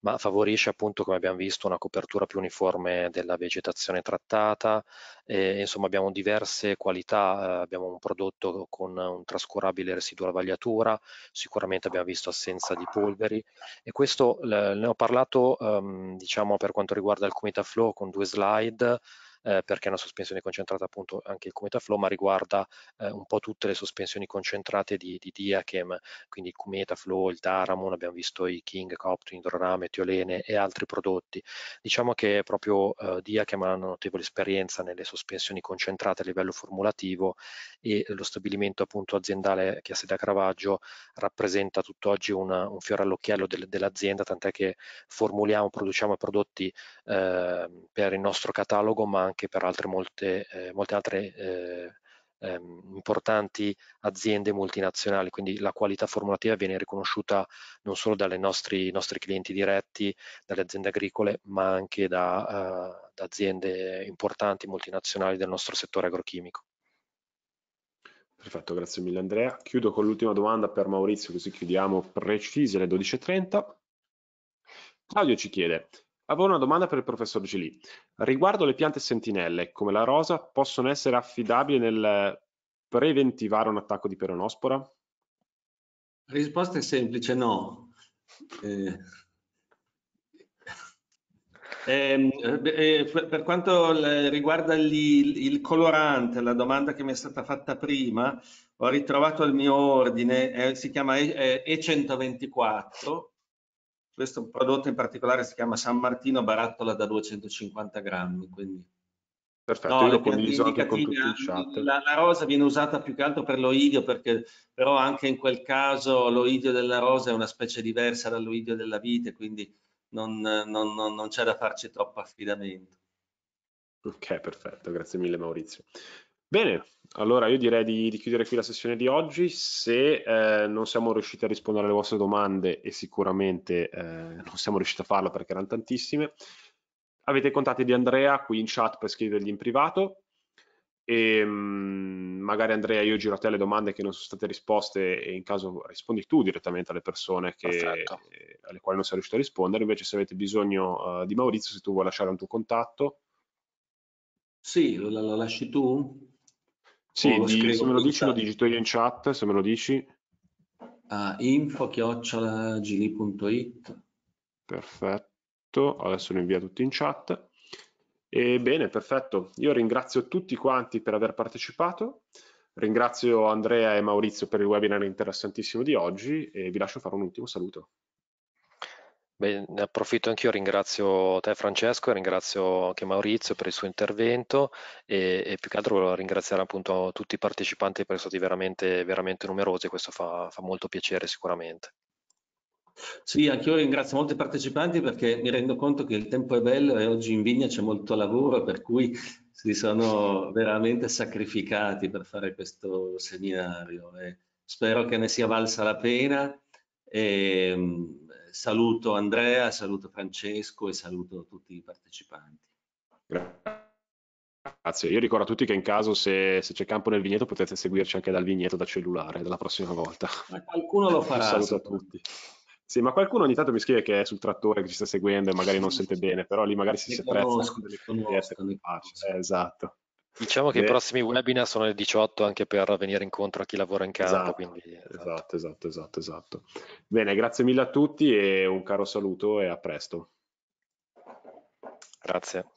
ma favorisce appunto come abbiamo visto una copertura più uniforme della vegetazione trattata, e, insomma abbiamo diverse qualità, eh, abbiamo un prodotto con un trascurabile residuo alla vagliatura, sicuramente abbiamo visto assenza di polveri e questo ne ho parlato ehm, diciamo per quanto riguarda il comitato Metaflow con due slide eh, perché è una sospensione concentrata appunto anche il Cometa Flow, ma riguarda eh, un po' tutte le sospensioni concentrate di, di Diachem, quindi il Cometa Flow, il Daramon, abbiamo visto i King, Copton, Idrorame, Teolene e altri prodotti. Diciamo che proprio eh, Diachem ha una notevole esperienza nelle sospensioni concentrate a livello formulativo e lo stabilimento appunto aziendale che ha sede a Caravaggio rappresenta tutt'oggi una, un fiore all'occhiello del, dell'azienda, tant'è che formuliamo, produciamo prodotti eh, per il nostro catalogo, ma anche anche per altre molte, eh, molte altre eh, ehm, importanti aziende multinazionali, quindi la qualità formulativa viene riconosciuta non solo dai nostri, nostri, clienti diretti, dalle aziende agricole, ma anche da, uh, da, aziende importanti multinazionali del nostro settore agrochimico. Perfetto, grazie mille Andrea. Chiudo con l'ultima domanda per Maurizio, così chiudiamo precisi alle 12.30. Claudio ci chiede, Avevo una domanda per il professor Gili. Riguardo le piante sentinelle, come la rosa, possono essere affidabili nel preventivare un attacco di peronospora? La risposta è semplice, no. Eh, ehm, eh, per quanto riguarda gli, il colorante, la domanda che mi è stata fatta prima, ho ritrovato il mio ordine, eh, si chiama E124 eh, questo prodotto in particolare si chiama San Martino, barattola da 250 grammi, quindi... Perfetto, no, io lo condiviso anche con tutti in chat. La, la, rosa viene usata più che altro per l'oidio, perché però anche in quel caso l'oidio della rosa è una specie diversa dall'oidio della vite, quindi non, non, non, non c'è da farci troppo affidamento. Ok, perfetto, grazie mille Maurizio. Bene, allora io direi di, di, chiudere qui la sessione di oggi. Se eh, non siamo riusciti a rispondere alle vostre domande, e sicuramente eh, non siamo riusciti a farlo perché erano tantissime, avete i contatti di Andrea qui in chat per scrivergli in privato. E, ehm, magari Andrea, io giro a te le domande che non sono state risposte e in caso rispondi tu direttamente alle persone che, eh, alle quali non sei riuscito a rispondere. Invece, se avete bisogno uh, di Maurizio, se tu vuoi lasciare un tuo contatto. Sì, lo, lo lasci tu? Sì, oh, di, se me lo dici lo digito io in chat, se me lo dici. Uh, info chiocciolagili.it Perfetto, adesso lo invia tutti in chat. E bene, perfetto. Io ringrazio tutti quanti per aver partecipato. Ringrazio Andrea e Maurizio per il webinar interessantissimo di oggi e vi lascio fare un ultimo saluto. Beh, ne approfitto anch'io, ringrazio te Francesco, ringrazio anche Maurizio per il suo intervento e, e più che altro volevo ringraziare appunto tutti i partecipanti perché sono stati veramente, veramente numerosi e questo fa, fa molto piacere sicuramente. Sì, anch'io ringrazio molti partecipanti perché mi rendo conto che il tempo è bello e oggi in vigna c'è molto lavoro, per cui si sono veramente sacrificati per fare questo seminario. E eh. spero che ne sia valsa la pena. E, mm, saluto Andrea, saluto Francesco e saluto tutti i partecipanti. Grazie. io ricordo a tutti che in caso se, se, c'è campo nel vigneto potete seguirci anche dal vigneto da cellulare dalla prossima volta. Ma qualcuno lo farà. Un saluto a tutti. Sì, ma qualcuno ogni tanto mi scrive che è sul trattore che ci sta seguendo e magari non sente bene, però lì magari si, si apprezza. Conosco, conosco, eh, esatto. Diciamo che Beh. i prossimi webinar sono le 18 anche per venire incontro a chi lavora in casa. Esatto, quindi, esatto. esatto, esatto, esatto, esatto. Bene, grazie mille a tutti e un caro saluto e a presto. Grazie.